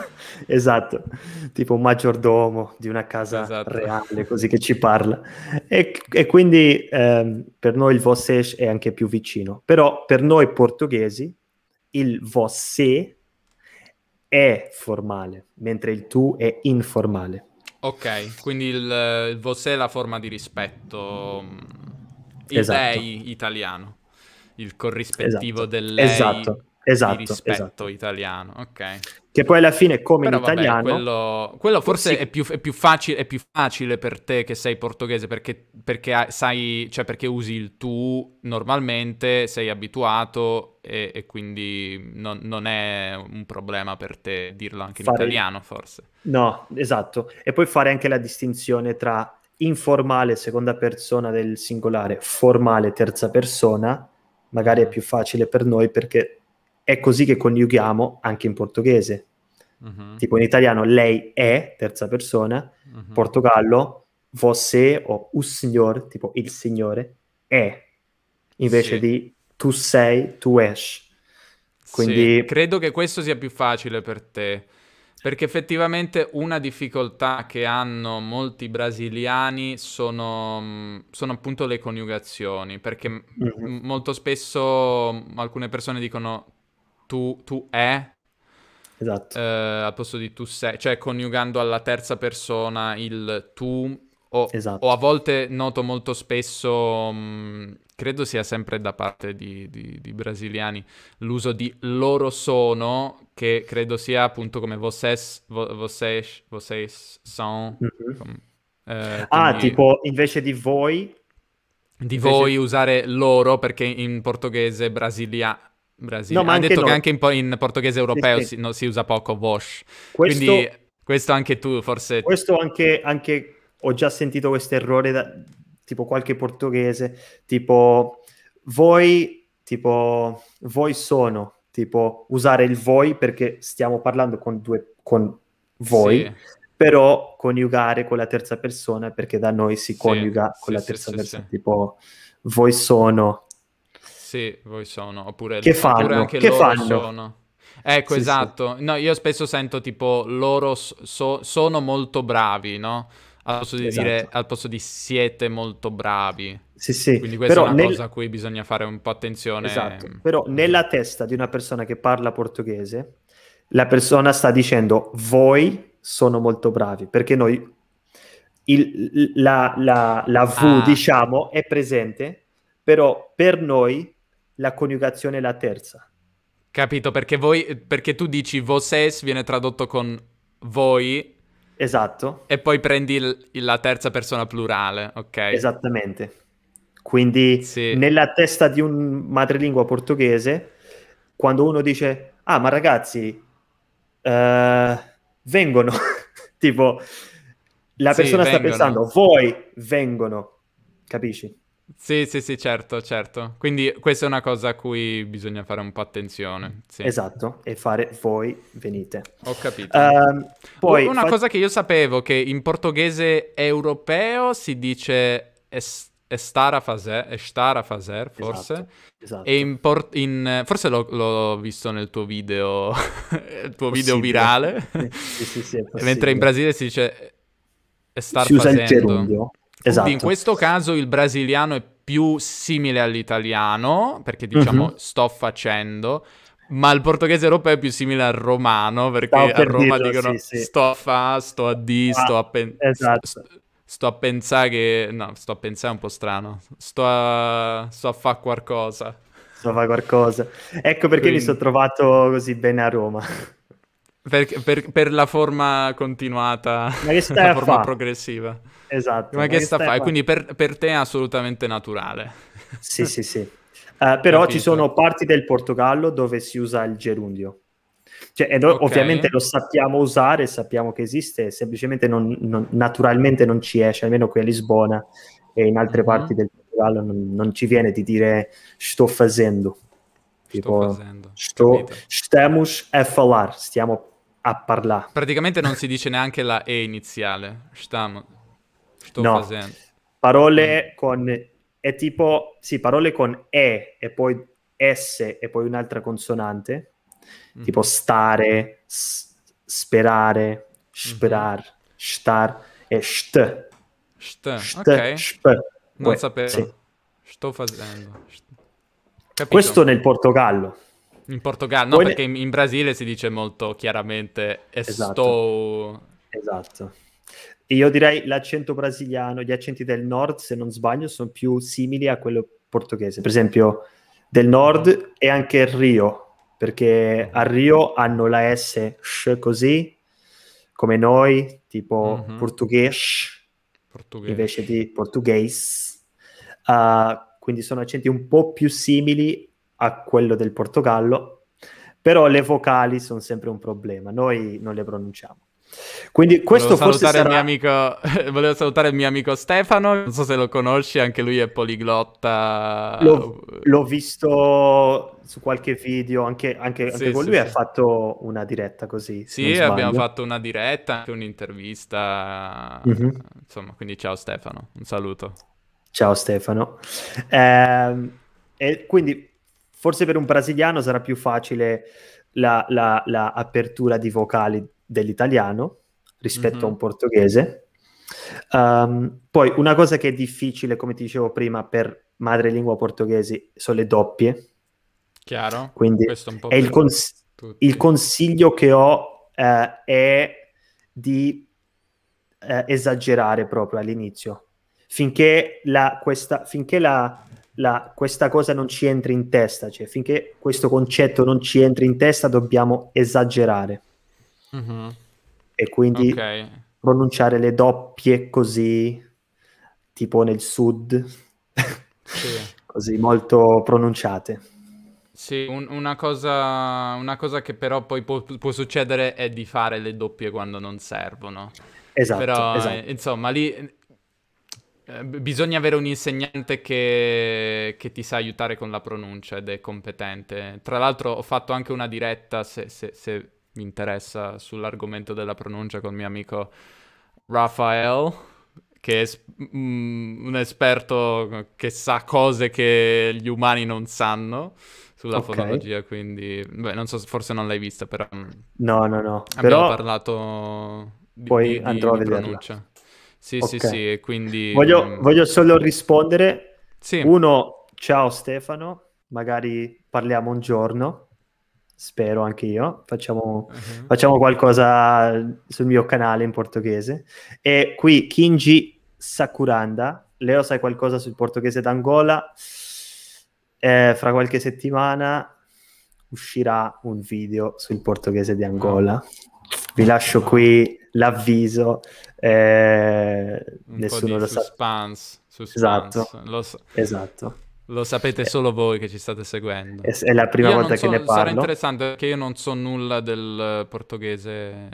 (laughs) (laughs) esatto, tipo un maggiordomo di una casa esatto. reale, così che ci parla. E, e quindi ehm, per noi il Vosses è anche più vicino, però per noi portoghesi il Vossé è formale, mentre il tu è informale. Ok, quindi il, il Vossé è la forma di rispetto, mm, il esatto. lei italiano, il corrispettivo esatto. del lei esatto esatto, di rispetto esatto. italiano. Ok. Che poi alla fine, come Però in vabbè, italiano. Quello, quello forse sì. è, più, è, più facile, è, più, facile, per te che sei portoghese perché, perché, sai, cioè perché usi il tu normalmente, sei abituato e, e quindi non, non, è un problema per te dirlo anche fare... in italiano, forse. No, esatto. E poi fare anche la distinzione tra informale seconda persona del singolare, formale terza persona, magari è più facile per noi perché è così che coniughiamo anche in portoghese. Uh-huh. Tipo in italiano lei è terza persona, in mhm. uh portogallo você o o signor, tipo il signore, è invece sì. di tu sei, tu es. Quindi... Sì, credo che questo sia più facile per te, perché effettivamente una difficoltà che hanno molti brasiliani sono, sono appunto le coniugazioni, perché mm-hmm. molto spesso alcune persone dicono tu, tu è esatto. eh, al posto di tu sei, cioè coniugando alla terza persona il tu o, esatto. o a volte noto molto spesso, mh, mm, credo sia sempre da parte di, di, di, brasiliani, l'uso di loro sono, che credo sia appunto come vocês, vo, vocês, vocês são. Mm-hmm. Com, eh, ah, tipo invece di voi, di voi usare loro perché in portoghese brasiliano Brasile. No, ma ha detto noi. che anche in, in portoghese europeo sì, sì. Si, no, si, usa poco wash. Questo, Quindi questo anche tu forse... Questo anche, anche ho già sentito questo errore da tipo qualche portoghese, tipo voi, tipo voi sono, tipo usare il voi perché stiamo parlando con due, con voi, sì. però coniugare con la terza persona perché da noi si coniuga con la terza persona, tipo voi sono sì, voi sono. Oppure, che fanno? Oppure anche che loro fanno? sono. Ecco, sì, esatto. Sì. No, io spesso sento tipo loro so- sono molto bravi, no? Al posto di esatto. dire al posto di siete molto bravi. Sì, sì. Quindi questa Però è una nel... cosa a cui bisogna fare un po' attenzione. Esatto. Mm, però mm. nella testa di una persona che parla portoghese, la persona sta dicendo voi sono molto bravi, perché noi il, la, la, la V, ah. diciamo, è presente, però per noi la coniugazione è la terza. Capito, perché, voi, perché tu dici voses viene tradotto con voi. Esatto. E poi prendi il, la terza persona plurale, ok? Esattamente. Quindi sì. nella testa di un madrelingua portoghese, quando uno dice, ah ma ragazzi, uh, vengono, (laughs) tipo, la persona sì, sta pensando, voi vengono, capisci? Sì, sì, sì, certo, certo. Quindi questa è una cosa a cui bisogna fare un po' attenzione. Sì. Esatto, e fare voi venite. Ho capito. Uh, poi una fa... cosa che io sapevo che in portoghese europeo si dice est- Estara Faser, Estara Faser esatto, forse. Esatto, esatto. E in por- in, forse l'ho, l'ho, visto nel tuo video, (laughs) il tuo video virale. sì, sì, sì, (laughs) Mentre in Brasile si dice eh, Estar si usa il gerundio. Esatto. Quindi in questo caso il brasiliano è più simile all'italiano, perché diciamo mm-hmm. sto facendo, ma il portoghese europeo è più simile al romano, perché per a Roma dirlo, dicono sì, sì. sto fa, sto a di, ah, sto a pensare. Esatto. Sto, sto a pensare che... No, sto a pensare è un po' strano. Sto a, sto a fare qualcosa. Sto a fare qualcosa. Ecco perché Quindi... mi sono trovato così bene a Roma. Per, per, per, la forma continuata, (laughs) la forma fa. progressiva. Esatto. Ma, ma che sta a fare? Quindi per, per, te è assolutamente naturale. Sì, sì, sì. Uh, però Capito. ci sono parti del Portogallo dove si usa il gerundio. Cioè, okay. Ovviamente lo sappiamo usare, sappiamo che esiste, semplicemente non, non, naturalmente non ci esce, almeno qui a Lisbona e in altre mm-hmm. parti del Portogallo non, non, ci viene di dire sto facendo. Tipo, sto facendo. Sto, stiamo a falar, stiamo a parlare. Praticamente non si dice neanche la E iniziale. Stam, sto no. facendo. Parole mm. con... È tipo, sì, parole con E e poi S e poi un'altra consonante, mm. tipo stare, s- sperare, mhm. sperar, mm. star e st. St, st ok. Sp. Non sapevo. Sì. Sto facendo. Capito. Questo nel Portogallo. In Portogallo, no, Poi perché ne... in Brasile si dice molto chiaramente esatto. Esatto. Io direi l'accento brasiliano, gli accenti del nord, se non sbaglio, sono più simili a quello portoghese. Per esempio, del nord e anche Rio, perché a Rio hanno la S sh così, come noi, tipo mm-hmm. portoghese, invece di portoghese. Uh, ah, quindi sono accenti un po' più simili a quello del Portogallo, però le vocali sono sempre un problema, noi non le pronunciamo. Quindi questo volevo forse sarà... amico... (laughs) volevo salutare il mio amico Stefano, non so se lo conosci, anche lui è poliglotta. L'ho, l'ho visto su qualche video, anche, anche, anche con sì, lui sì. ha fatto una diretta così. Sì, abbiamo fatto una diretta, anche un'intervista, mm-hmm. insomma, quindi ciao Stefano, un saluto. Ciao Stefano. Eh, e quindi forse per un brasiliano sarà più facile la, la, la apertura di vocali dell'italiano rispetto mm-hmm. a mhm. un portoghese. Um, poi una cosa che è difficile, come ti dicevo prima, per madrelingua portoghesi sono le doppie. Chiaro. Quindi è il, cons- il, consiglio che ho eh, è di eh, esagerare proprio all'inizio, finché la, questa, finché la la, questa cosa non ci entri in testa, cioè finché questo concetto non ci entri in testa dobbiamo esagerare mm-hmm. e quindi okay. pronunciare le doppie così, tipo nel sud, sì. (laughs) così molto pronunciate. Sì, un, una, cosa, una, cosa, che però poi può, può succedere è di fare le doppie quando non servono. Esatto, Però, esatto. Eh, insomma, lì eh, bisogna avere un insegnante che, che, ti sa aiutare con la pronuncia ed è competente. Tra l'altro ho fatto anche una diretta, se, se, se vi interessa, sull'argomento della pronuncia con mio amico Rafael, che è mh, mm, un esperto che sa cose che gli umani non sanno sulla okay. fonologia, quindi... Beh, non so, forse non l'hai vista, però... Mm, no, no, no. Abbiamo però... parlato... Di, Poi di, andrò di a vederla. Sì, okay. sì, sì, quindi... Voglio, mm, voglio solo rispondere. Sì. Uno, ciao Stefano, magari parliamo un giorno, spero anche io, facciamo, uh-huh. facciamo qualcosa sul mio canale in portoghese. E qui Kinji Sakuranda, Leo sai qualcosa sul portoghese d'Angola? Eh, fra qualche settimana uscirà un video sul portoghese di Angola. Vi lascio qui l'avviso, eh, nessuno lo suspense, sa. Suspense. Esatto. Lo so. esatto. Lo sapete eh. solo voi che ci state seguendo. È, la prima io volta so, che ne parlo. Sarà interessante perché io non so nulla del portoghese.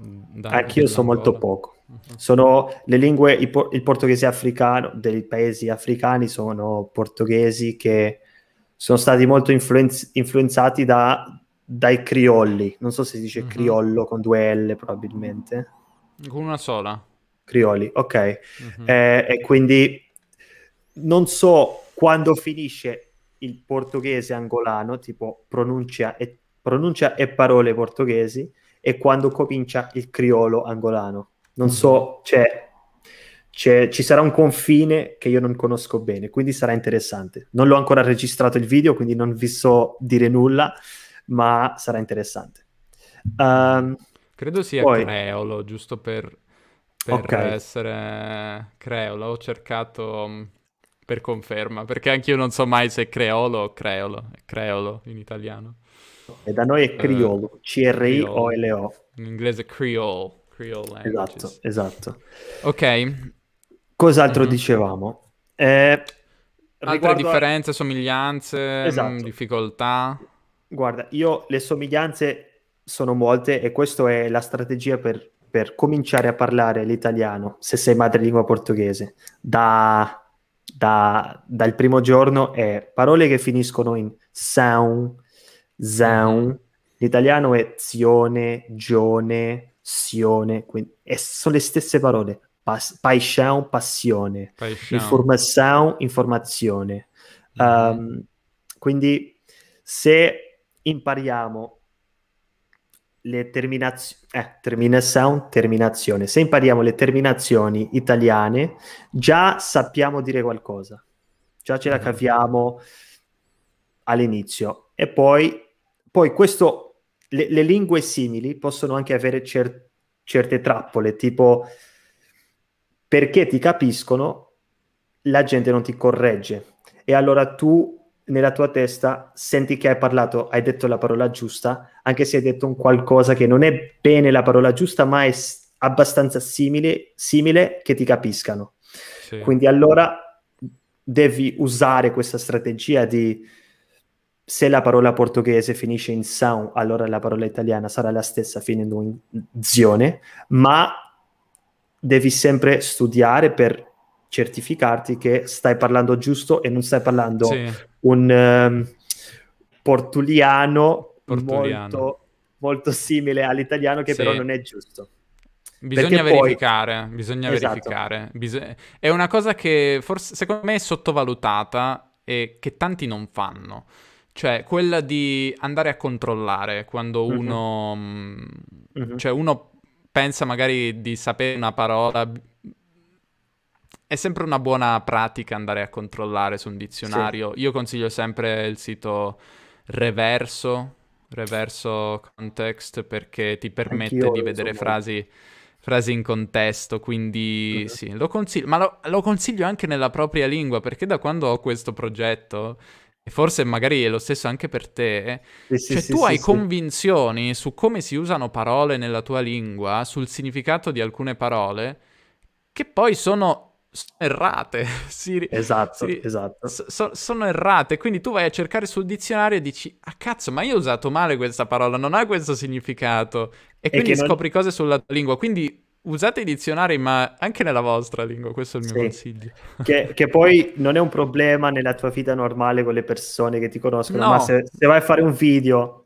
Mm, Anch'io so molto poco. Uh-huh. Sono le lingue, il, portoghese africano, dei paesi africani sono portoghesi che sono stati molto influenz- influenzati da dai Criolli. Non so se si dice uh-huh. Criollo con due L probabilmente. Con una sola. Crioli, ok. Uh-huh. Eh, e quindi non so quando finisce il portoghese angolano, tipo pronuncia e, pronuncia e parole portoghesi, e quando comincia il criolo angolano. Non so, mhm. c'è, c'è, ci sarà un confine che io non conosco bene, quindi sarà interessante. Non l'ho ancora registrato il video, quindi non vi so dire nulla, ma sarà interessante. Um, Credo sia poi... creolo, giusto per, per okay. essere creolo. Ho cercato mm, per conferma, perché anche io non so mai se è creolo o creolo, creolo in italiano. E da noi è criolo, uh, C-R-I-O-L-O. In inglese creole, creole Esatto, esatto. Ok. Cos'altro mm dicevamo? Eh, Altre differenze, somiglianze, mm, esatto. difficoltà. Guarda, io le somiglianze sono molte e questa è la strategia per, per cominciare a parlare l'italiano, se sei madrelingua portoghese, da, da, dal primo giorno è parole che finiscono in sound, sound, mm-hmm. l'italiano è zione, gione, sione, quindi, sono le stesse parole, Pas, paixão, passione, paixão. informação, informazione. Mm-hmm. Um, quindi se impariamo le terminazioni, eh, termina terminazione. Se impariamo le terminazioni italiane, già sappiamo dire qualcosa, già ce la mhm. caviamo all'inizio. E poi, poi questo, le, le lingue simili possono anche avere cer- certe trappole, tipo perché ti capiscono, la gente non ti corregge. E allora tu nella tua testa senti che hai parlato, hai detto la parola giusta, anche se hai detto un qualcosa che non è bene la parola giusta, ma è abbastanza simile, simile che ti capiscano. Sì. Quindi allora devi usare questa strategia di se la parola portoghese finisce in sound, allora la parola italiana sarà la stessa finendo in zione, ma devi sempre studiare per certificarti che stai parlando giusto e non stai parlando sì un um, portuliano, portuliano. Molto, molto, simile all'italiano che sì. però non è giusto. Bisogna Perché verificare, poi... bisogna esatto. verificare. Bis- è una cosa che forse secondo me è sottovalutata e che tanti non fanno. Cioè, quella di andare a controllare quando mhm. uno... Mm-hmm. Cioè, uno pensa magari di sapere una parola è sempre una buona pratica andare a controllare su un dizionario. Sì. Io consiglio sempre il sito Reverso, Reverso Context, perché ti permette Anch'io, di vedere insomma. frasi frasi in contesto, quindi uh-huh. sì, lo consiglio, ma lo, lo, consiglio anche nella propria lingua, perché da quando ho questo progetto, e forse magari è lo stesso anche per te, sì, cioè sì, tu sì, hai convinzioni su come si usano parole nella tua lingua, sul significato di alcune parole, che poi sono sono errate. (laughs) Si, esatto, si, esatto. So, sono errate, quindi tu vai a cercare sul dizionario e dici, ah cazzo, ma io ho usato male questa parola, non ha questo significato. E, e quindi scopri non... cose sulla tua lingua, quindi usate i dizionari, ma anche nella vostra lingua, questo è il mio sì. consiglio. Che, (laughs) che, poi non è un problema nella tua vita normale con le persone che ti conoscono, no. ma se, se, vai a fare un video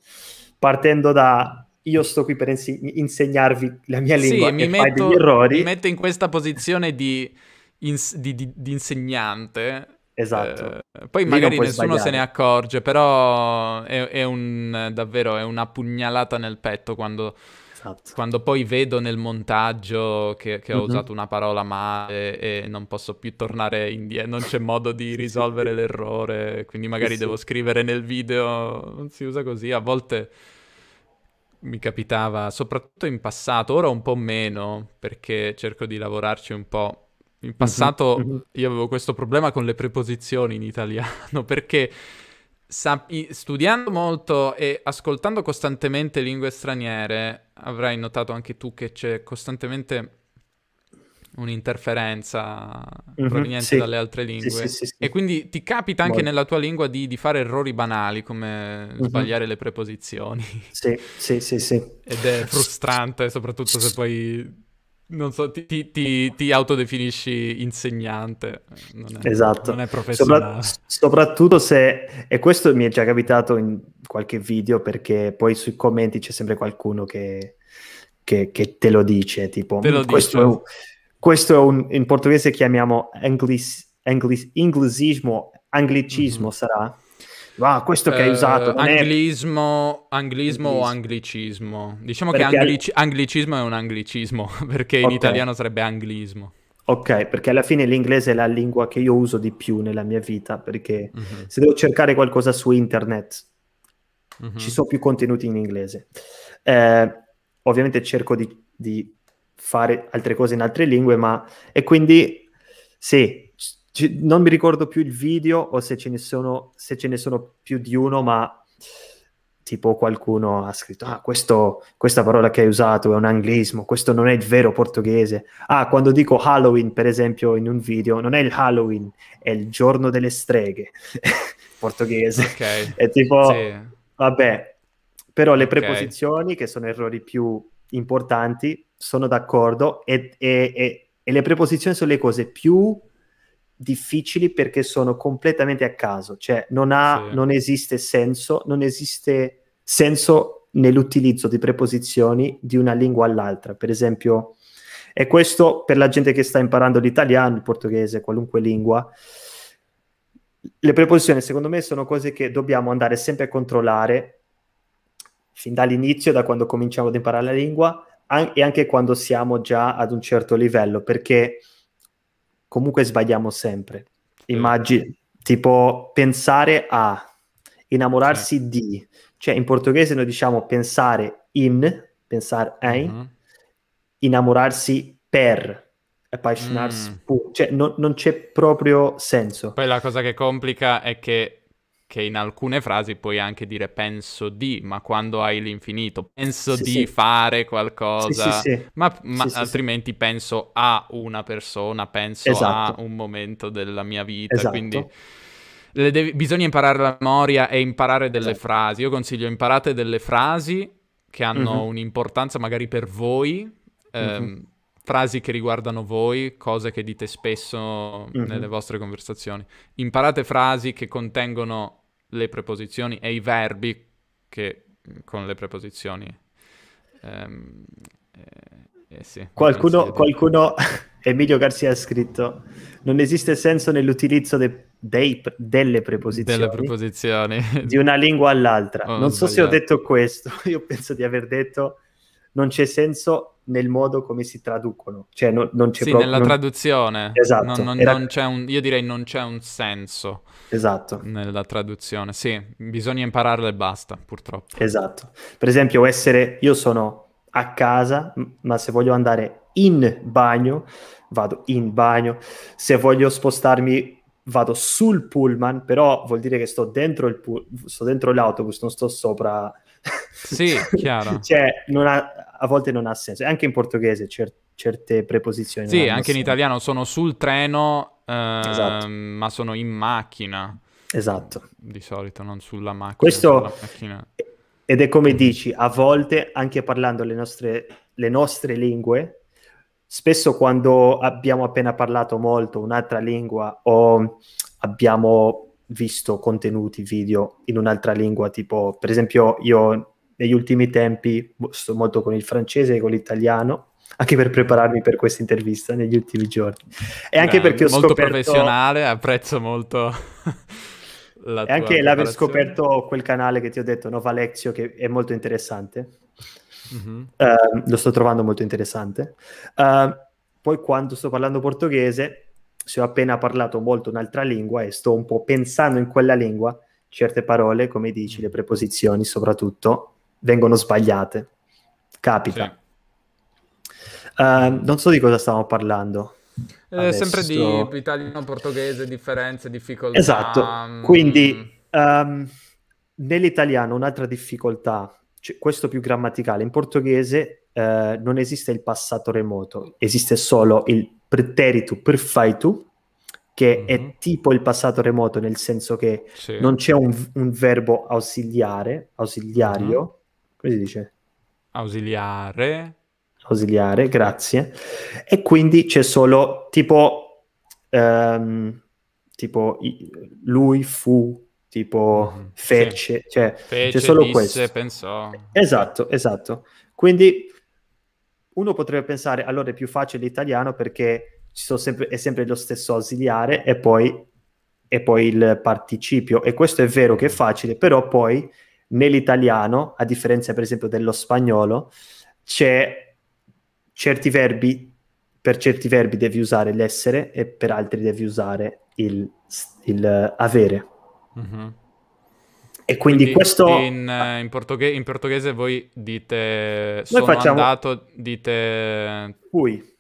partendo da io sto qui per insegnarvi la mia lingua sì, e mi fai metto, degli errori... mi metto in questa posizione di ins- di, di, di, insegnante. Esatto. Eh, poi Lì magari nessuno sbagliare. se ne accorge, però è, è, un, davvero è una pugnalata nel petto quando, esatto. quando poi vedo nel montaggio che, che ho mm-hmm. usato una parola male e non posso più tornare indietro, non c'è modo di risolvere l'errore, quindi magari sì. devo scrivere nel video, non si usa così, a volte mi capitava, soprattutto in passato, ora un po' meno, perché cerco di lavorarci un po' In mhm, passato mhm. io avevo questo problema con le preposizioni in italiano (laughs) perché studiando molto e ascoltando costantemente lingue straniere, avrai notato anche tu che c'è costantemente un'interferenza mm-hmm, proveniente sì. dalle altre lingue. Sì, sì, e quindi ti capita anche Buono. nella tua lingua di, di, fare errori banali come mm-hmm. sbagliare le preposizioni. Sì, sì, sì, (laughs) Ed è frustrante, soprattutto se poi non so, ti, ti, ti, autodefinisci insegnante, non è, esatto. non è professionale. Sopra- soprattutto se, e questo mi è già capitato in qualche video, perché poi sui commenti c'è sempre qualcuno che, che, che te lo dice, tipo, lo mm, questo, dice. È un, questo, È un, in portoghese chiamiamo anglicismo, anglicismo mm-hmm. sarà, Ah, questo che hai eh, usato. Eh, anglismo, anglismo o anglicismo. Diciamo perché che anglici- anglicismo è un anglicismo, (laughs) perché in italiano sarebbe anglismo. Ok, perché alla fine l'inglese è la lingua che io uso di più nella mia vita, perché mm-hmm. se devo cercare qualcosa su internet mm-hmm. ci sono più contenuti in inglese. Eh, ovviamente cerco di, di fare altre cose in altre lingue, ma... E quindi sì, non mi ricordo più il video o se ce, sono, se ce ne sono, più di uno, ma tipo qualcuno ha scritto, ah, questo, questa parola che hai usato è un anglismo, questo non è il vero portoghese. Ah, quando dico Halloween, per esempio, in un video, non è il Halloween, è il giorno delle streghe (laughs) portoghese. Okay. È tipo, sì. vabbè, però le okay. preposizioni, che sono errori più importanti, sono d'accordo e, e, e, e le preposizioni sono le cose più difficili perché sono completamente a caso, cioè non, ha, sì. non esiste senso, non esiste senso nell'utilizzo di preposizioni di una lingua all'altra. Per esempio, e questo per la gente che sta imparando l'italiano, il portoghese, qualunque lingua, le preposizioni secondo me sono cose che dobbiamo andare sempre a controllare fin dall'inizio, da quando cominciamo ad imparare la lingua an e anche quando siamo già ad un certo livello, perché comunque sbagliamo sempre. Immagini, tipo pensare a, innamorarsi sì. di, cioè in portoghese noi diciamo pensare in, pensare a, mm-hmm. innamorarsi per, appassionarsi mm. Cioè, no, non c'è proprio senso. Poi la cosa che complica è che che in alcune frasi puoi anche dire penso di, ma quando hai l'infinito, penso sì, di sì. fare qualcosa, sì, ma, ma altrimenti penso a una persona, penso esatto. a un momento della mia vita, esatto. quindi... Devi... bisogna imparare la memoria e imparare delle esatto. frasi. Io consiglio imparate delle frasi che hanno mm-hmm. un'importanza magari per voi, ehm, mm-hmm. frasi che riguardano voi, cose che dite spesso mm-hmm. nelle vostre conversazioni. Imparate frasi che contengono le preposizioni e i verbi che con le preposizioni. Ehm, eh, eh sì, qualcuno, qualcuno (laughs) Emilio Garcia ha scritto, non esiste senso nell'utilizzo de, dei, delle, preposizioni delle preposizioni di una lingua all'altra. Oh, non so sbagliato. se ho detto questo, (laughs) io penso di aver detto non c'è senso nel modo come si traducono. Cioè, no, non c'è sì, proprio... nella non... traduzione. Esatto. Non, non, Era... c'è un, io direi non c'è un senso. Esatto. Nella traduzione. Sì, bisogna impararla e basta, purtroppo. Esatto. Per esempio, essere... Io sono a casa, ma se voglio andare in bagno, vado in bagno. Se voglio spostarmi vado sul pullman, però vuol dire che sto dentro, il pu- sto dentro l'autobus, non sto sopra sì, chiaro. (laughs) cioè, ha, a volte non ha senso. Anche in portoghese cer- certe preposizioni. Sì, anche senso. in italiano sono sul treno, eh, esatto. ma sono in macchina. Esatto. Di solito, non sulla macchina. Questo... Sulla macchina. Ed è come dici, a volte, anche parlando le nostre, le nostre lingue, spesso quando abbiamo appena parlato molto un'altra lingua o abbiamo visto contenuti video in un'altra lingua, tipo per esempio io negli ultimi tempi sto molto con il francese e con l'italiano, anche per prepararmi per questa intervista negli ultimi giorni. E anche eh, perché ho molto scoperto... Molto professionale, apprezzo molto... (laughs) la e anche l'aver scoperto quel canale che ti ho detto, Nova Lexio, che è molto interessante. Mm-hmm. Uh, lo sto trovando molto interessante. Uh, poi quando sto parlando portoghese, se ho appena parlato molto un'altra lingua e sto un po' pensando in quella lingua, certe parole, come dici, le preposizioni soprattutto, vengono sbagliate. Capita. Sì. Uh, non so di cosa stavamo parlando. Eh, sempre di italiano-portoghese, differenze, difficoltà. Esatto, mm. quindi um, nell'italiano un'altra difficoltà, cioè, questo più grammaticale, in portoghese uh, non esiste il passato remoto, esiste solo il preteritu perfaitu, che mm-hmm. è mhm. tipo il passato remoto nel senso che sì. non c'è un, un verbo ausiliare, ausiliario, mm-hmm come si dice? Ausiliare. Ausiliare, grazie. E quindi c'è solo tipo, ehm, tipo lui fu, tipo mm-hmm. fece, sì. cioè fece, c'è solo disse, questo. Pensò. Esatto, esatto. Quindi uno potrebbe pensare allora è più facile l'italiano perché sempre, è sempre lo stesso ausiliare e poi, e poi il participio. E questo è vero che è mm. facile, però poi Nell'italiano, a differenza per esempio dello spagnolo, c'è certi verbi, per certi verbi devi usare l'essere e per altri devi usare il, il avere. Mm-hmm. E quindi, quindi, questo... In, eh, in, portoghe- in portoghese voi dite... Noi sono facciamo... andato, dite... Fui.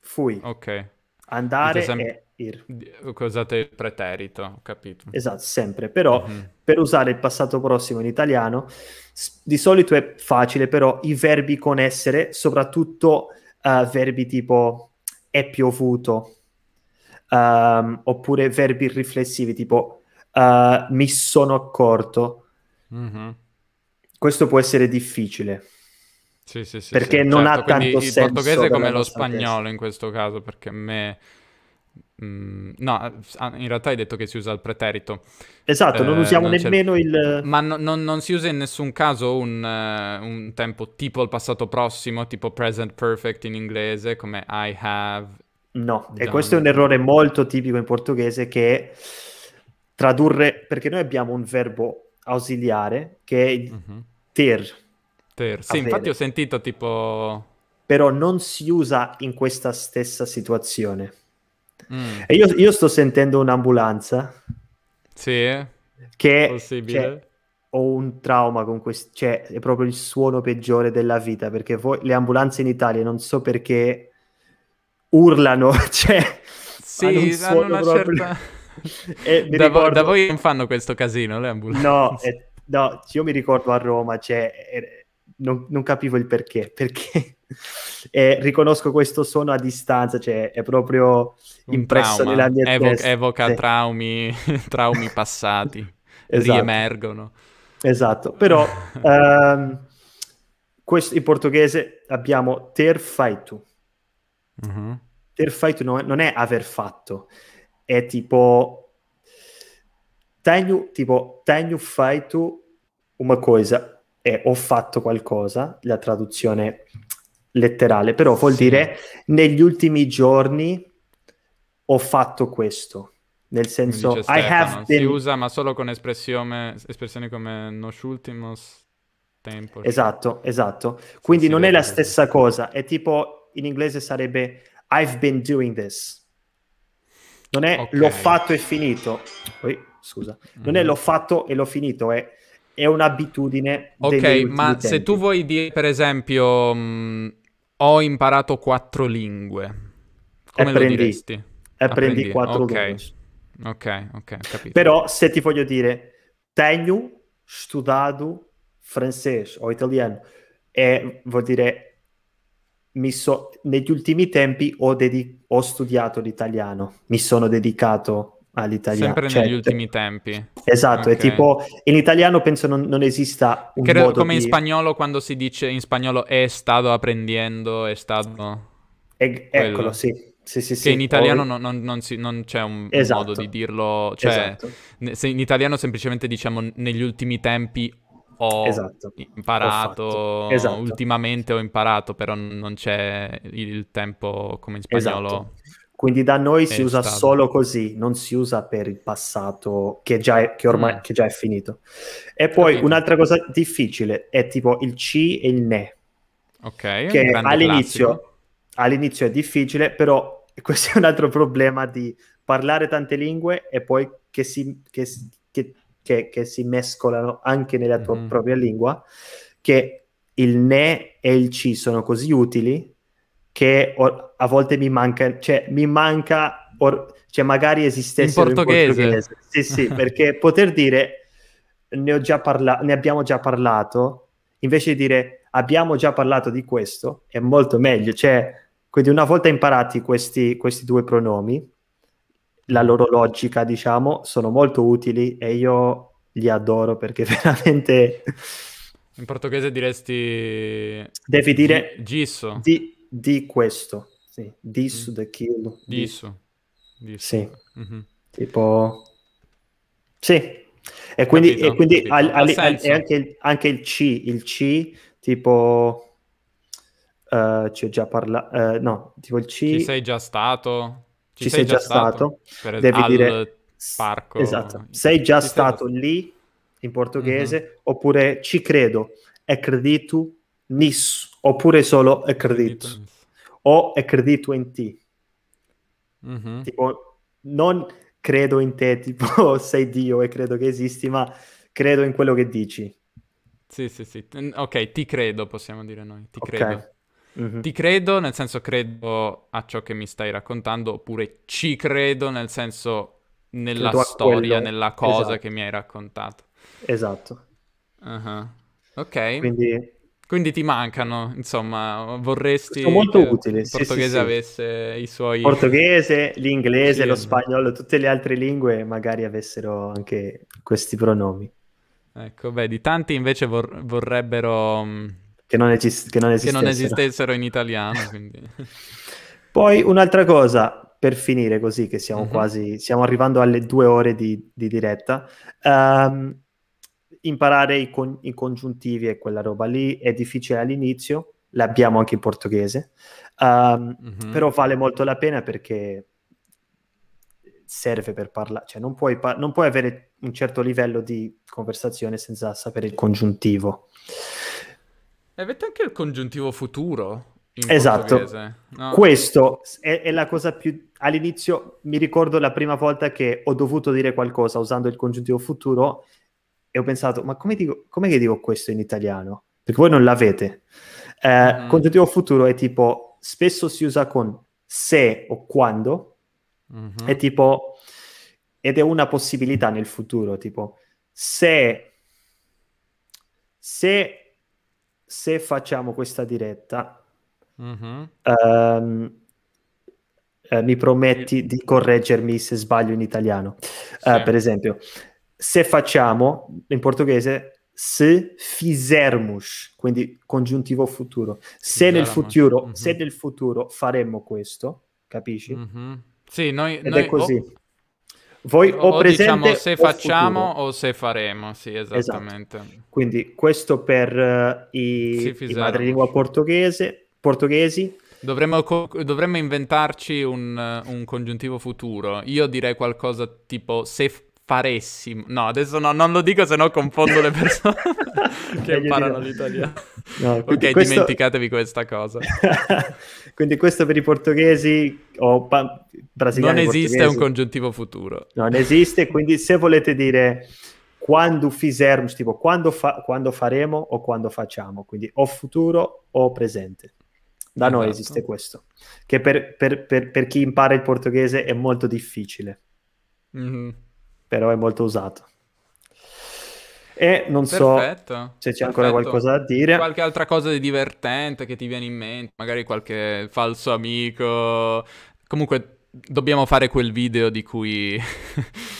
Fui. Ok. Andare sem- e ir. Usate il preterito, capito. Esatto, sempre. Però mm-hmm per usare il passato prossimo in italiano, di solito è facile, però i verbi con essere, soprattutto uh, verbi tipo è piovuto, um, oppure verbi riflessivi tipo uh, mi sono accorto, mm-hmm. questo può essere difficile. Sì, sì, sì, perché non certo, ha tanto il senso. Il portoghese come lo spagnolo in questo caso, perché a me Mm, no, ah, in realtà hai detto che si usa il preterito. Esatto, eh, non usiamo non nemmeno il... Ma no, no, non si usa in nessun caso un, uh, un, tempo tipo il passato prossimo, tipo present perfect in inglese, come I have... No, done. e diciamo questo è un errore molto tipico in portoghese che tradurre... Perché noi abbiamo un verbo ausiliare che è il uh-huh. ter. Ter, sì, avere. infatti ho sentito tipo... Però non si usa in questa stessa situazione. E io, io, sto sentendo un'ambulanza. Sì. Che cioè, possibile. Cioè, ho un trauma con questo, cioè è proprio il suono peggiore della vita, perché voi, le ambulanze in Italia non so perché urlano, (laughs) cioè... Sì, hanno, un hanno una proprio... certa... (laughs) da, ricordo... da, voi non fanno questo casino le ambulanze? No, eh, no io mi ricordo a Roma, cioè, eh, non, non capivo il perché, perché e riconosco questo suono a distanza, cioè è proprio Un impresso trauma. nella mia Evo- Evoca sì. traumi, (laughs) traumi passati, (laughs) esatto. riemergono. Esatto, però um, (laughs) questo, in portoghese abbiamo ter feito. Uh-huh. Mm-hmm. Ter feito no, non è aver fatto, è tipo tenho, tipo tenho feito una cosa e ho fatto qualcosa, la traduzione letterale, però vuol sì. dire negli ultimi giorni ho fatto questo. Nel senso, I Stefano, have been... si usa ma solo con espressione, espressioni come nos ultimos tempo. Esatto, esatto. Quindi non è la stessa cosa. È tipo, in inglese sarebbe I've been doing this. Non è okay. l'ho fatto e finito. Oi, scusa. Non mm. è mm-hmm. l'ho fatto e l'ho finito, è, è un'abitudine. Ok, ma tempi. se tu vuoi dire, per esempio... Mh mm, ho imparato quattro lingue. Come apprendi, lo diresti? Apprendi quattro okay. lingue. Ok, ok, capito. Però se ti voglio dire, tenho studiato francese o italiano e vuol dire so, negli ultimi tempi ho, dedico, ho studiato l'italiano, mi sono dedicato all'italiano. Sempre cioè, negli certo. ultimi tempi. Esatto, okay. è tipo in italiano penso non, non esista un Credo come di... in spagnolo quando si dice in spagnolo è stato apprendendo, è stato... E- eccolo, sì. Sì, sì, sì. Che in italiano Poi... non, non, si, non, c'è un esatto. modo di dirlo, cioè esatto. se in italiano semplicemente diciamo negli ultimi tempi ho esatto. imparato, ho esatto. ultimamente ho imparato, però non c'è il tempo come in spagnolo. Esatto. Quindi da noi si usa stato. solo così, non si usa per il passato che già è, che ormai, mm. che già è finito. E poi Capito. un'altra cosa difficile è tipo il ci e il ne. Ok, che all'inizio, all'inizio, è difficile, però (laughs) questo è un altro problema di parlare tante lingue e poi che si, che, che, si mescolano anche nella tua mm. propria lingua, che il ne e il ci sono così utili che or- a volte mi manca, cioè mi manca, or- cioè magari esistesse in portoghese. In portoghese. Sì, sì, (laughs) perché poter dire ne, ho già parla- ne abbiamo già parlato, invece di dire abbiamo già parlato di questo, è molto meglio. Cioè, quindi una volta imparati questi, questi due pronomi, la loro logica, diciamo, sono molto utili e io li adoro perché (laughs) veramente... In portoghese diresti... Devi dire... G- gisso. Di di questo, sì, disso, mm. daquilo. Disso. disso. Sì. Mm-hmm. Tipo... Sì. E quindi, capito, e quindi al, al, al, e anche, il, anche il C, il C tipo... Uh, ci ho già parlato, uh, eh, no, tipo il C. Ci sei già stato? Ci, ci sei, sei, già stato? stato devi dire parco. Esatto. Sei già ci stato sei... lì in mm-hmm. portoghese mm-hmm. oppure ci credo, è creditu nisso oppure solo è credito o è credito in te mm-hmm. tipo non credo in te (laughs) tipo sei Dio e credo che esisti ma credo in quello che dici sì sì sì ok ti credo possiamo dire noi ti okay. credo mm-hmm. Ti credo nel senso credo a ciò che mi stai raccontando oppure ci credo nel senso nella storia, nella cosa esatto. che mi hai raccontato. Esatto. Uh-huh. Ok. Quindi quindi ti mancano, insomma, vorresti Sono molto utili, il portoghese sì, sì, avesse sì. i suoi... portoghese, l'inglese, lo spagnolo, tutte le altre lingue magari avessero anche questi pronomi. Ecco, beh, di tanti invece vor- vorrebbero... Mm, che non, esist- che non, esistessero. Che non esistessero in italiano, (laughs) Poi un'altra cosa, per finire così, che siamo uh-huh. quasi... Stiamo arrivando alle due ore di, di diretta. Um, imparare i, con, i congiuntivi e quella roba lì è difficile all'inizio, l'abbiamo anche in portoghese, um, mm-hmm. però vale molto la pena perché serve per parlare, cioè non puoi, par- non puoi, avere un certo livello di conversazione senza sapere il congiuntivo. E avete anche il congiuntivo futuro? esatto. No. Questo è, è, la cosa più... All'inizio mi ricordo la prima volta che ho dovuto dire qualcosa usando il congiuntivo futuro e ho pensato, ma come dico, com'è che dico questo in italiano? Perché voi non l'avete. Eh, mm. Congiuntivo futuro è tipo, spesso si usa con se o quando, mm-hmm. è tipo, ed è una possibilità nel futuro, tipo, se, se, se facciamo questa diretta, mm-hmm. um, eh, mi prometti di correggermi se sbaglio in italiano, eh, sì. uh, per esempio se facciamo, in portoghese, se fizermos, quindi congiuntivo futuro. Se, nel futuro, mm-hmm. se nel futuro, faremo questo, capisci? Mm-hmm. Sì, noi, Ed noi, è così. O... Voi o, o diciamo se facciamo futuro. o se faremo, sì, esatto. esattamente. Esatto. Quindi questo per uh, i, i madrelingua portoghese, portoghesi, Dovremmo, dovremmo, inventarci un, un, congiuntivo futuro. Io direi qualcosa tipo se, f- Paressimo. No, adesso no, non lo dico, se no confondo le persone (laughs) che imparano l'italiano. No, ok, questo... dimenticatevi questa cosa. (laughs) quindi questo per i portoghesi o pa- brasiliani. Non esiste portoghesi. un congiuntivo futuro. Non esiste, quindi se volete dire quando fizermos, tipo quando, fa- quando faremo o quando facciamo, quindi o futuro o presente. Da esatto. noi esiste questo, che per, per, per, per, chi impara il portoghese è molto difficile. Mm-hmm però è molto usato. E non perfetto, so se c'è perfetto. ancora qualcosa da dire. Qualche altra cosa di divertente che ti viene in mente, magari qualche falso amico. Comunque dobbiamo fare quel video di cui... (laughs)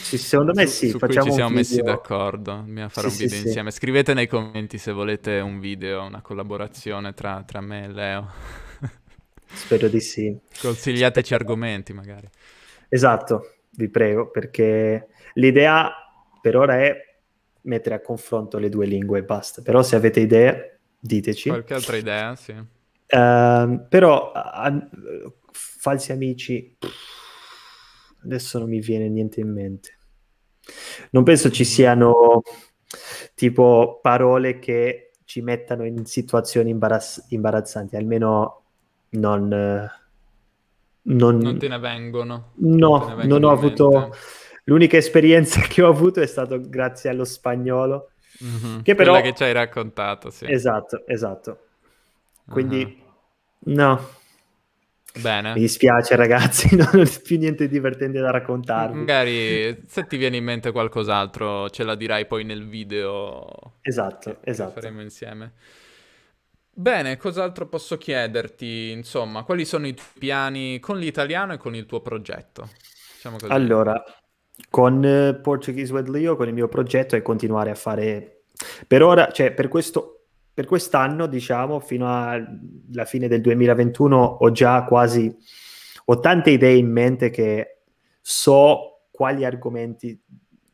sì, secondo me (laughs) sì, su, su ci siamo messi d'accordo. Dobbiamo fare sì, un video sì, insieme. Scrivete nei commenti se volete un video, una collaborazione tra, tra me e Leo. (laughs) Spero di sì. Consigliateci argomenti magari. Esatto, vi prego, perché L'idea per ora è mettere a confronto le due lingue e basta. Però se avete idee, diteci. Qualche altra idea, sì. Uh, però, uh, falsi amici, adesso non mi viene niente in mente. Non penso ci siano tipo parole che ci mettano in situazioni imbarazz- imbarazzanti, almeno non... Uh, non, non, te ne vengono. No, non, ne vengono non ho avuto... Mente L'unica esperienza (laughs) che ho avuto è stata grazie allo spagnolo. Mm-hmm. Che però... Quella che ci hai raccontato, sì. Esatto, esatto. Quindi, uh-huh. no. Bene. Mi dispiace ragazzi, (laughs) non ho più niente divertente da raccontarvi. Magari se ti viene in mente qualcos'altro ce la dirai poi nel video. Esatto, che, esatto. Che faremo insieme. Bene, cos'altro posso chiederti? Insomma, quali sono i tuoi piani con l'italiano e con il tuo progetto? Diciamo allora, con eh, Portuguese with Leo, con il mio progetto è continuare a fare per ora, cioè per questo per quest'anno, diciamo, fino alla fine del 2021 ho già quasi ho tante idee in mente che so quali argomenti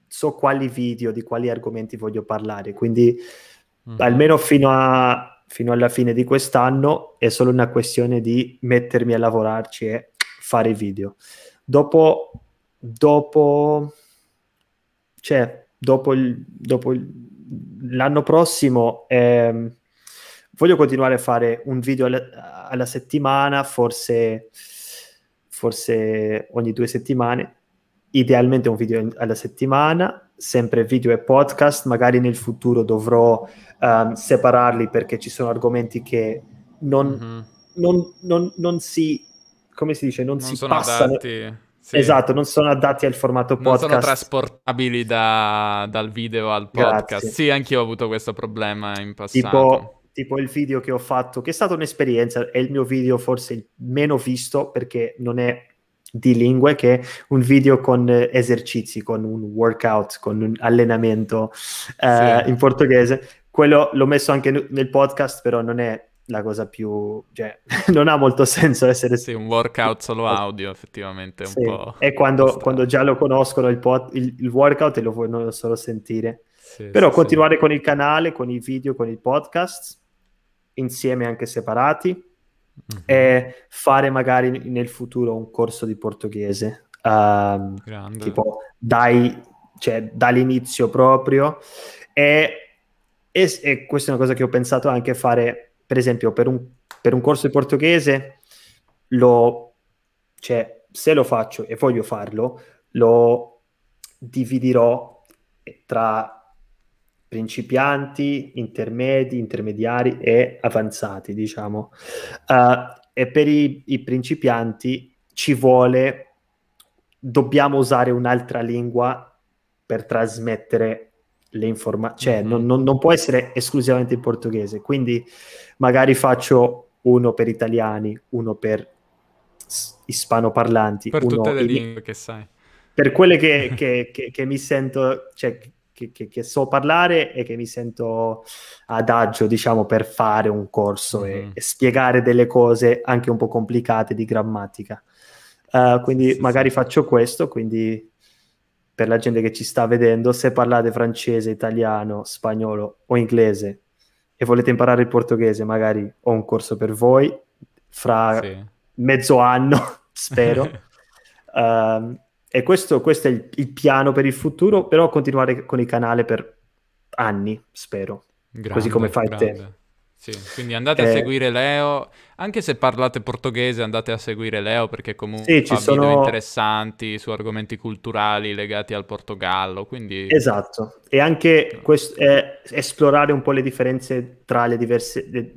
so quali video di quali argomenti voglio parlare, quindi mm. almeno fino, a, fino alla fine di quest'anno è solo una questione di mettermi a lavorarci e fare video. Dopo dopo, cioè, dopo, il, dopo il, l'anno prossimo eh, voglio continuare a fare un video alla, alla settimana, forse, forse ogni due settimane, idealmente un video alla settimana, sempre video e podcast, magari nel futuro dovrò um, separarli perché ci sono argomenti che non, mm-hmm. non, non, non si, come si dice, non, non si passano. Adatti. Sì. Esatto, non sono adatti al formato podcast. Non sono trasportabili da, dal video al podcast. Grazie. Sì, anch'io ho avuto questo problema in passato. Tipo, tipo, il video che ho fatto, che è stata un'esperienza, è il mio video forse il meno visto perché non è di lingue, che è un video con esercizi, con un workout, con un allenamento eh, sì. in portoghese. Quello l'ho messo anche nel podcast, però non è la cosa più... Cioè, (laughs) non ha molto senso essere... Sì, un workout solo audio effettivamente. Sì. E quando, quando, già lo conoscono il, pot, il, il workout e lo vogliono solo sentire. Sì, Però sì, continuare con il canale, con i video, con i podcast, insieme anche separati, mm-hmm. e fare magari nel futuro un corso di portoghese. Um, tipo dai, cioè, dall'inizio proprio. E, e, e questa è una cosa che ho pensato anche fare per esempio, per un, per un corso di portoghese, lo, cioè, se lo faccio e voglio farlo, lo dividerò tra principianti, intermedi, intermediari e avanzati, diciamo. Uh, e per i, i principianti ci vuole, dobbiamo usare un'altra lingua per trasmettere le informazioni, cioè mhm. non, non, non, può essere esclusivamente in portoghese, quindi magari faccio uno per italiani, uno per ispanoparlanti. Per uno tutte le lingue che sai. Per quelle che, (laughs) che, che, che mi sento, cioè che, so parlare e che mi sento ad agio, diciamo, per fare un corso mm-hmm. e, mhm. e, spiegare delle cose anche un po' complicate di grammatica. Uh, quindi sì, magari sì. faccio questo, quindi per la gente che ci sta vedendo, se parlate francese, italiano, spagnolo o inglese e volete imparare il portoghese, magari ho un corso per voi fra sì. mezzo anno, (laughs) spero. uh, (laughs) e questo, questo è il, il, piano per il futuro, però continuare con il canale per anni, spero. Grande, Così come fai grande. te. Sì, quindi andate eh, a seguire Leo, anche se parlate portoghese andate a seguire Leo perché comunque sì, fa sono... video interessanti su argomenti culturali legati al Portogallo, quindi... Esatto, e anche quest- eh, esplorare un po' le differenze tra, le diverse, le,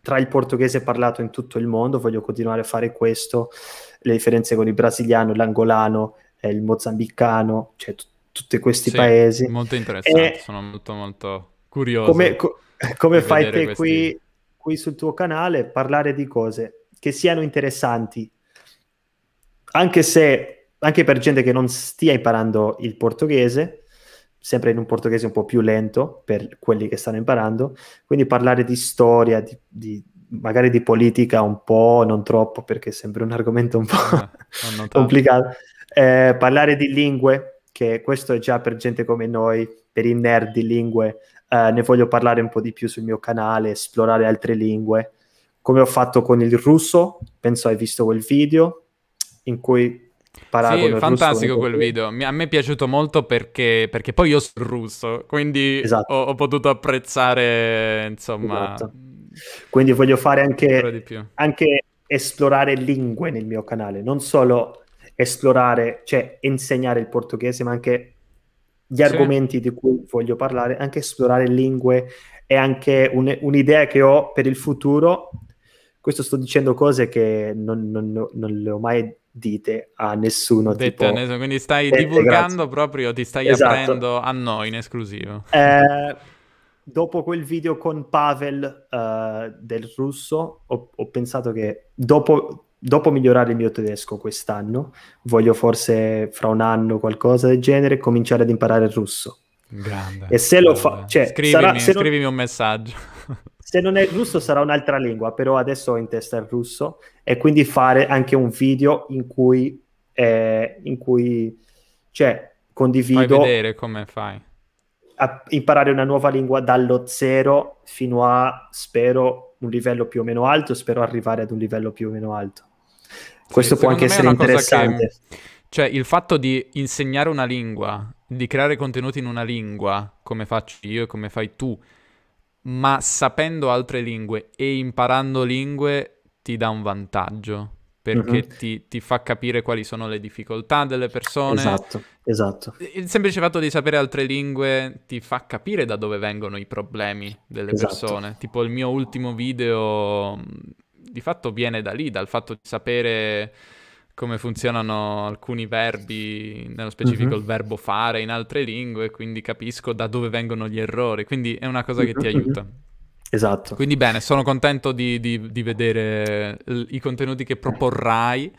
tra il portoghese parlato in tutto il mondo, voglio continuare a fare questo, le differenze con il brasiliano, l'angolano, eh, il mozambicano, cioè t- tutti questi sì, paesi. Molto interessante, e... sono molto molto curioso. Come, co- (laughs) come fai te questi... qui, qui sul tuo canale, parlare di cose che siano interessanti, anche se anche per gente che non stia imparando il portoghese, sempre in un portoghese un po' più lento per quelli che stanno imparando, quindi parlare di storia, di, di magari di politica un po', non troppo, perché sembra un argomento un po' eh, (laughs) complicato. Eh, parlare di lingue, che questo è già per gente come noi, per i nerd di lingue, eh, ne voglio parlare un po' di più sul mio canale, esplorare altre lingue, come ho fatto con il russo, penso hai visto quel video in cui Paragono sì, fantastico quel video. Mi, a me è piaciuto molto perché, perché poi io sono russo, quindi esatto. ho, ho, potuto apprezzare, insomma... Esatto. Quindi voglio fare anche, anche, esplorare lingue nel mio canale, non solo esplorare, cioè insegnare il portoghese, ma anche gli sì. argomenti di cui voglio parlare, anche esplorare lingue è anche un, un'idea che ho per il futuro. Questo sto dicendo cose che non, non, non le ho mai dite a nessuno. Detto, tipo, adesso, quindi stai eh, divulgando grazie. proprio, ti stai esatto. aprendo a noi in esclusivo. Eh, dopo quel video con Pavel uh, del russo, ho, ho pensato che dopo dopo migliorare il mio tedesco quest'anno, voglio forse fra un anno qualcosa del genere cominciare ad imparare il russo. Grande. E se grande. lo fa, cioè, scrivimi, sarà, se scrivimi un messaggio. (laughs) se non è il russo sarà un'altra lingua, però adesso ho in testa il russo e quindi fare anche un video in cui, eh, in cui cioè, condivido... Fai vedere come fai. A imparare una nuova lingua dallo zero fino a, spero, un livello più o meno alto, spero arrivare ad un livello più o meno alto. Questo sì, può anche essere interessante. Che, cioè, il fatto di insegnare una lingua, di creare contenuti in una lingua, come faccio io e come fai tu, ma sapendo altre lingue e imparando lingue ti dà un vantaggio perché mm-hmm. ti, ti, fa capire quali sono le difficoltà delle persone. Esatto, esatto. Il semplice fatto di sapere altre lingue ti fa capire da dove vengono i problemi delle esatto. persone. Tipo il mio ultimo video di fatto viene da lì, dal fatto di sapere come funzionano alcuni verbi, nello specifico mm-hmm. il verbo fare in altre lingue, quindi capisco da dove vengono gli errori, quindi è una cosa che ti mhm. aiuta. Esatto. Quindi bene, sono contento di, di, di vedere l- i contenuti che proporrai.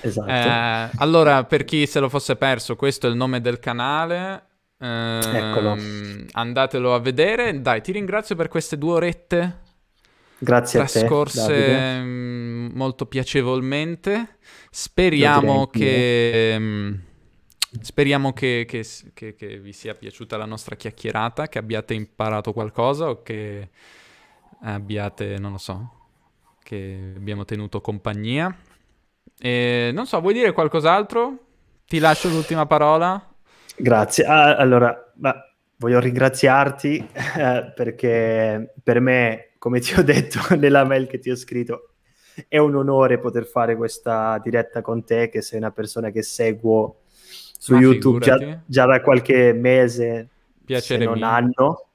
Esatto. Eh, allora, per chi se lo fosse perso, questo è il nome del canale. Eh, Eccolo. Ehm, andatelo a vedere. Dai, ti ringrazio per queste due orette Grazie trascorse a te, Davide. Mm, molto piacevolmente. Speriamo che... Mm, speriamo che, che, che, che, vi sia piaciuta la nostra chiacchierata, che abbiate imparato qualcosa o che abbiate, non lo so, che abbiamo tenuto compagnia. E, non so, vuoi dire qualcos'altro? Ti lascio l'ultima parola. Grazie. Ah, allora, voglio ringraziarti (laughs) eh, perché per me come ti ho detto (laughs) nella mail che ti ho scritto, è un onore poter fare questa diretta con te, che sei una persona che seguo su Ma YouTube già, già, da qualche mese, Piacere se non mio. anno.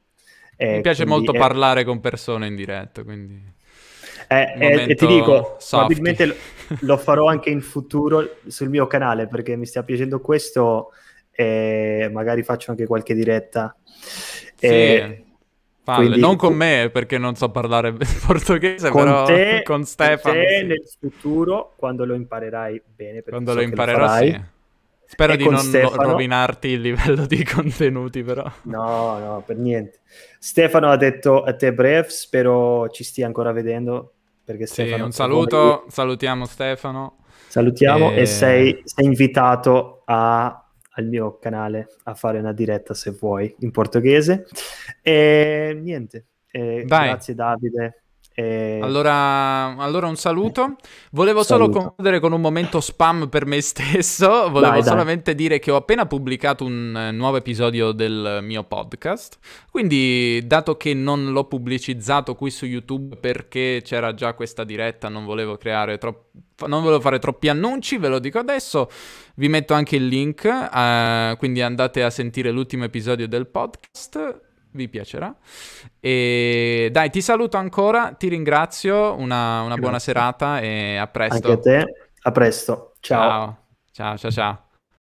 Eh, Mi piace molto è... parlare con persone in diretta, quindi... Eh, eh, e ti dico, softy. probabilmente lo, (laughs) lo farò anche in futuro sul mio canale perché mi sta piacendo questo e magari faccio anche qualche diretta. Sì. E eh, quindi, non con me perché non so parlare (laughs) portoghese, con però te, (laughs) con Stefano. Con Te sì. nel futuro, quando lo imparerai bene, quando so lo imparerai, lo farai, sì. Spero di non Stefano... rovinarti il livello di (laughs) contenuti, però. No, no, per niente. Stefano ha detto a te breve, spero ci stia ancora vedendo. Perché Stefano un saluto, salutiamo Stefano. Salutiamo e, e eh, sei, sei invitato a al mio canale a fare una diretta se vuoi in portoghese. E niente, e eh, grazie Davide e... Eh, allora, allora, un saluto. Volevo saluto. solo concludere con un momento spam per me (laughs) stesso. Volevo dai, solamente dire che ho appena pubblicato un eh, nuovo episodio del mio podcast. Quindi, dato che non l'ho pubblicizzato qui su YouTube perché c'era già questa diretta, non volevo creare troppo non volevo fare troppi annunci, ve lo dico adesso. Vi metto anche il link, uh, quindi andate a sentire l'ultimo episodio del podcast vi piacerà. E dai, ti saluto ancora, ti ringrazio, una, una buona serata e a presto. Anche a te, a presto. Ciao. Ciao, ciao, ciao. ciao.